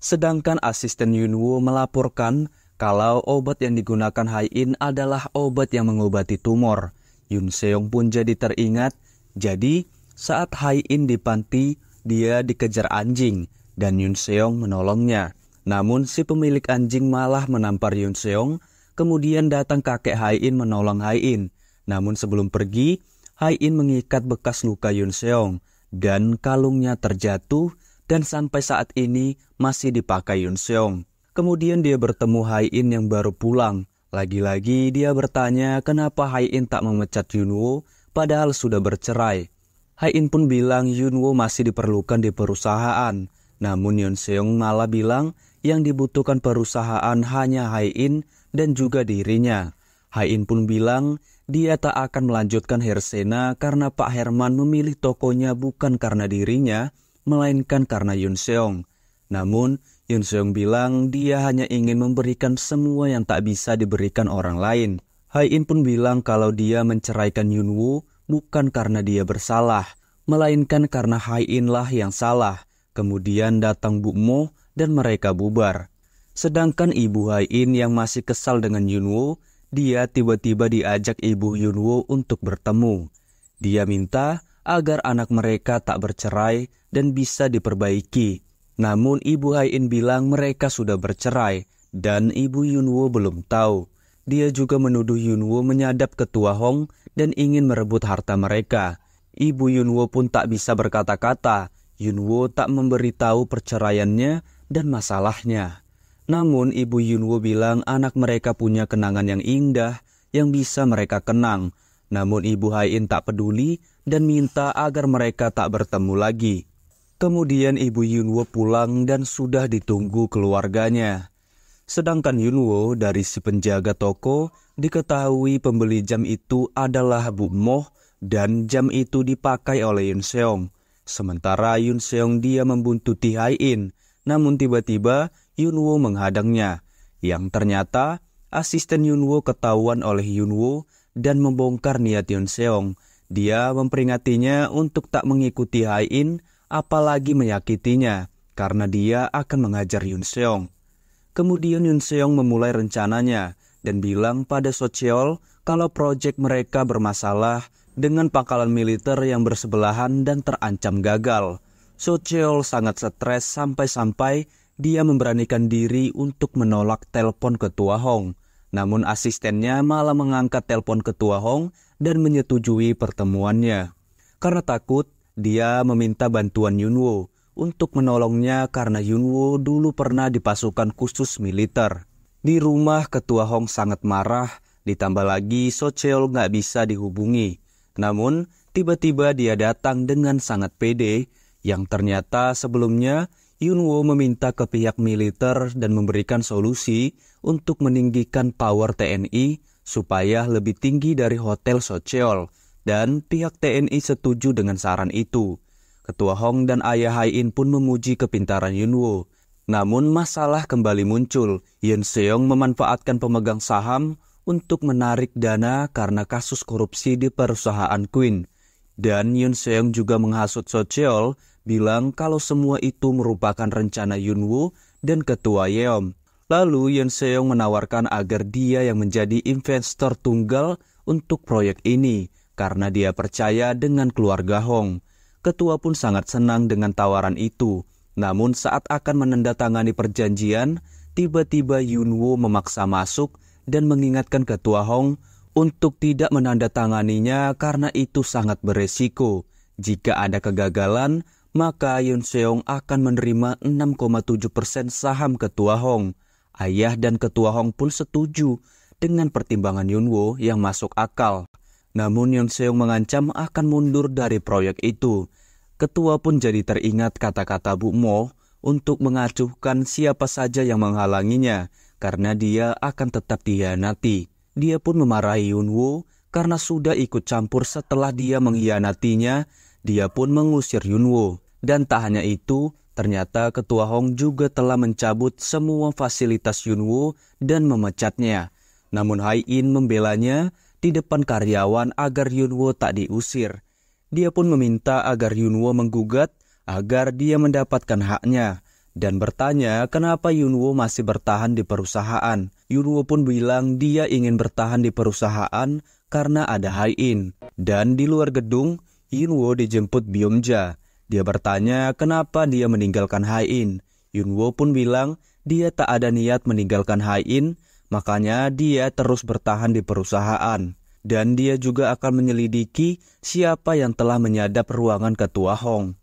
Sedangkan asisten Yunwo melaporkan kalau obat yang digunakan Haiin adalah obat yang mengobati tumor. Yun Seong pun jadi teringat, jadi saat Haiin di panti, dia dikejar anjing dan Yun Seong menolongnya. Namun si pemilik anjing malah menampar Yun Seong Kemudian datang kakek Haiin menolong Haiin. Namun sebelum pergi, Haiin mengikat bekas luka Yun Seong dan kalungnya terjatuh dan sampai saat ini masih dipakai Yun Seong. Kemudian dia bertemu Haiin yang baru pulang. Lagi-lagi dia bertanya kenapa Haiin tak memecat Wo padahal sudah bercerai. Haiin pun bilang Yun Wo masih diperlukan di perusahaan. Namun Yun Seong malah bilang yang dibutuhkan perusahaan hanya Haiin dan juga dirinya. Hain pun bilang dia tak akan melanjutkan Hersena karena Pak Herman memilih tokonya bukan karena dirinya, melainkan karena Yun Seong. Namun, Yun Seong bilang dia hanya ingin memberikan semua yang tak bisa diberikan orang lain. Hain pun bilang kalau dia menceraikan Yun Woo bukan karena dia bersalah, melainkan karena Hain lah yang salah. Kemudian datang Bu Mo dan mereka bubar. Sedangkan Ibu Haiin yang masih kesal dengan Yunwo, dia tiba-tiba diajak Ibu Yunwo untuk bertemu. Dia minta agar anak mereka tak bercerai dan bisa diperbaiki. Namun Ibu Haiin bilang mereka sudah bercerai dan Ibu Yunwo belum tahu. Dia juga menuduh Yunwo menyadap ketua Hong dan ingin merebut harta mereka. Ibu Yunwo pun tak bisa berkata-kata. Yunwo tak memberitahu perceraiannya dan masalahnya. Namun ibu Yunwo bilang anak mereka punya kenangan yang indah yang bisa mereka kenang. Namun ibu Haiin tak peduli dan minta agar mereka tak bertemu lagi. Kemudian ibu Yunwo pulang dan sudah ditunggu keluarganya. Sedangkan Yunwo dari si penjaga toko diketahui pembeli jam itu adalah Bu Moh dan jam itu dipakai oleh Yun Seong. Sementara Yun Seong dia membuntuti Haiin. namun tiba-tiba Yunwo menghadangnya, yang ternyata asisten Yunwo ketahuan oleh Yunwo dan membongkar niat Yun Seong. Dia memperingatinya untuk tak mengikuti Hai In, apalagi menyakitinya, karena dia akan mengajar Yun Seong. Kemudian Yun Seong memulai rencananya dan bilang pada Socheol kalau proyek mereka bermasalah dengan pangkalan militer yang bersebelahan dan terancam gagal. Socheol sangat stres sampai-sampai dia memberanikan diri untuk menolak telepon ketua Hong. Namun asistennya malah mengangkat telepon ketua Hong dan menyetujui pertemuannya. Karena takut, dia meminta bantuan Yunwo untuk menolongnya karena Yunwo dulu pernah di pasukan khusus militer. Di rumah ketua Hong sangat marah, ditambah lagi Socheol nggak bisa dihubungi. Namun, tiba-tiba dia datang dengan sangat pede, yang ternyata sebelumnya Yunwo meminta ke pihak militer dan memberikan solusi untuk meninggikan power TNI supaya lebih tinggi dari Hotel Socheol, dan pihak TNI setuju dengan saran itu. Ketua Hong dan Ayah Hai In pun memuji kepintaran Yunwo. Namun masalah kembali muncul. Yun Seong memanfaatkan pemegang saham untuk menarik dana karena kasus korupsi di perusahaan Queen. Dan Yun Seong juga menghasut Socheol bilang kalau semua itu merupakan rencana Yunwoo dan ketua Yeom. Lalu Yun Seong menawarkan agar dia yang menjadi investor tunggal untuk proyek ini karena dia percaya dengan keluarga Hong. Ketua pun sangat senang dengan tawaran itu. Namun saat akan menandatangani perjanjian, tiba-tiba Yunwoo memaksa masuk dan mengingatkan ketua Hong untuk tidak menandatanganinya karena itu sangat beresiko. Jika ada kegagalan, maka Yun Seong akan menerima 6,7 persen saham ketua Hong. Ayah dan ketua Hong pun setuju dengan pertimbangan Yun Wo yang masuk akal. Namun Yun Seong mengancam akan mundur dari proyek itu. Ketua pun jadi teringat kata-kata Bu Mo untuk mengacuhkan siapa saja yang menghalanginya karena dia akan tetap dihianati. Dia pun memarahi Yun Wo karena sudah ikut campur setelah dia mengkhianatinya, dia pun mengusir Yun Yunwo. Dan tak hanya itu, ternyata Ketua Hong juga telah mencabut semua fasilitas Yunwo dan memecatnya. Namun Hai In membelanya di depan karyawan agar Yunwo tak diusir. Dia pun meminta agar Yunwo menggugat agar dia mendapatkan haknya dan bertanya kenapa Yunwo masih bertahan di perusahaan. Yunwo pun bilang dia ingin bertahan di perusahaan karena ada Hai In. Dan di luar gedung, Yunwo dijemput Biomja. Dia bertanya kenapa dia meninggalkan Yun Yunwo pun bilang dia tak ada niat meninggalkan In, makanya dia terus bertahan di perusahaan. Dan dia juga akan menyelidiki siapa yang telah menyadap ruangan ketua Hong.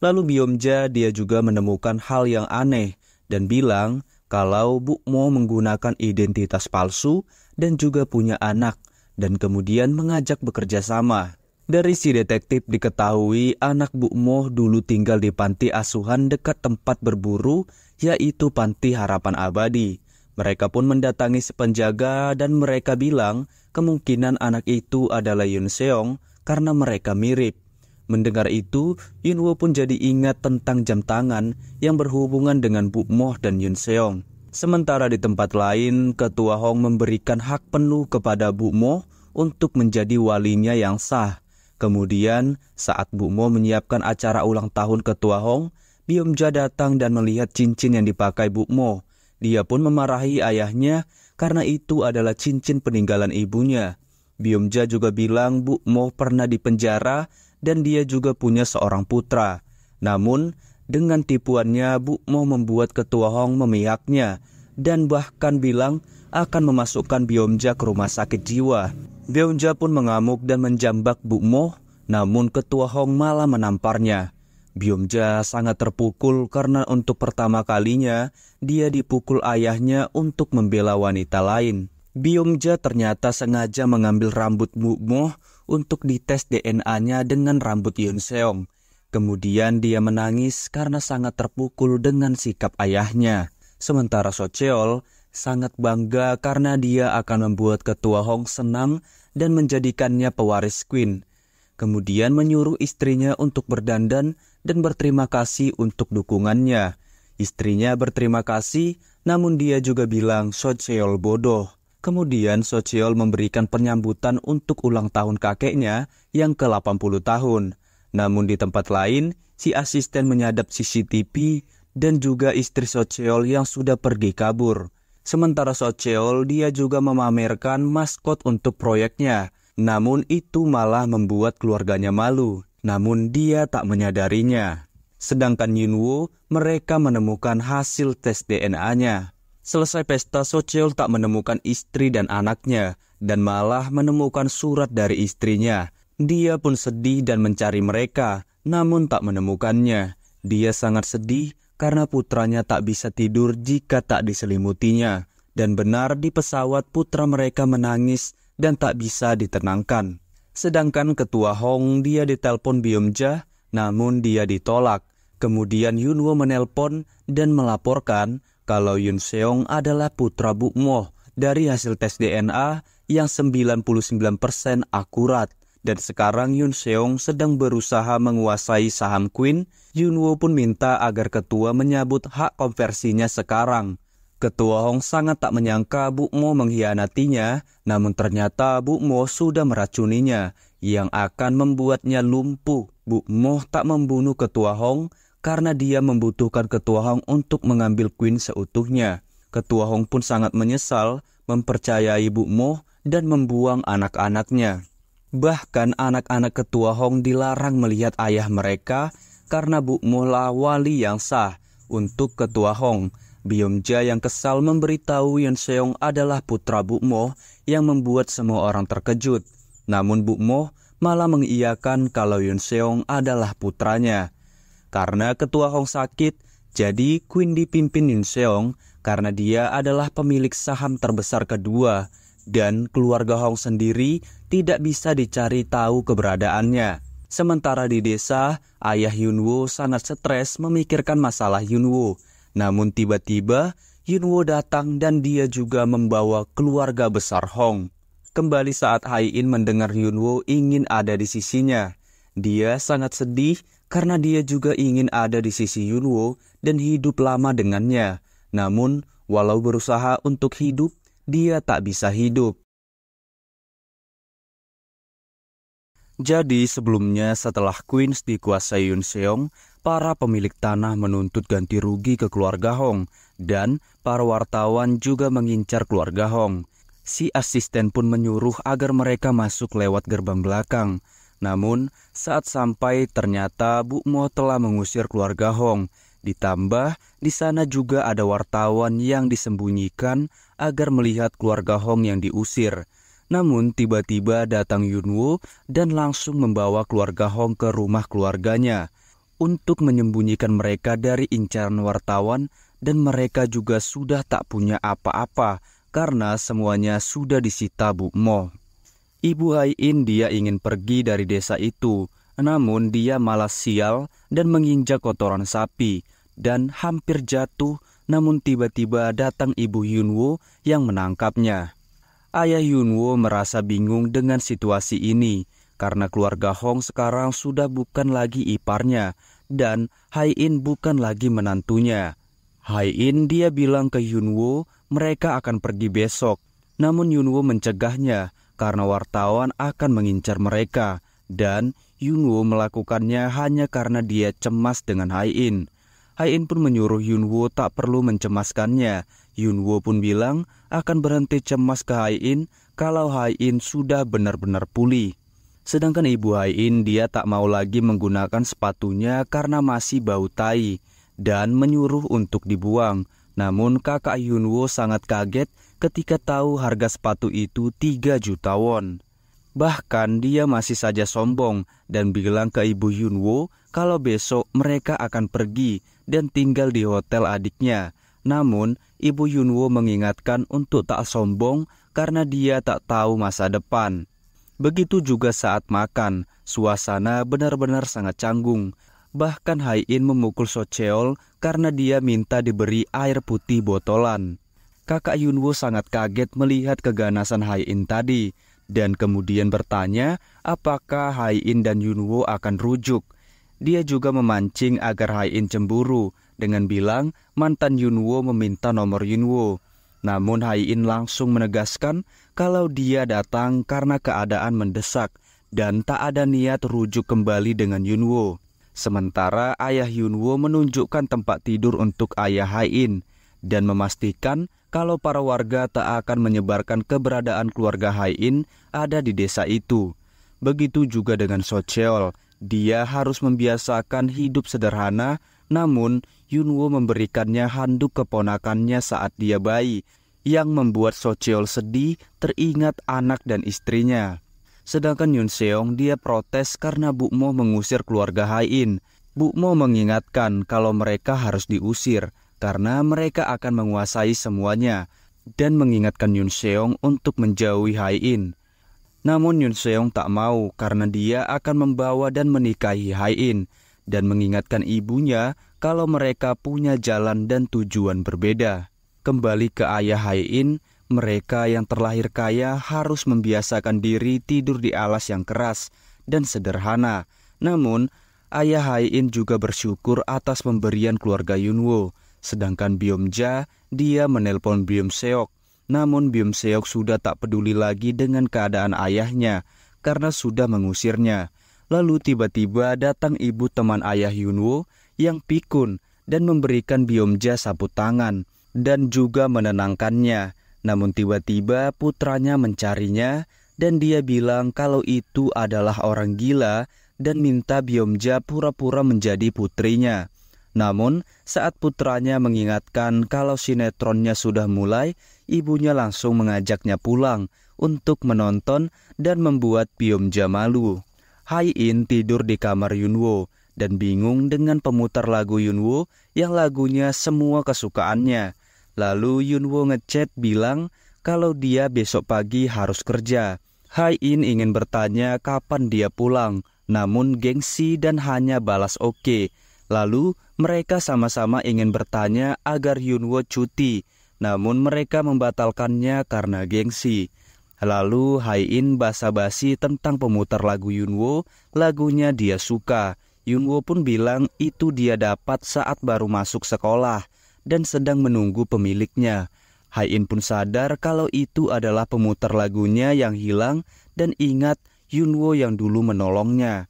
Lalu Biomja dia juga menemukan hal yang aneh dan bilang kalau Bu Mo menggunakan identitas palsu dan juga punya anak dan kemudian mengajak bekerja sama. Dari si detektif diketahui anak Bu Moh dulu tinggal di panti asuhan dekat tempat berburu, yaitu Panti Harapan Abadi. Mereka pun mendatangi sepenjaga dan mereka bilang kemungkinan anak itu adalah Yun Seong karena mereka mirip. Mendengar itu, Yunwo pun jadi ingat tentang jam tangan yang berhubungan dengan Bu Moh dan Yun Seong. Sementara di tempat lain, Ketua Hong memberikan hak penuh kepada Bu Moh untuk menjadi walinya yang sah Kemudian, saat Bu Mo menyiapkan acara ulang tahun Ketua Hong, Biomja datang dan melihat cincin yang dipakai Bu Mo. Dia pun memarahi ayahnya karena itu adalah cincin peninggalan ibunya. Biomja juga bilang Bu Mo pernah dipenjara dan dia juga punya seorang putra. Namun, dengan tipuannya Bu Mo membuat Ketua Hong memihaknya dan bahkan bilang akan memasukkan Biomja ke rumah sakit jiwa. Beonja pun mengamuk dan menjambak Bu Mo, namun ketua Hong malah menamparnya. Beonja sangat terpukul karena untuk pertama kalinya dia dipukul ayahnya untuk membela wanita lain. Beonja ternyata sengaja mengambil rambut Bu Mo untuk dites DNA-nya dengan rambut Yun Seong. Kemudian dia menangis karena sangat terpukul dengan sikap ayahnya. Sementara Socheol sangat bangga karena dia akan membuat ketua Hong senang dan menjadikannya pewaris Queen. Kemudian menyuruh istrinya untuk berdandan dan berterima kasih untuk dukungannya. Istrinya berterima kasih, namun dia juga bilang Socheol bodoh. Kemudian Socheol memberikan penyambutan untuk ulang tahun kakeknya yang ke-80 tahun. Namun di tempat lain, si asisten menyadap CCTV dan juga istri Socheol yang sudah pergi kabur. Sementara Socheol dia juga memamerkan maskot untuk proyeknya. Namun itu malah membuat keluarganya malu. Namun dia tak menyadarinya. Sedangkan Yunwoo, mereka menemukan hasil tes DNA-nya. Selesai pesta, Socheol tak menemukan istri dan anaknya, dan malah menemukan surat dari istrinya. Dia pun sedih dan mencari mereka, namun tak menemukannya. Dia sangat sedih karena putranya tak bisa tidur jika tak diselimutinya, dan benar di pesawat putra mereka menangis dan tak bisa ditenangkan. Sedangkan ketua Hong dia ditelepon Biomja, namun dia ditolak. Kemudian Yunwo menelpon dan melaporkan kalau Yun Seong adalah putra Bukmo dari hasil tes DNA yang 99% akurat dan sekarang Yun Seong sedang berusaha menguasai saham Queen, Yun Wo pun minta agar ketua menyabut hak konversinya sekarang. Ketua Hong sangat tak menyangka Bu Mo mengkhianatinya, namun ternyata Bu Mo sudah meracuninya, yang akan membuatnya lumpuh. Bu Mo tak membunuh Ketua Hong karena dia membutuhkan Ketua Hong untuk mengambil Queen seutuhnya. Ketua Hong pun sangat menyesal mempercayai Bu Mo dan membuang anak-anaknya. Bahkan anak-anak ketua Hong dilarang melihat ayah mereka karena Bu Mola wali yang sah untuk ketua Hong. Biomja yang kesal memberitahu Yun Seong adalah putra Bu Mo yang membuat semua orang terkejut. Namun Bu Mo malah mengiyakan kalau Yun Seong adalah putranya. Karena ketua Hong sakit, jadi Queen dipimpin Yun Seong karena dia adalah pemilik saham terbesar kedua dan keluarga Hong sendiri tidak bisa dicari tahu keberadaannya. Sementara di desa, ayah Yunwo sangat stres memikirkan masalah Yunwo. Namun tiba-tiba Yunwo datang dan dia juga membawa keluarga besar Hong. Kembali saat Hai In mendengar Yunwo ingin ada di sisinya. Dia sangat sedih karena dia juga ingin ada di sisi Yunwo dan hidup lama dengannya. Namun, walau berusaha untuk hidup, dia tak bisa hidup. Jadi sebelumnya setelah Queens dikuasai Yun Seong, para pemilik tanah menuntut ganti rugi ke keluarga Hong dan para wartawan juga mengincar keluarga Hong. Si asisten pun menyuruh agar mereka masuk lewat gerbang belakang. Namun, saat sampai ternyata Bu Mo telah mengusir keluarga Hong. Ditambah, di sana juga ada wartawan yang disembunyikan agar melihat keluarga Hong yang diusir. Namun tiba-tiba datang Yunwo dan langsung membawa keluarga Hong ke rumah keluarganya untuk menyembunyikan mereka dari incaran wartawan dan mereka juga sudah tak punya apa-apa karena semuanya sudah disita Bu Mo. Ibu Hai In dia ingin pergi dari desa itu, namun dia malas sial dan menginjak kotoran sapi dan hampir jatuh namun tiba-tiba datang ibu Yunwo yang menangkapnya. Ayah Yunwo merasa bingung dengan situasi ini karena keluarga Hong sekarang sudah bukan lagi iparnya dan Hai In bukan lagi menantunya. Hai In dia bilang ke Yunwo mereka akan pergi besok, namun Yunwo mencegahnya karena wartawan akan mengincar mereka dan Yunwo melakukannya hanya karena dia cemas dengan Hai In. Ain pun menyuruh Yunwo tak perlu mencemaskannya. Yunwo pun bilang akan berhenti cemas ke Hai kalau Hai sudah benar-benar pulih. Sedangkan ibu Hai dia tak mau lagi menggunakan sepatunya karena masih bau tai dan menyuruh untuk dibuang. Namun kakak Yunwo sangat kaget ketika tahu harga sepatu itu 3 juta won. Bahkan dia masih saja sombong dan bilang ke ibu Yunwo kalau besok mereka akan pergi dan tinggal di hotel adiknya. Namun, ibu Yunwo mengingatkan untuk tak sombong karena dia tak tahu masa depan. Begitu juga saat makan, suasana benar-benar sangat canggung. Bahkan In memukul Socheol karena dia minta diberi air putih botolan. Kakak Yunwo sangat kaget melihat keganasan In tadi, dan kemudian bertanya apakah Haiin dan Yunwo akan rujuk. Dia juga memancing agar Haiin cemburu dengan bilang mantan Yunwo meminta nomor Yunwo. Namun Haiin langsung menegaskan kalau dia datang karena keadaan mendesak dan tak ada niat rujuk kembali dengan Yunwo. Sementara ayah Yunwo menunjukkan tempat tidur untuk ayah Haiin dan memastikan kalau para warga tak akan menyebarkan keberadaan keluarga Haiin ada di desa itu. Begitu juga dengan Socheol, dia harus membiasakan hidup sederhana, namun Yunwo memberikannya handuk keponakannya saat dia bayi, yang membuat Socheol sedih teringat anak dan istrinya. Sedangkan Yun Seong dia protes karena Bu Mo mengusir keluarga Bu Mo mengingatkan kalau mereka harus diusir, karena mereka akan menguasai semuanya dan mengingatkan Yun Seong untuk menjauhi Hai In. Namun Yun Seong tak mau karena dia akan membawa dan menikahi Hai In dan mengingatkan ibunya kalau mereka punya jalan dan tujuan berbeda. Kembali ke ayah Hai In, mereka yang terlahir kaya harus membiasakan diri tidur di alas yang keras dan sederhana. Namun, ayah Hai In juga bersyukur atas pemberian keluarga Yunwo Sedangkan Biomja, dia menelpon Biom Seok. Namun Biom Seok sudah tak peduli lagi dengan keadaan ayahnya karena sudah mengusirnya. Lalu tiba-tiba datang ibu teman ayah Yunwo yang pikun dan memberikan Biomja sapu tangan dan juga menenangkannya. Namun tiba-tiba putranya mencarinya dan dia bilang kalau itu adalah orang gila dan minta Biomja pura-pura menjadi putrinya. Namun, saat putranya mengingatkan kalau sinetronnya sudah mulai, ibunya langsung mengajaknya pulang untuk menonton dan membuat Biom jamalu Hai In tidur di kamar Yunwo dan bingung dengan pemutar lagu Yunwo yang lagunya semua kesukaannya. Lalu Yunwo ngechat bilang kalau dia besok pagi harus kerja. Hai In ingin bertanya kapan dia pulang, namun gengsi dan hanya balas oke. Okay Lalu mereka sama-sama ingin bertanya agar Yunwo cuti, namun mereka membatalkannya karena gengsi. Lalu Haiin basa-basi tentang pemutar lagu Yunwo, lagunya dia suka. Yunwo pun bilang itu dia dapat saat baru masuk sekolah dan sedang menunggu pemiliknya. Haiin pun sadar kalau itu adalah pemutar lagunya yang hilang dan ingat Yunwo yang dulu menolongnya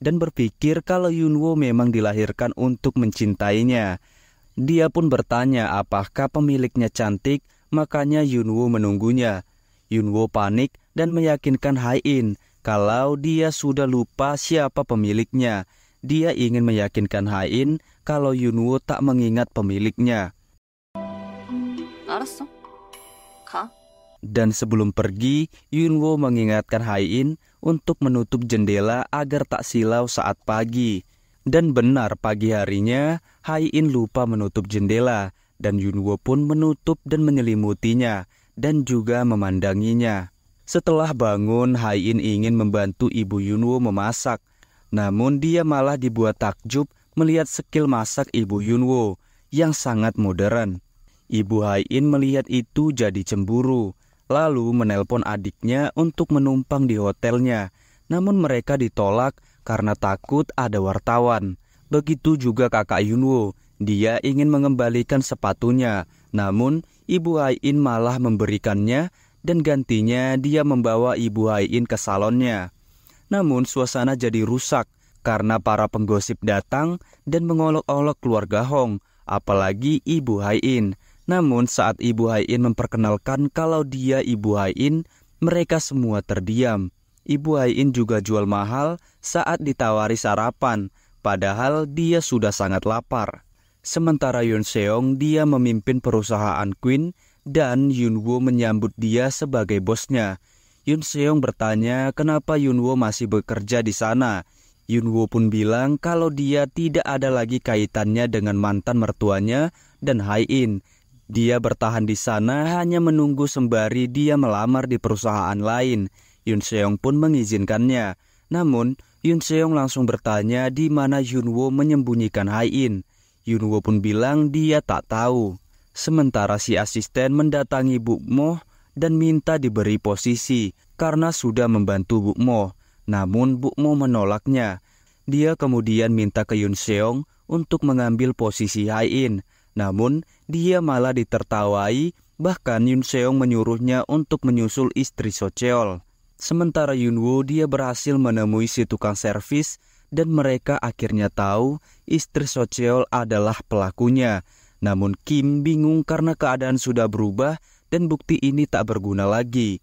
dan berpikir kalau Yunwo memang dilahirkan untuk mencintainya. Dia pun bertanya apakah pemiliknya cantik, makanya Yunwo menunggunya. Yunwo panik dan meyakinkan Haiin kalau dia sudah lupa siapa pemiliknya. Dia ingin meyakinkan Haiin kalau Yunwo tak mengingat pemiliknya. Dan sebelum pergi, Yunwo mengingatkan Haiin untuk menutup jendela agar tak silau saat pagi. Dan benar pagi harinya, Haiin lupa menutup jendela dan Yunwo pun menutup dan menyelimutinya dan juga memandanginya. Setelah bangun, Haiin ingin membantu ibu Yunwo memasak. Namun dia malah dibuat takjub melihat skill masak ibu Yunwo yang sangat modern. Ibu Haiin melihat itu jadi cemburu lalu menelpon adiknya untuk menumpang di hotelnya. Namun mereka ditolak karena takut ada wartawan. Begitu juga kakak Yunwo, dia ingin mengembalikan sepatunya. Namun ibu Ain malah memberikannya dan gantinya dia membawa ibu Ain ke salonnya. Namun suasana jadi rusak karena para penggosip datang dan mengolok-olok keluarga Hong, apalagi ibu Ain. Namun saat Ibu Hain memperkenalkan kalau dia Ibu Hain, mereka semua terdiam. Ibu Hain juga jual mahal saat ditawari sarapan, padahal dia sudah sangat lapar. Sementara Yun Seong dia memimpin perusahaan Queen dan Yun Woo menyambut dia sebagai bosnya. Yun Seong bertanya kenapa Yun Woo masih bekerja di sana. Yun Woo pun bilang kalau dia tidak ada lagi kaitannya dengan mantan mertuanya dan Hai dia bertahan di sana hanya menunggu sembari dia melamar di perusahaan lain. Yun Seong pun mengizinkannya. Namun, Yun Seong langsung bertanya di mana Yun Wo menyembunyikan Hai In. Wo pun bilang dia tak tahu. Sementara si asisten mendatangi Bu Mo dan minta diberi posisi karena sudah membantu Bu Mo. Namun Bu Mo menolaknya. Dia kemudian minta ke Yun Seong untuk mengambil posisi Hai In. Namun, dia malah ditertawai, bahkan Yun Seong menyuruhnya untuk menyusul istri Socheol. Sementara Yun Woo dia berhasil menemui si tukang servis dan mereka akhirnya tahu istri Socheol adalah pelakunya. Namun Kim bingung karena keadaan sudah berubah dan bukti ini tak berguna lagi.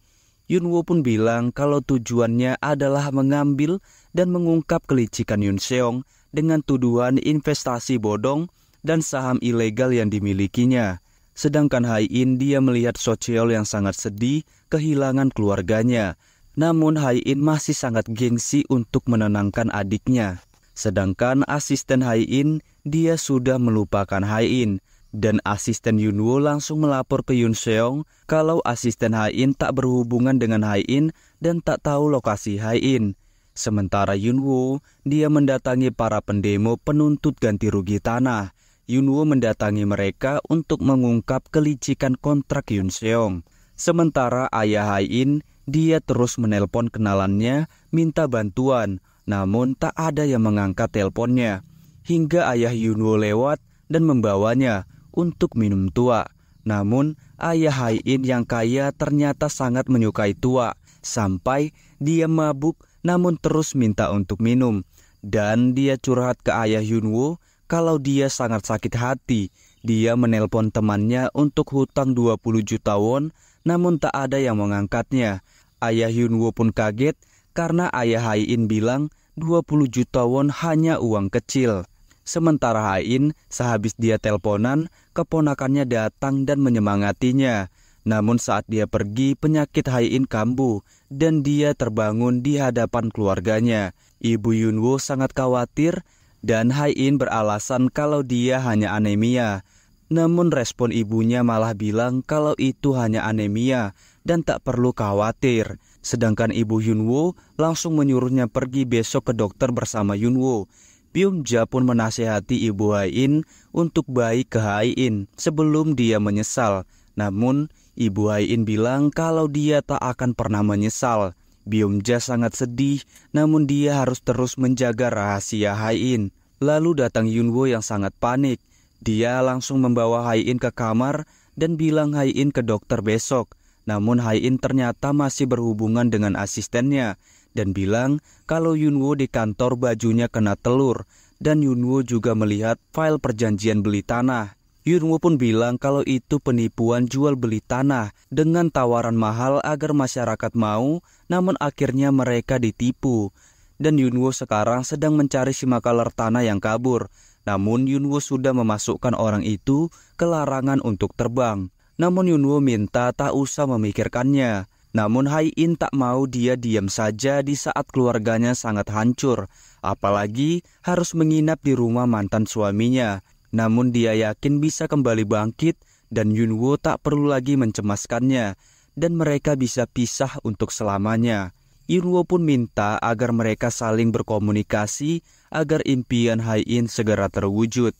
Yunwo pun bilang kalau tujuannya adalah mengambil dan mengungkap kelicikan Yun Seong dengan tuduhan investasi bodong dan saham ilegal yang dimilikinya. Sedangkan Hai In dia melihat Socheol yang sangat sedih kehilangan keluarganya. Namun Hai In masih sangat gengsi untuk menenangkan adiknya. Sedangkan asisten Hai In dia sudah melupakan Hai In dan asisten Yunwo langsung melapor ke Yun Seong kalau asisten Hai In tak berhubungan dengan Hai In dan tak tahu lokasi Hai In. Sementara Yunwo, dia mendatangi para pendemo penuntut ganti rugi tanah. Yunwoo mendatangi mereka untuk mengungkap kelicikan kontrak Yun Seong. Sementara ayah Hai In, dia terus menelpon kenalannya minta bantuan, namun tak ada yang mengangkat teleponnya. Hingga ayah Yunwoo lewat dan membawanya untuk minum tua. Namun, ayah Hai In yang kaya ternyata sangat menyukai tua, sampai dia mabuk namun terus minta untuk minum. Dan dia curhat ke ayah Yunwoo kalau dia sangat sakit hati. Dia menelpon temannya untuk hutang 20 juta won, namun tak ada yang mengangkatnya. Ayah Yunwo pun kaget karena ayah Haiin bilang 20 juta won hanya uang kecil. Sementara Hain, sehabis dia telponan, keponakannya datang dan menyemangatinya. Namun saat dia pergi, penyakit Hain kambuh dan dia terbangun di hadapan keluarganya. Ibu Yunwo sangat khawatir dan Hai In beralasan kalau dia hanya anemia. Namun respon ibunya malah bilang kalau itu hanya anemia dan tak perlu khawatir. Sedangkan ibu Yunwo langsung menyuruhnya pergi besok ke dokter bersama Yunwo. Byumja pun menasehati ibu Hai In untuk baik ke Hai In sebelum dia menyesal. Namun, ibu Hai In bilang kalau dia tak akan pernah menyesal. Biumja sangat sedih, namun dia harus terus menjaga rahasia Haiin. Lalu datang Yunwo yang sangat panik. Dia langsung membawa Haiin ke kamar dan bilang Haiin ke dokter besok. Namun Haiin ternyata masih berhubungan dengan asistennya dan bilang kalau Yunwo di kantor bajunya kena telur dan Yunwo juga melihat file perjanjian beli tanah. Yunwo pun bilang kalau itu penipuan jual beli tanah dengan tawaran mahal agar masyarakat mau namun akhirnya mereka ditipu. Dan Yunwo sekarang sedang mencari si makalar tanah yang kabur. Namun Yunwo sudah memasukkan orang itu ke larangan untuk terbang. Namun Yunwo minta tak usah memikirkannya. Namun Hai In tak mau dia diam saja di saat keluarganya sangat hancur. Apalagi harus menginap di rumah mantan suaminya. Namun dia yakin bisa kembali bangkit dan Yunwo tak perlu lagi mencemaskannya dan mereka bisa pisah untuk selamanya. Irwo pun minta agar mereka saling berkomunikasi agar impian In segera terwujud.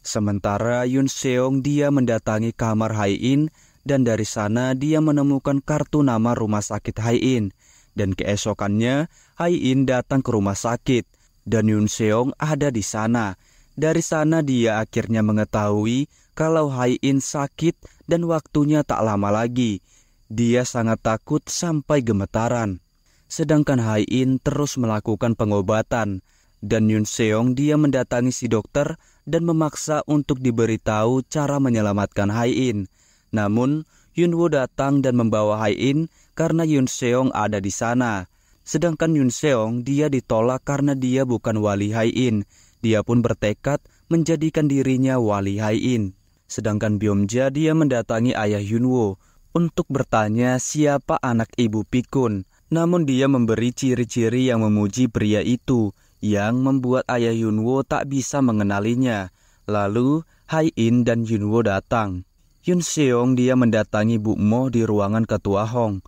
Sementara Yun Seong dia mendatangi kamar In dan dari sana dia menemukan kartu nama rumah sakit In. Dan keesokannya In datang ke rumah sakit dan Yun Seong ada di sana. Dari sana dia akhirnya mengetahui kalau In sakit dan waktunya tak lama lagi. Dia sangat takut sampai gemetaran. Sedangkan Hai In terus melakukan pengobatan. Dan Yun Seong dia mendatangi si dokter dan memaksa untuk diberitahu cara menyelamatkan Hai In. Namun, Yun Woo datang dan membawa Hai In karena Yun Seong ada di sana. Sedangkan Yun Seong dia ditolak karena dia bukan wali Hai In. Dia pun bertekad menjadikan dirinya wali Hai In. Sedangkan Byomja dia mendatangi ayah Yun Woo untuk bertanya siapa anak ibu pikun. Namun dia memberi ciri-ciri yang memuji pria itu yang membuat ayah Yunwo tak bisa mengenalinya. Lalu Hai In dan Yunwo datang. Yun Seong dia mendatangi Bu Mo di ruangan ketua Hong.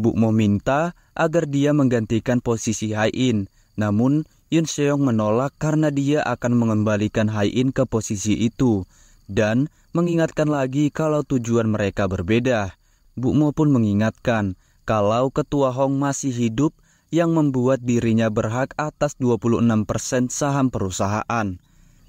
Bu Mo minta agar dia menggantikan posisi Hai In. Namun Yun Seong menolak karena dia akan mengembalikan Hai In ke posisi itu dan mengingatkan lagi kalau tujuan mereka berbeda. Mo pun mengingatkan kalau Ketua Hong masih hidup yang membuat dirinya berhak atas 26% saham perusahaan.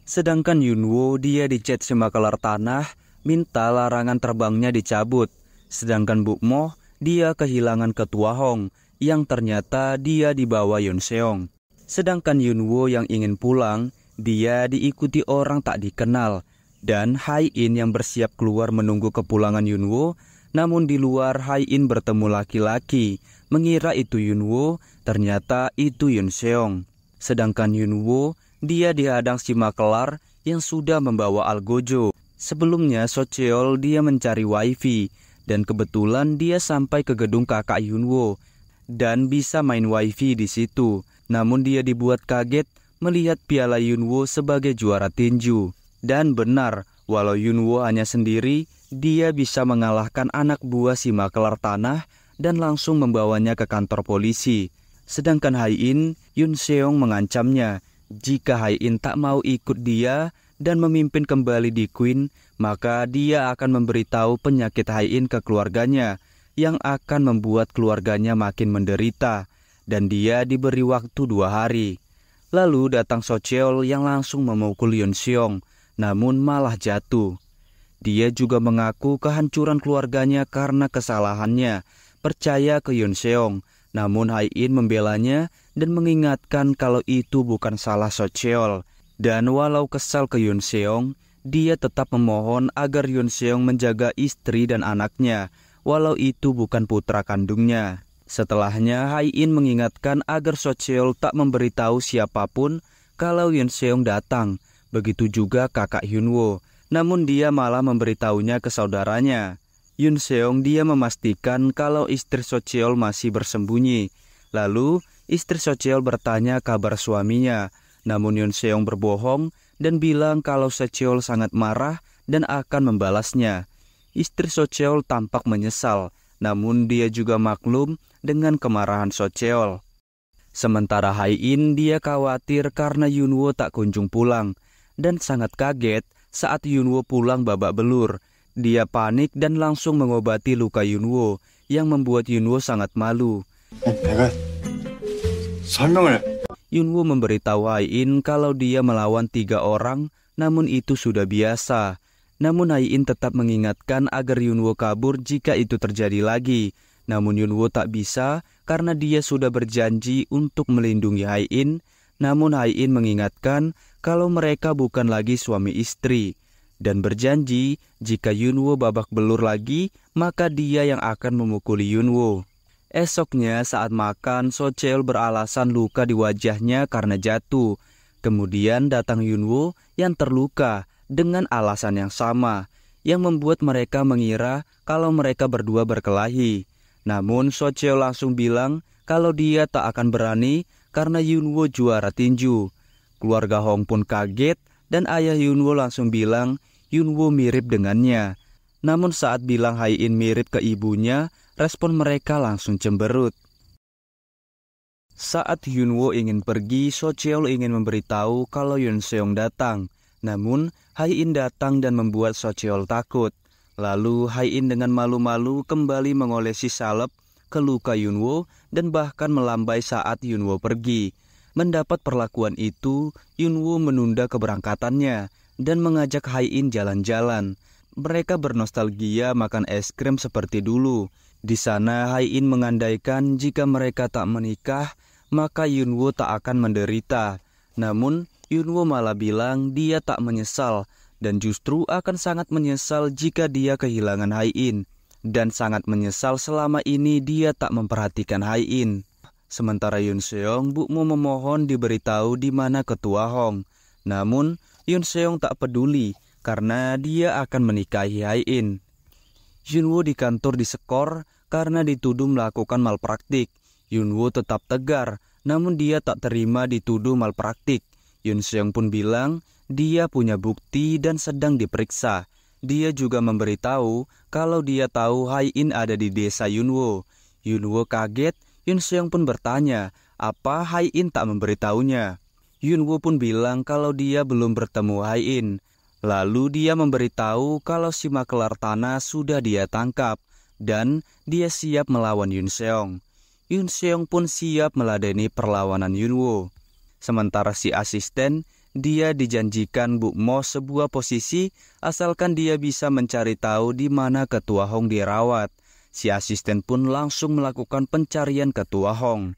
Sedangkan Yun Wo dia dicat semakalar tanah, minta larangan terbangnya dicabut. Sedangkan Mo dia kehilangan Ketua Hong yang ternyata dia dibawa Yun Seong. Sedangkan Yun Wo yang ingin pulang, dia diikuti orang tak dikenal. Dan Hai In yang bersiap keluar menunggu kepulangan Yun Wo. Namun di luar Hai In bertemu laki-laki, mengira itu Yun Wo ternyata itu Yun Seong. Sedangkan Yun Wo dia dihadang si makelar yang sudah membawa Algojo. Sebelumnya So Cheol dia mencari wifi, dan kebetulan dia sampai ke gedung kakak Yun Wo dan bisa main wifi di situ. Namun dia dibuat kaget melihat piala Yun Wo sebagai juara tinju. Dan benar, walau Yun Wo hanya sendiri, dia bisa mengalahkan anak buah si makelar tanah dan langsung membawanya ke kantor polisi. Sedangkan Hai In, Yun Seong mengancamnya, jika Hai In tak mau ikut dia dan memimpin kembali di Queen, maka dia akan memberitahu penyakit Hai In ke keluarganya, yang akan membuat keluarganya makin menderita, dan dia diberi waktu dua hari. Lalu datang Socheol yang langsung memukul Yun Seong, namun malah jatuh. Dia juga mengaku kehancuran keluarganya karena kesalahannya, percaya ke Yun Seong. Namun Hai In membelanya dan mengingatkan kalau itu bukan salah So Cheol. Dan walau kesal ke Yun Seong, dia tetap memohon agar Yun Seong menjaga istri dan anaknya, walau itu bukan putra kandungnya. Setelahnya, Hai In mengingatkan agar So Cheol tak memberitahu siapapun kalau Yun Seong datang. Begitu juga kakak Hyun Woo. Namun dia malah memberitahunya ke saudaranya. Yun Seong dia memastikan kalau istri Socheol masih bersembunyi. Lalu istri Socheol bertanya kabar suaminya. Namun Yun Seong berbohong dan bilang kalau Socheol sangat marah dan akan membalasnya. Istri Socheol tampak menyesal, namun dia juga maklum dengan kemarahan Socheol. Sementara Hai In dia khawatir karena Yunwo tak kunjung pulang dan sangat kaget saat Yunwo pulang babak belur. Dia panik dan langsung mengobati luka Yunwo yang membuat Yunwo sangat malu. Yunwo memberitahu Aiin kalau dia melawan tiga orang, namun itu sudah biasa. Namun Aiin tetap mengingatkan agar Yunwo kabur jika itu terjadi lagi. Namun Yunwo tak bisa karena dia sudah berjanji untuk melindungi Aiin. Namun Aiin mengingatkan kalau mereka bukan lagi suami istri, dan berjanji jika Yunwo babak belur lagi, maka dia yang akan memukuli Yunwo. Esoknya saat makan, Socheol beralasan luka di wajahnya karena jatuh. Kemudian datang Yunwo yang terluka dengan alasan yang sama, yang membuat mereka mengira kalau mereka berdua berkelahi. Namun Socheol langsung bilang kalau dia tak akan berani karena Yunwo juara tinju. Keluarga Hong pun kaget dan ayah Yunwo langsung bilang Yunwo mirip dengannya. Namun saat bilang Hai In mirip ke ibunya, respon mereka langsung cemberut. Saat Yunwo ingin pergi, So Cheol ingin memberitahu kalau Yun Seong datang. Namun, Hai In datang dan membuat So Cheol takut. Lalu, Hai In dengan malu-malu kembali mengolesi salep ke luka Yunwo dan bahkan melambai saat Yunwo pergi. Mendapat perlakuan itu, Yunwu menunda keberangkatannya dan mengajak Hai jalan-jalan. Mereka bernostalgia makan es krim seperti dulu. Di sana Hai In mengandaikan jika mereka tak menikah, maka Yunwu tak akan menderita. Namun, Yunwu malah bilang dia tak menyesal dan justru akan sangat menyesal jika dia kehilangan Hai dan sangat menyesal selama ini dia tak memperhatikan Hai Sementara Yun Seong Bukmu memohon diberitahu di mana ketua Hong. Namun, Yun Seong tak peduli karena dia akan menikahi Hai In. Yun Woo di kantor disekor karena dituduh melakukan malpraktik. Yun Woo tetap tegar, namun dia tak terima dituduh malpraktik. Yun Seong pun bilang dia punya bukti dan sedang diperiksa. Dia juga memberitahu kalau dia tahu Hai In ada di desa Yun Yun Woo kaget Yun Seong pun bertanya apa Hai In tak memberitahunya. Yun Woo pun bilang kalau dia belum bertemu Hai In. Lalu dia memberitahu kalau si makelar tanah sudah dia tangkap dan dia siap melawan Yun Seong. Yun Seong pun siap meladeni perlawanan Yun Woo. Sementara si asisten, dia dijanjikan Bu Mo sebuah posisi asalkan dia bisa mencari tahu di mana ketua Hong dirawat. Si asisten pun langsung melakukan pencarian ke tua Hong.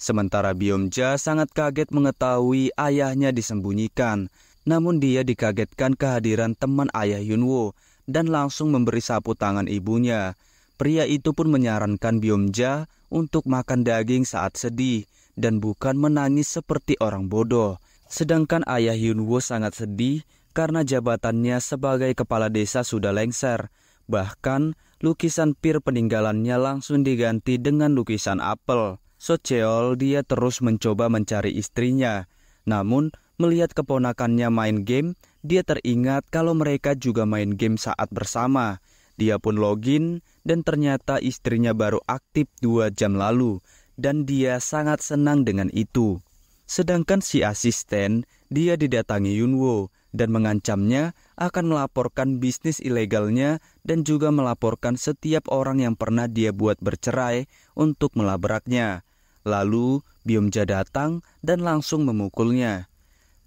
Sementara Biomja sangat kaget mengetahui ayahnya disembunyikan, namun dia dikagetkan kehadiran teman ayah Yunwo dan langsung memberi sapu tangan ibunya. Pria itu pun menyarankan Biomja untuk makan daging saat sedih dan bukan menangis seperti orang bodoh. Sedangkan ayah Yunwo sangat sedih karena jabatannya sebagai kepala desa sudah lengser. Bahkan lukisan pir peninggalannya langsung diganti dengan lukisan apel. Socheol dia terus mencoba mencari istrinya. Namun, melihat keponakannya main game, dia teringat kalau mereka juga main game saat bersama. Dia pun login dan ternyata istrinya baru aktif dua jam lalu dan dia sangat senang dengan itu. Sedangkan si asisten, dia didatangi Yunwo dan mengancamnya akan melaporkan bisnis ilegalnya dan juga melaporkan setiap orang yang pernah dia buat bercerai untuk melabraknya. Lalu Biomja datang dan langsung memukulnya.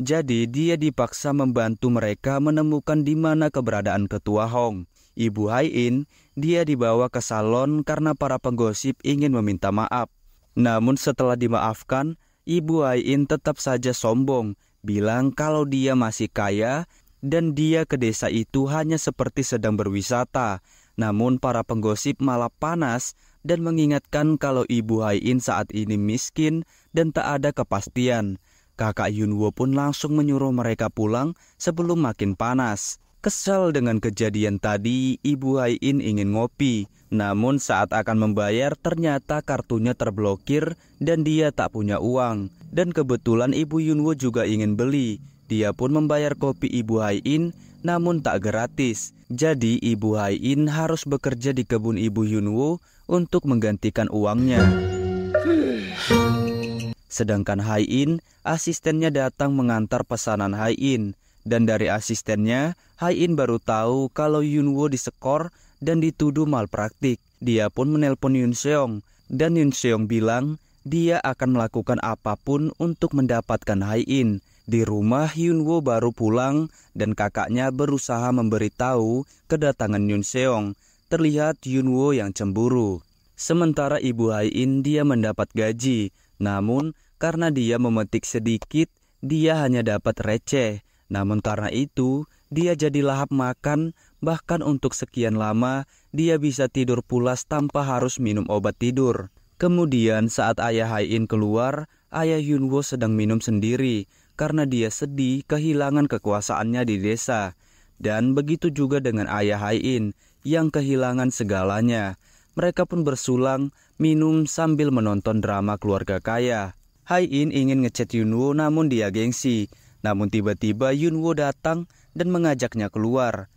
Jadi dia dipaksa membantu mereka menemukan di mana keberadaan ketua Hong. Ibu Haiin, dia dibawa ke salon karena para penggosip ingin meminta maaf. Namun setelah dimaafkan, Ibu In tetap saja sombong bilang kalau dia masih kaya dan dia ke desa itu hanya seperti sedang berwisata. Namun para penggosip malah panas dan mengingatkan kalau Ibu Haiin saat ini miskin dan tak ada kepastian. Kakak Yunwo pun langsung menyuruh mereka pulang sebelum makin panas. Kesal dengan kejadian tadi, Ibu Haiin ingin ngopi, namun saat akan membayar ternyata kartunya terblokir dan dia tak punya uang. Dan kebetulan ibu Yunwo juga ingin beli. Dia pun membayar kopi ibu Haiin namun tak gratis. Jadi ibu Haiin harus bekerja di kebun ibu Yunwo untuk menggantikan uangnya. Sedangkan Haiin, asistennya datang mengantar pesanan Haiin. Dan dari asistennya, Haiin baru tahu kalau Yunwo disekor dan dituduh malpraktik. Dia pun menelpon Yun Seong dan Yun Seong bilang dia akan melakukan apapun untuk mendapatkan Hai In. Di rumah Yun Wo baru pulang dan kakaknya berusaha memberitahu kedatangan Yun Seong. Terlihat Yun Wo yang cemburu. Sementara ibu Hai In dia mendapat gaji, namun karena dia memetik sedikit, dia hanya dapat receh. Namun karena itu, dia jadi lahap makan Bahkan untuk sekian lama, dia bisa tidur pulas tanpa harus minum obat tidur. Kemudian saat ayah In keluar, ayah Yunwo sedang minum sendiri karena dia sedih kehilangan kekuasaannya di desa. Dan begitu juga dengan ayah In yang kehilangan segalanya. Mereka pun bersulang minum sambil menonton drama keluarga kaya. In ingin ngechat Yunwo namun dia gengsi. Namun tiba-tiba Yunwo datang dan mengajaknya keluar.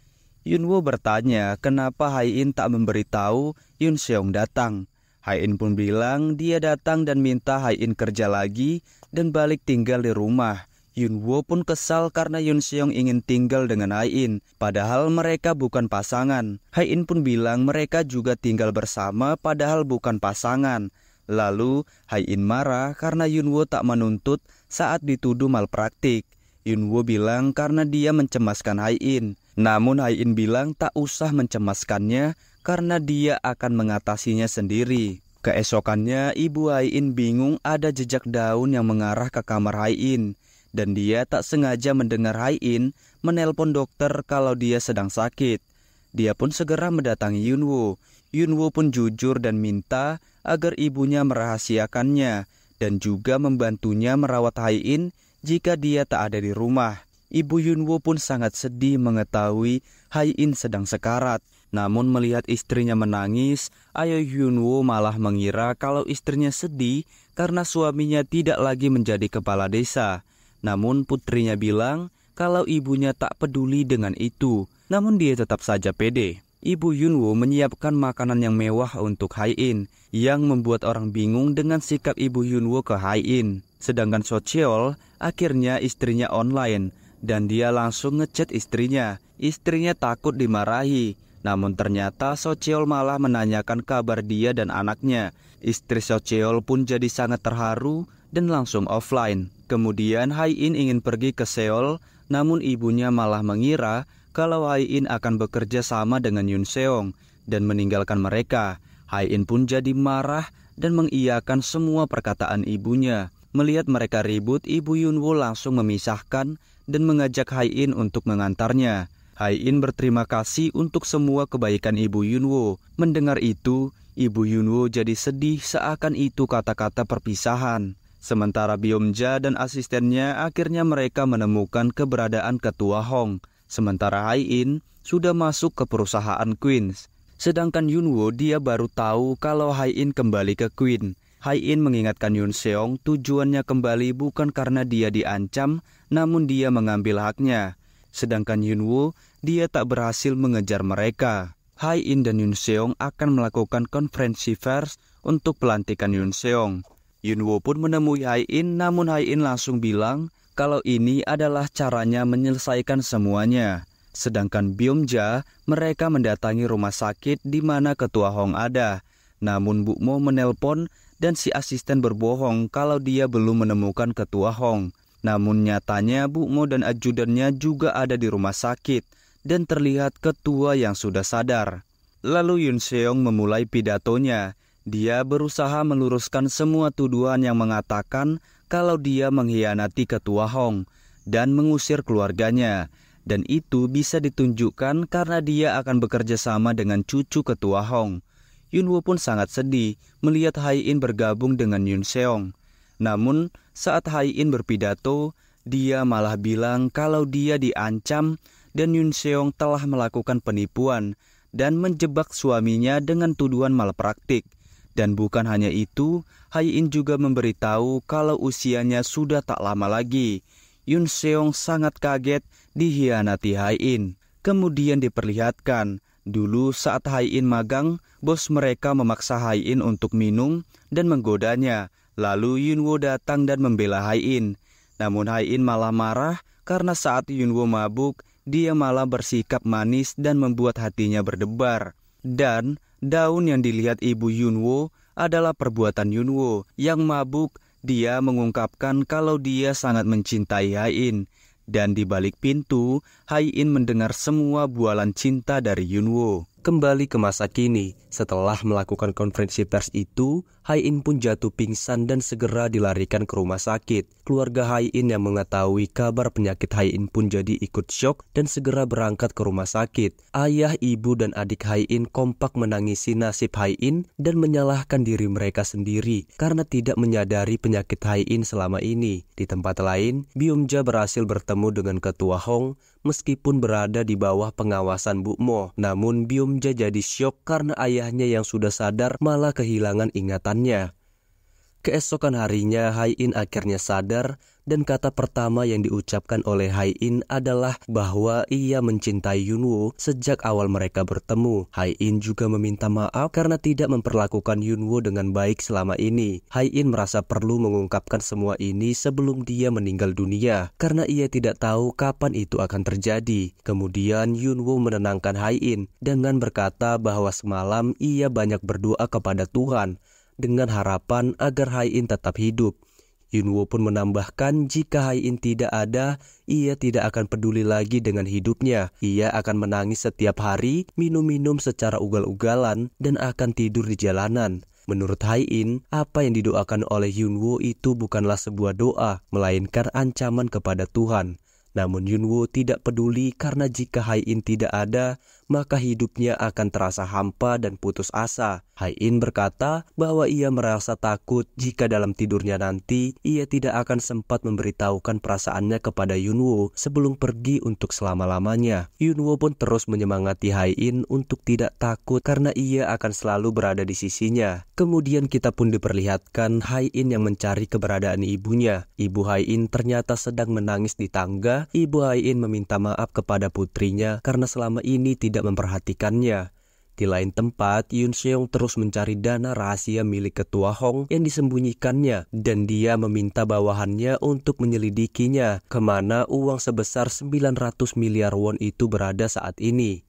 Yunwo bertanya kenapa In tak memberitahu Yun Seong datang. In pun bilang dia datang dan minta In kerja lagi dan balik tinggal di rumah. Yunwo pun kesal karena Yun Seong ingin tinggal dengan In, padahal mereka bukan pasangan. In pun bilang mereka juga tinggal bersama padahal bukan pasangan. Lalu In marah karena Yunwo tak menuntut saat dituduh malpraktik. Yunwo bilang karena dia mencemaskan In. Namun Ain bilang tak usah mencemaskannya karena dia akan mengatasinya sendiri. Keesokannya ibu Ain bingung ada jejak daun yang mengarah ke kamar Ain dan dia tak sengaja mendengar Ain menelpon dokter kalau dia sedang sakit. Dia pun segera mendatangi Yunwo Yunwo pun jujur dan minta agar ibunya merahasiakannya dan juga membantunya merawat Haiin jika dia tak ada di rumah. Ibu Yunwo pun sangat sedih mengetahui Hai In sedang sekarat. Namun melihat istrinya menangis, Ayo Yunwo malah mengira kalau istrinya sedih karena suaminya tidak lagi menjadi kepala desa. Namun putrinya bilang kalau ibunya tak peduli dengan itu, namun dia tetap saja pede. Ibu Yunwo menyiapkan makanan yang mewah untuk Hai In, yang membuat orang bingung dengan sikap Ibu Yunwo ke Hai In. Sedangkan Socheol, akhirnya istrinya online, dan dia langsung ngechat istrinya. Istrinya takut dimarahi, namun ternyata Socheol malah menanyakan kabar dia dan anaknya. Istri Socheol pun jadi sangat terharu dan langsung offline. Kemudian Hai In ingin pergi ke Seoul, namun ibunya malah mengira kalau Hai In akan bekerja sama dengan Yun Seong dan meninggalkan mereka. Hai In pun jadi marah dan mengiyakan semua perkataan ibunya. Melihat mereka ribut, ibu Yunwoo langsung memisahkan dan mengajak Hai In untuk mengantarnya. Hai In berterima kasih untuk semua kebaikan Ibu Yunwo. Mendengar itu, Ibu Yunwo jadi sedih seakan itu kata-kata perpisahan. Sementara Biomja dan asistennya akhirnya mereka menemukan keberadaan ketua Hong. Sementara Hai In sudah masuk ke perusahaan Queens. Sedangkan Yunwo dia baru tahu kalau Hai In kembali ke Queen. Hai In mengingatkan Yun Seong tujuannya kembali bukan karena dia diancam, namun dia mengambil haknya. Sedangkan Yun Woo, dia tak berhasil mengejar mereka. Hai In dan Yun Seong akan melakukan konferensi pers untuk pelantikan Yun Seong. Yun Woo pun menemui Hai In, namun Hai In langsung bilang kalau ini adalah caranya menyelesaikan semuanya. Sedangkan Byung Ja, mereka mendatangi rumah sakit di mana ketua Hong ada. Namun Bu Mo menelpon dan si asisten berbohong kalau dia belum menemukan ketua Hong. Namun nyatanya Bu Mo dan ajudannya juga ada di rumah sakit dan terlihat ketua yang sudah sadar. Lalu Yun Seong memulai pidatonya. Dia berusaha meluruskan semua tuduhan yang mengatakan kalau dia mengkhianati ketua Hong dan mengusir keluarganya. Dan itu bisa ditunjukkan karena dia akan bekerja sama dengan cucu ketua Hong. Yunwoo pun sangat sedih melihat In bergabung dengan Yun Seong. Namun, saat In berpidato, dia malah bilang kalau dia diancam dan Yun Seong telah melakukan penipuan dan menjebak suaminya dengan tuduhan malpraktik. Dan bukan hanya itu, In juga memberitahu kalau usianya sudah tak lama lagi. Yun Seong sangat kaget dihianati In. Kemudian diperlihatkan Dulu saat Haiin magang, bos mereka memaksa Haiin untuk minum dan menggodanya. Lalu Yunwo datang dan membela Haiin. Namun Haiin malah marah karena saat Yunwo mabuk, dia malah bersikap manis dan membuat hatinya berdebar. Dan daun yang dilihat ibu Yunwo adalah perbuatan Yunwo yang mabuk. Dia mengungkapkan kalau dia sangat mencintai Hain. Dan di balik pintu, Hai In mendengar semua bualan cinta dari Yunwo kembali ke masa kini. Setelah melakukan konferensi pers itu, Hai-in pun jatuh pingsan dan segera dilarikan ke rumah sakit. Keluarga Hai-in yang mengetahui kabar penyakit Hai-in pun jadi ikut shock dan segera berangkat ke rumah sakit. Ayah, ibu, dan adik Hai-in kompak menangisi nasib Hai-in dan menyalahkan diri mereka sendiri karena tidak menyadari penyakit Hai-in selama ini. Di tempat lain, Biumja berhasil bertemu dengan ketua Hong meskipun berada di bawah pengawasan Bu Mo. Namun Biumja jadi syok karena ayahnya yang sudah sadar malah kehilangan ingatannya. Keesokan harinya Hai In akhirnya sadar dan kata pertama yang diucapkan oleh Hai In adalah bahwa ia mencintai Yunwo sejak awal mereka bertemu. Hai In juga meminta maaf karena tidak memperlakukan Yunwo dengan baik selama ini. Hai In merasa perlu mengungkapkan semua ini sebelum dia meninggal dunia karena ia tidak tahu kapan itu akan terjadi. Kemudian Yunwo menenangkan Hai In dengan berkata bahwa semalam ia banyak berdoa kepada Tuhan dengan harapan agar Hai In tetap hidup. Yunwo pun menambahkan jika In tidak ada, ia tidak akan peduli lagi dengan hidupnya. Ia akan menangis setiap hari, minum-minum secara ugal-ugalan, dan akan tidur di jalanan. Menurut In, apa yang didoakan oleh Yunwo itu bukanlah sebuah doa, melainkan ancaman kepada Tuhan. Namun Yunwo tidak peduli karena jika Hai In tidak ada, maka hidupnya akan terasa hampa dan putus asa. Hai In berkata bahwa ia merasa takut jika dalam tidurnya nanti ia tidak akan sempat memberitahukan perasaannya kepada Yunwo sebelum pergi untuk selama-lamanya. Yunwo pun terus menyemangati Hai In untuk tidak takut karena ia akan selalu berada di sisinya. Kemudian kita pun diperlihatkan Hai In yang mencari keberadaan ibunya. Ibu Hai In ternyata sedang menangis di tangga Ibu Ain meminta maaf kepada putrinya karena selama ini tidak memperhatikannya. Di lain tempat, Yun Seong terus mencari dana rahasia milik ketua Hong yang disembunyikannya dan dia meminta bawahannya untuk menyelidikinya kemana uang sebesar 900 miliar won itu berada saat ini.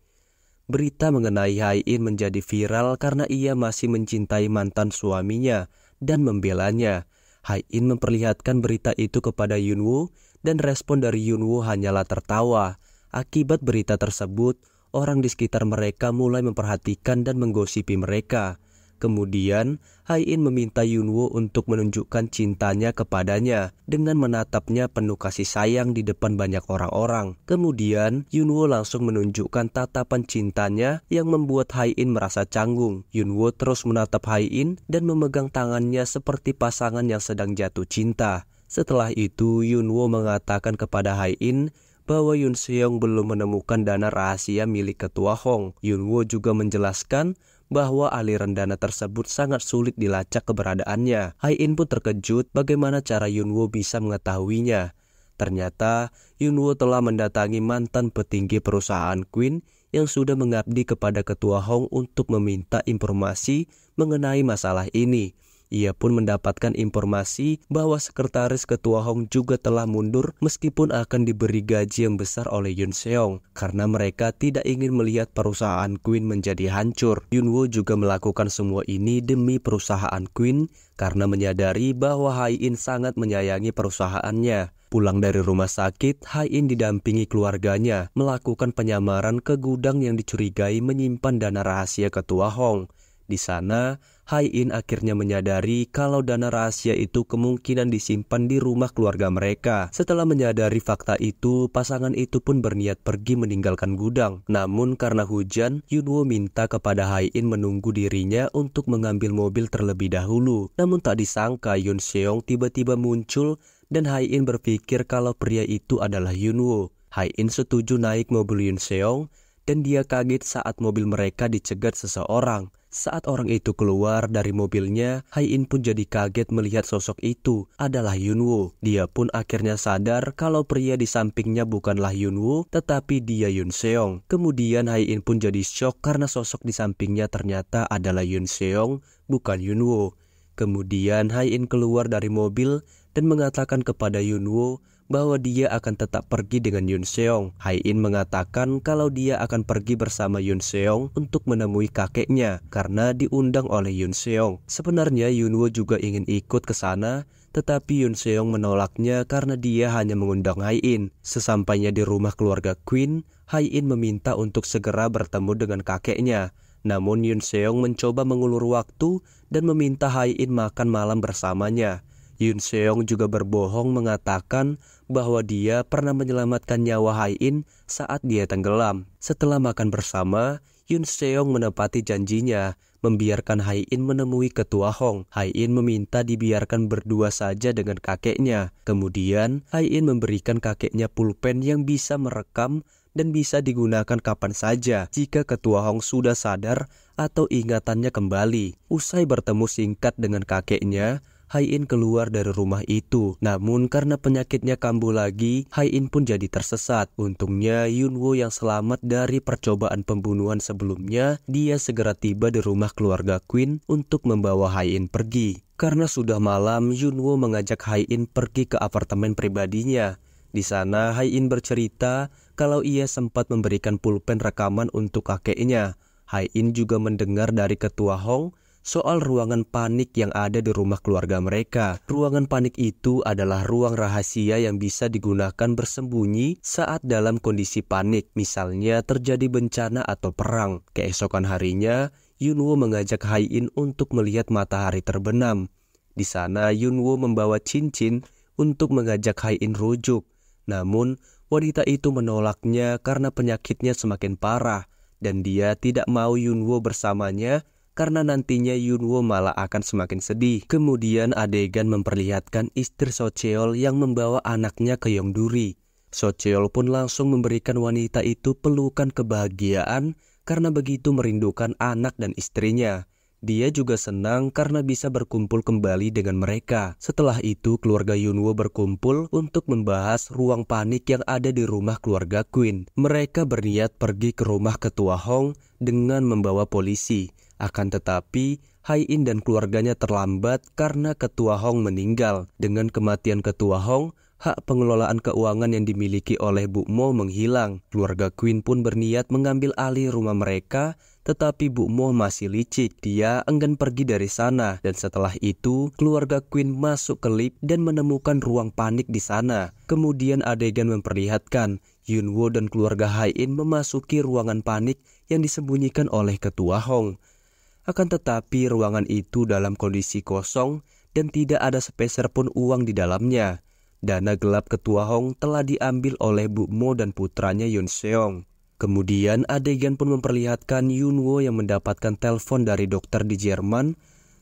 Berita mengenai Hai In menjadi viral karena ia masih mencintai mantan suaminya dan membelanya. Hai In memperlihatkan berita itu kepada Yun Woo dan respon dari Yunwo hanyalah tertawa. Akibat berita tersebut, orang di sekitar mereka mulai memperhatikan dan menggosipi mereka. Kemudian, Hai In meminta Yunwo untuk menunjukkan cintanya kepadanya dengan menatapnya penuh kasih sayang di depan banyak orang-orang. Kemudian, Yunwo langsung menunjukkan tatapan cintanya yang membuat Hai In merasa canggung. Yunwo terus menatap Hai In dan memegang tangannya seperti pasangan yang sedang jatuh cinta. Setelah itu, Yun Wo mengatakan kepada Hai In bahwa Yun Seong belum menemukan dana rahasia milik ketua Hong. Yun Wo juga menjelaskan bahwa aliran dana tersebut sangat sulit dilacak keberadaannya. Hai In pun terkejut bagaimana cara Yun Wo bisa mengetahuinya. Ternyata Yun Wo telah mendatangi mantan petinggi perusahaan Queen yang sudah mengabdi kepada ketua Hong untuk meminta informasi mengenai masalah ini. Ia pun mendapatkan informasi bahwa sekretaris ketua Hong juga telah mundur meskipun akan diberi gaji yang besar oleh Yun Seong karena mereka tidak ingin melihat perusahaan Queen menjadi hancur. Yun Wo juga melakukan semua ini demi perusahaan Queen karena menyadari bahwa Hai In sangat menyayangi perusahaannya. Pulang dari rumah sakit, Hai In didampingi keluarganya melakukan penyamaran ke gudang yang dicurigai menyimpan dana rahasia ketua Hong. Di sana, Hai In akhirnya menyadari kalau dana rahasia itu kemungkinan disimpan di rumah keluarga mereka. Setelah menyadari fakta itu, pasangan itu pun berniat pergi meninggalkan gudang. Namun karena hujan, Yunwo minta kepada Hai In menunggu dirinya untuk mengambil mobil terlebih dahulu. Namun tak disangka Yun Seong tiba-tiba muncul dan Hai In berpikir kalau pria itu adalah Yunwo. Hai In setuju naik mobil Yun Seong dan dia kaget saat mobil mereka dicegat seseorang. Saat orang itu keluar dari mobilnya, Hai In pun jadi kaget melihat sosok itu adalah Yunwo. Dia pun akhirnya sadar kalau pria di sampingnya bukanlah Yunwo, tetapi dia Yun Seong. Kemudian Hai In pun jadi shock karena sosok di sampingnya ternyata adalah Yun Seong, bukan Yunwo. Kemudian Hai In keluar dari mobil dan mengatakan kepada Yunwo bahwa dia akan tetap pergi dengan Yun Seong. Hai In mengatakan kalau dia akan pergi bersama Yun Seong untuk menemui kakeknya karena diundang oleh Yun Seong. Sebenarnya Yunwo juga ingin ikut ke sana, tetapi Yun Seong menolaknya karena dia hanya mengundang Hai In. Sesampainya di rumah keluarga Queen, Hai In meminta untuk segera bertemu dengan kakeknya. Namun Yun Seong mencoba mengulur waktu dan meminta Hai In makan malam bersamanya. Yun Seong juga berbohong mengatakan bahwa dia pernah menyelamatkan nyawa Hai In saat dia tenggelam. Setelah makan bersama, Yun Seong menepati janjinya, membiarkan Hai In menemui ketua Hong. Hai In meminta dibiarkan berdua saja dengan kakeknya. Kemudian, Hai In memberikan kakeknya pulpen yang bisa merekam dan bisa digunakan kapan saja jika ketua Hong sudah sadar atau ingatannya kembali. Usai bertemu singkat dengan kakeknya, In keluar dari rumah itu. Namun karena penyakitnya kambuh lagi, In pun jadi tersesat. Untungnya Yunwo yang selamat dari percobaan pembunuhan sebelumnya, dia segera tiba di rumah keluarga Queen untuk membawa In pergi. Karena sudah malam, Yunwo mengajak In pergi ke apartemen pribadinya. Di sana, In bercerita kalau ia sempat memberikan pulpen rekaman untuk kakeknya. In juga mendengar dari ketua Hong soal ruangan panik yang ada di rumah keluarga mereka. Ruangan panik itu adalah ruang rahasia yang bisa digunakan bersembunyi saat dalam kondisi panik, misalnya terjadi bencana atau perang. Keesokan harinya, Yunwo mengajak Hai untuk melihat matahari terbenam. Di sana, Yunwo membawa cincin untuk mengajak Hai rujuk. Namun, wanita itu menolaknya karena penyakitnya semakin parah dan dia tidak mau Yunwo bersamanya karena nantinya Yunwo malah akan semakin sedih. Kemudian adegan memperlihatkan istri Socheol yang membawa anaknya ke Yongduri. Socheol pun langsung memberikan wanita itu pelukan kebahagiaan karena begitu merindukan anak dan istrinya. Dia juga senang karena bisa berkumpul kembali dengan mereka. Setelah itu, keluarga Yunwo berkumpul untuk membahas ruang panik yang ada di rumah keluarga Queen. Mereka berniat pergi ke rumah ketua Hong dengan membawa polisi. Akan tetapi, Hai In dan keluarganya terlambat karena Ketua Hong meninggal. Dengan kematian Ketua Hong, hak pengelolaan keuangan yang dimiliki oleh Bu Mo menghilang. Keluarga Queen pun berniat mengambil alih rumah mereka, tetapi Bu Mo masih licik. Dia enggan pergi dari sana dan setelah itu keluarga Queen masuk ke lift dan menemukan ruang panik di sana. Kemudian adegan memperlihatkan Yunwo dan keluarga Hai In memasuki ruangan panik yang disembunyikan oleh Ketua Hong. Akan tetapi ruangan itu dalam kondisi kosong dan tidak ada sepeser pun uang di dalamnya. Dana gelap ketua Hong telah diambil oleh Bu Mo dan putranya Yun Seong. Kemudian adegan pun memperlihatkan Yun Wo yang mendapatkan telepon dari dokter di Jerman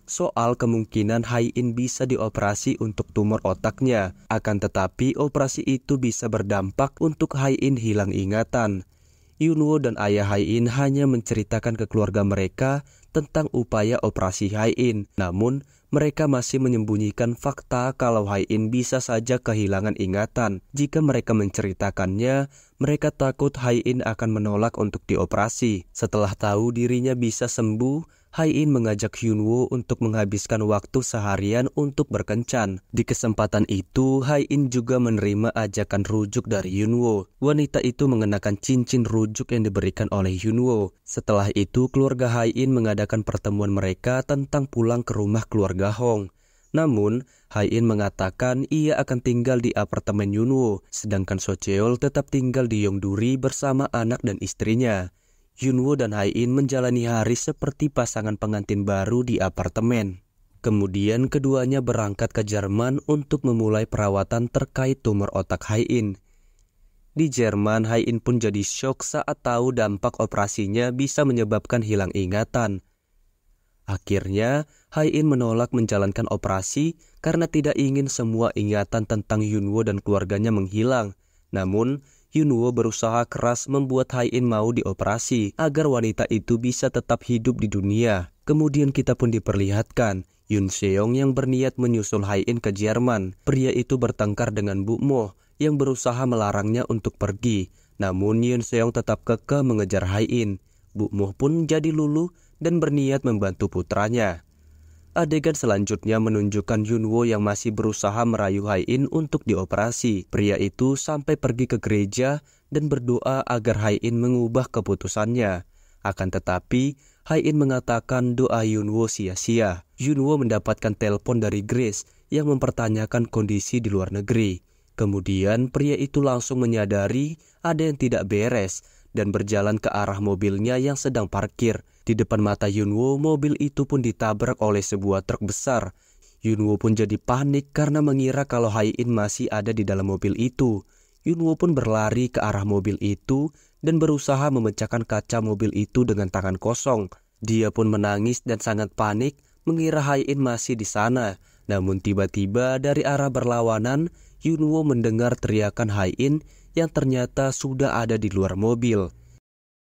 soal kemungkinan Hai In bisa dioperasi untuk tumor otaknya. Akan tetapi operasi itu bisa berdampak untuk Hai In hilang ingatan. Yun Wo dan ayah Hai In hanya menceritakan ke keluarga mereka tentang upaya operasi Hai-in. Namun, mereka masih menyembunyikan fakta kalau Hai-in bisa saja kehilangan ingatan. Jika mereka menceritakannya, mereka takut Hai-in akan menolak untuk dioperasi. Setelah tahu dirinya bisa sembuh, Hai In mengajak Woo untuk menghabiskan waktu seharian untuk berkencan. Di kesempatan itu, Hai In juga menerima ajakan rujuk dari Woo. Wanita itu mengenakan cincin rujuk yang diberikan oleh Woo. Setelah itu, keluarga Hai In mengadakan pertemuan mereka tentang pulang ke rumah keluarga Hong. Namun, Hai In mengatakan ia akan tinggal di apartemen Yunwo, sedangkan Socheol tetap tinggal di Yongduri bersama anak dan istrinya. Yunwo dan Haiin menjalani hari seperti pasangan pengantin baru di apartemen. Kemudian keduanya berangkat ke Jerman untuk memulai perawatan terkait tumor otak Haiin. Di Jerman, Haiin pun jadi shock saat tahu dampak operasinya bisa menyebabkan hilang ingatan. Akhirnya, Haiin menolak menjalankan operasi karena tidak ingin semua ingatan tentang Yunwo dan keluarganya menghilang. Namun, Yunwo berusaha keras membuat Hai-in mau dioperasi agar wanita itu bisa tetap hidup di dunia. Kemudian kita pun diperlihatkan Yun Seong yang berniat menyusul Hai-in ke Jerman. Pria itu bertengkar dengan Bu Mo yang berusaha melarangnya untuk pergi. Namun Yun Seong tetap kekeh mengejar Hai-in. Bu Mo pun jadi lulu dan berniat membantu putranya. Adegan selanjutnya menunjukkan Yunwo yang masih berusaha merayu Hai In untuk dioperasi. Pria itu sampai pergi ke gereja dan berdoa agar Hai In mengubah keputusannya. Akan tetapi, Hai In mengatakan doa Yunwo sia-sia. Yunwo mendapatkan telepon dari Grace yang mempertanyakan kondisi di luar negeri. Kemudian pria itu langsung menyadari ada yang tidak beres dan berjalan ke arah mobilnya yang sedang parkir di depan mata Yunwo, mobil itu pun ditabrak oleh sebuah truk besar. Yunwo pun jadi panik karena mengira kalau In masih ada di dalam mobil itu. Yunwo pun berlari ke arah mobil itu dan berusaha memecahkan kaca mobil itu dengan tangan kosong. Dia pun menangis dan sangat panik mengira In masih di sana. Namun tiba-tiba dari arah berlawanan, Yunwo mendengar teriakan In yang ternyata sudah ada di luar mobil.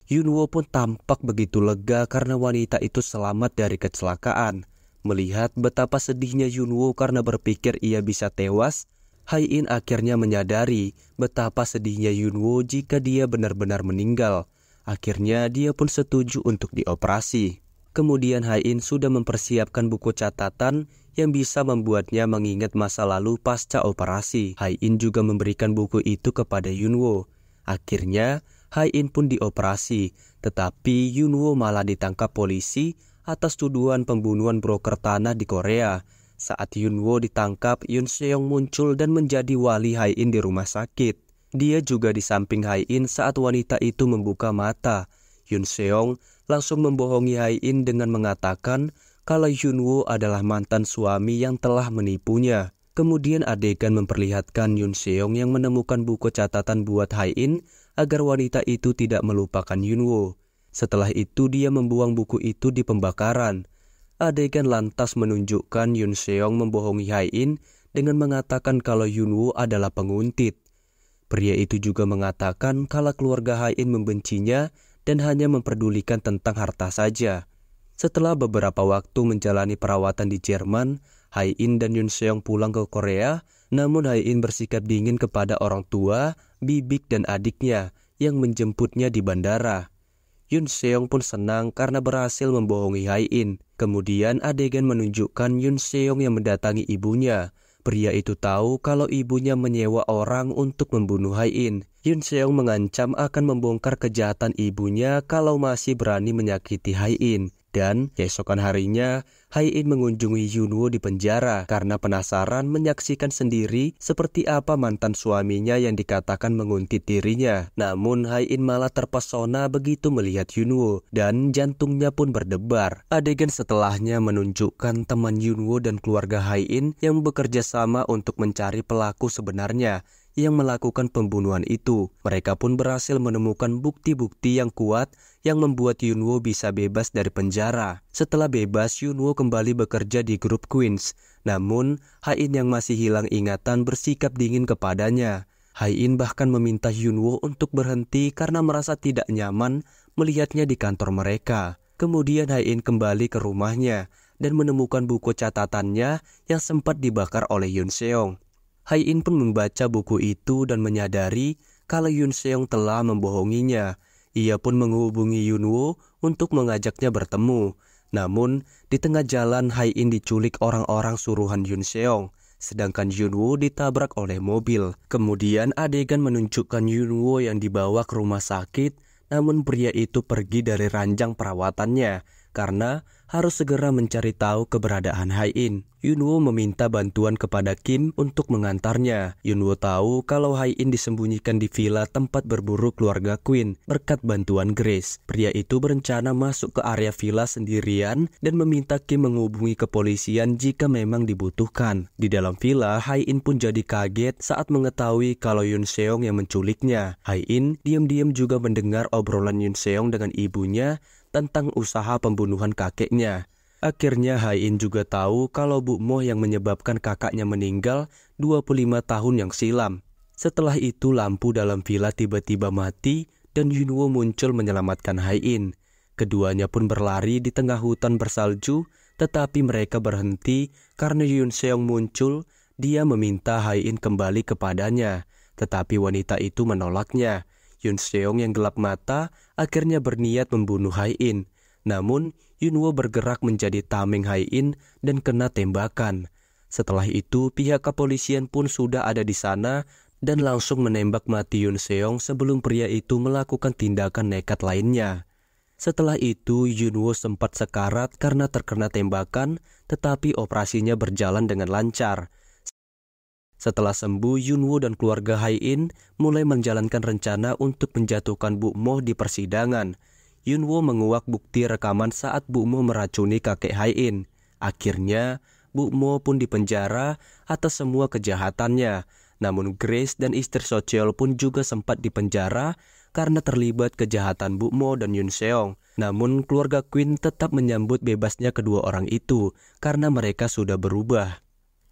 Yunwo pun tampak begitu lega karena wanita itu selamat dari kecelakaan. Melihat betapa sedihnya Yunwo karena berpikir ia bisa tewas, Haiin akhirnya menyadari betapa sedihnya Yunwo jika dia benar-benar meninggal. Akhirnya dia pun setuju untuk dioperasi. Kemudian Haiin sudah mempersiapkan buku catatan yang bisa membuatnya mengingat masa lalu pasca operasi. Haiin juga memberikan buku itu kepada Yunwo. Akhirnya, Hai In pun dioperasi, tetapi Yunwo malah ditangkap polisi atas tuduhan pembunuhan broker tanah di Korea. Saat Yunwo ditangkap, Yun Seong muncul dan menjadi wali Hai In di rumah sakit. Dia juga di samping Hai In saat wanita itu membuka mata. Yun Seong langsung membohongi Hai In dengan mengatakan kalau Yunwo adalah mantan suami yang telah menipunya. Kemudian adegan memperlihatkan Yun Seong yang menemukan buku catatan buat Hai In agar wanita itu tidak melupakan Yunwo. Setelah itu dia membuang buku itu di pembakaran. Adegan lantas menunjukkan Yun Seong membohongi Hai In dengan mengatakan kalau Yunwo adalah penguntit. Pria itu juga mengatakan kalau keluarga Hai In membencinya dan hanya memperdulikan tentang harta saja. Setelah beberapa waktu menjalani perawatan di Jerman, Hai In dan Yun Seong pulang ke Korea, namun Hai In bersikap dingin kepada orang tua Bibik dan adiknya yang menjemputnya di bandara. Yun Seong pun senang karena berhasil membohongi Hai In. Kemudian adegan menunjukkan Yun Seong yang mendatangi ibunya. Pria itu tahu kalau ibunya menyewa orang untuk membunuh Hai In. Yun Seong mengancam akan membongkar kejahatan ibunya kalau masih berani menyakiti Hai In. Dan keesokan harinya, Hai mengunjungi Yunwo di penjara karena penasaran menyaksikan sendiri seperti apa mantan suaminya yang dikatakan menguntit dirinya. Namun Hai malah terpesona begitu melihat Yunwo dan jantungnya pun berdebar. Adegan setelahnya menunjukkan teman Yunwo dan keluarga Hai yang bekerja sama untuk mencari pelaku sebenarnya yang melakukan pembunuhan itu. Mereka pun berhasil menemukan bukti-bukti yang kuat yang membuat Yunwo bisa bebas dari penjara. Setelah bebas, Yunwo kembali bekerja di grup Queens. Namun, Hain yang masih hilang ingatan bersikap dingin kepadanya. Hain bahkan meminta Yunwo untuk berhenti karena merasa tidak nyaman melihatnya di kantor mereka. Kemudian Hain kembali ke rumahnya dan menemukan buku catatannya yang sempat dibakar oleh Yun Seong. Hain pun membaca buku itu dan menyadari kalau Yun Seong telah membohonginya ia pun menghubungi Yunwo untuk mengajaknya bertemu. Namun, di tengah jalan Hai In diculik orang-orang suruhan Yun Seong, sedangkan Yunwo ditabrak oleh mobil. Kemudian adegan menunjukkan Yunwo yang dibawa ke rumah sakit, namun pria itu pergi dari ranjang perawatannya karena harus segera mencari tahu keberadaan Hai In. Yunwo meminta bantuan kepada Kim untuk mengantarnya. Yunwo tahu kalau Hai In disembunyikan di villa tempat berburu keluarga Queen berkat bantuan Grace. Pria itu berencana masuk ke area villa sendirian dan meminta Kim menghubungi kepolisian jika memang dibutuhkan. Di dalam villa, Hai In pun jadi kaget saat mengetahui kalau Yun Seong yang menculiknya. Hai In diam-diam juga mendengar obrolan Yun Seong dengan ibunya tentang usaha pembunuhan kakeknya. Akhirnya Hain juga tahu kalau Bu Mo yang menyebabkan kakaknya meninggal 25 tahun yang silam. Setelah itu lampu dalam villa tiba-tiba mati dan Yunwo muncul menyelamatkan Hain. Keduanya pun berlari di tengah hutan bersalju tetapi mereka berhenti karena Yun Seong muncul dia meminta Hain kembali kepadanya, tetapi wanita itu menolaknya. Yun Seong yang gelap mata akhirnya berniat membunuh Hai In. Namun, Yun Wo bergerak menjadi tameng Hai In dan kena tembakan. Setelah itu, pihak kepolisian pun sudah ada di sana dan langsung menembak mati Yun Seong sebelum pria itu melakukan tindakan nekat lainnya. Setelah itu, Yun Wo sempat sekarat karena terkena tembakan, tetapi operasinya berjalan dengan lancar. Setelah sembuh, Yunwo dan keluarga Hai In mulai menjalankan rencana untuk menjatuhkan Bu Mo di persidangan. Yunwo menguak bukti rekaman saat Bu Mo meracuni kakek Hai In. Akhirnya, Bu Mo pun dipenjara atas semua kejahatannya. Namun Grace dan istri Sochel pun juga sempat dipenjara karena terlibat kejahatan Bu Mo dan Yun Seong. Namun keluarga Queen tetap menyambut bebasnya kedua orang itu karena mereka sudah berubah.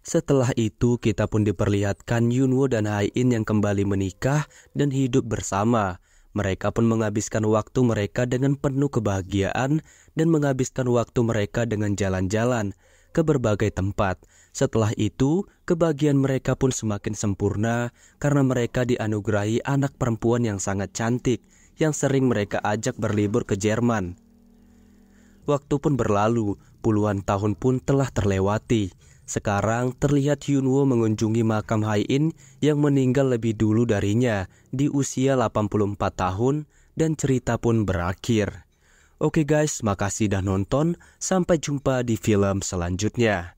Setelah itu kita pun diperlihatkan Yunwo dan Haiin yang kembali menikah dan hidup bersama. Mereka pun menghabiskan waktu mereka dengan penuh kebahagiaan dan menghabiskan waktu mereka dengan jalan-jalan ke berbagai tempat. Setelah itu, kebahagiaan mereka pun semakin sempurna karena mereka dianugerahi anak perempuan yang sangat cantik yang sering mereka ajak berlibur ke Jerman. Waktu pun berlalu, puluhan tahun pun telah terlewati. Sekarang terlihat Yunwo mengunjungi makam Haiin yang meninggal lebih dulu darinya di usia 84 tahun dan cerita pun berakhir. Oke guys, makasih dah nonton. Sampai jumpa di film selanjutnya.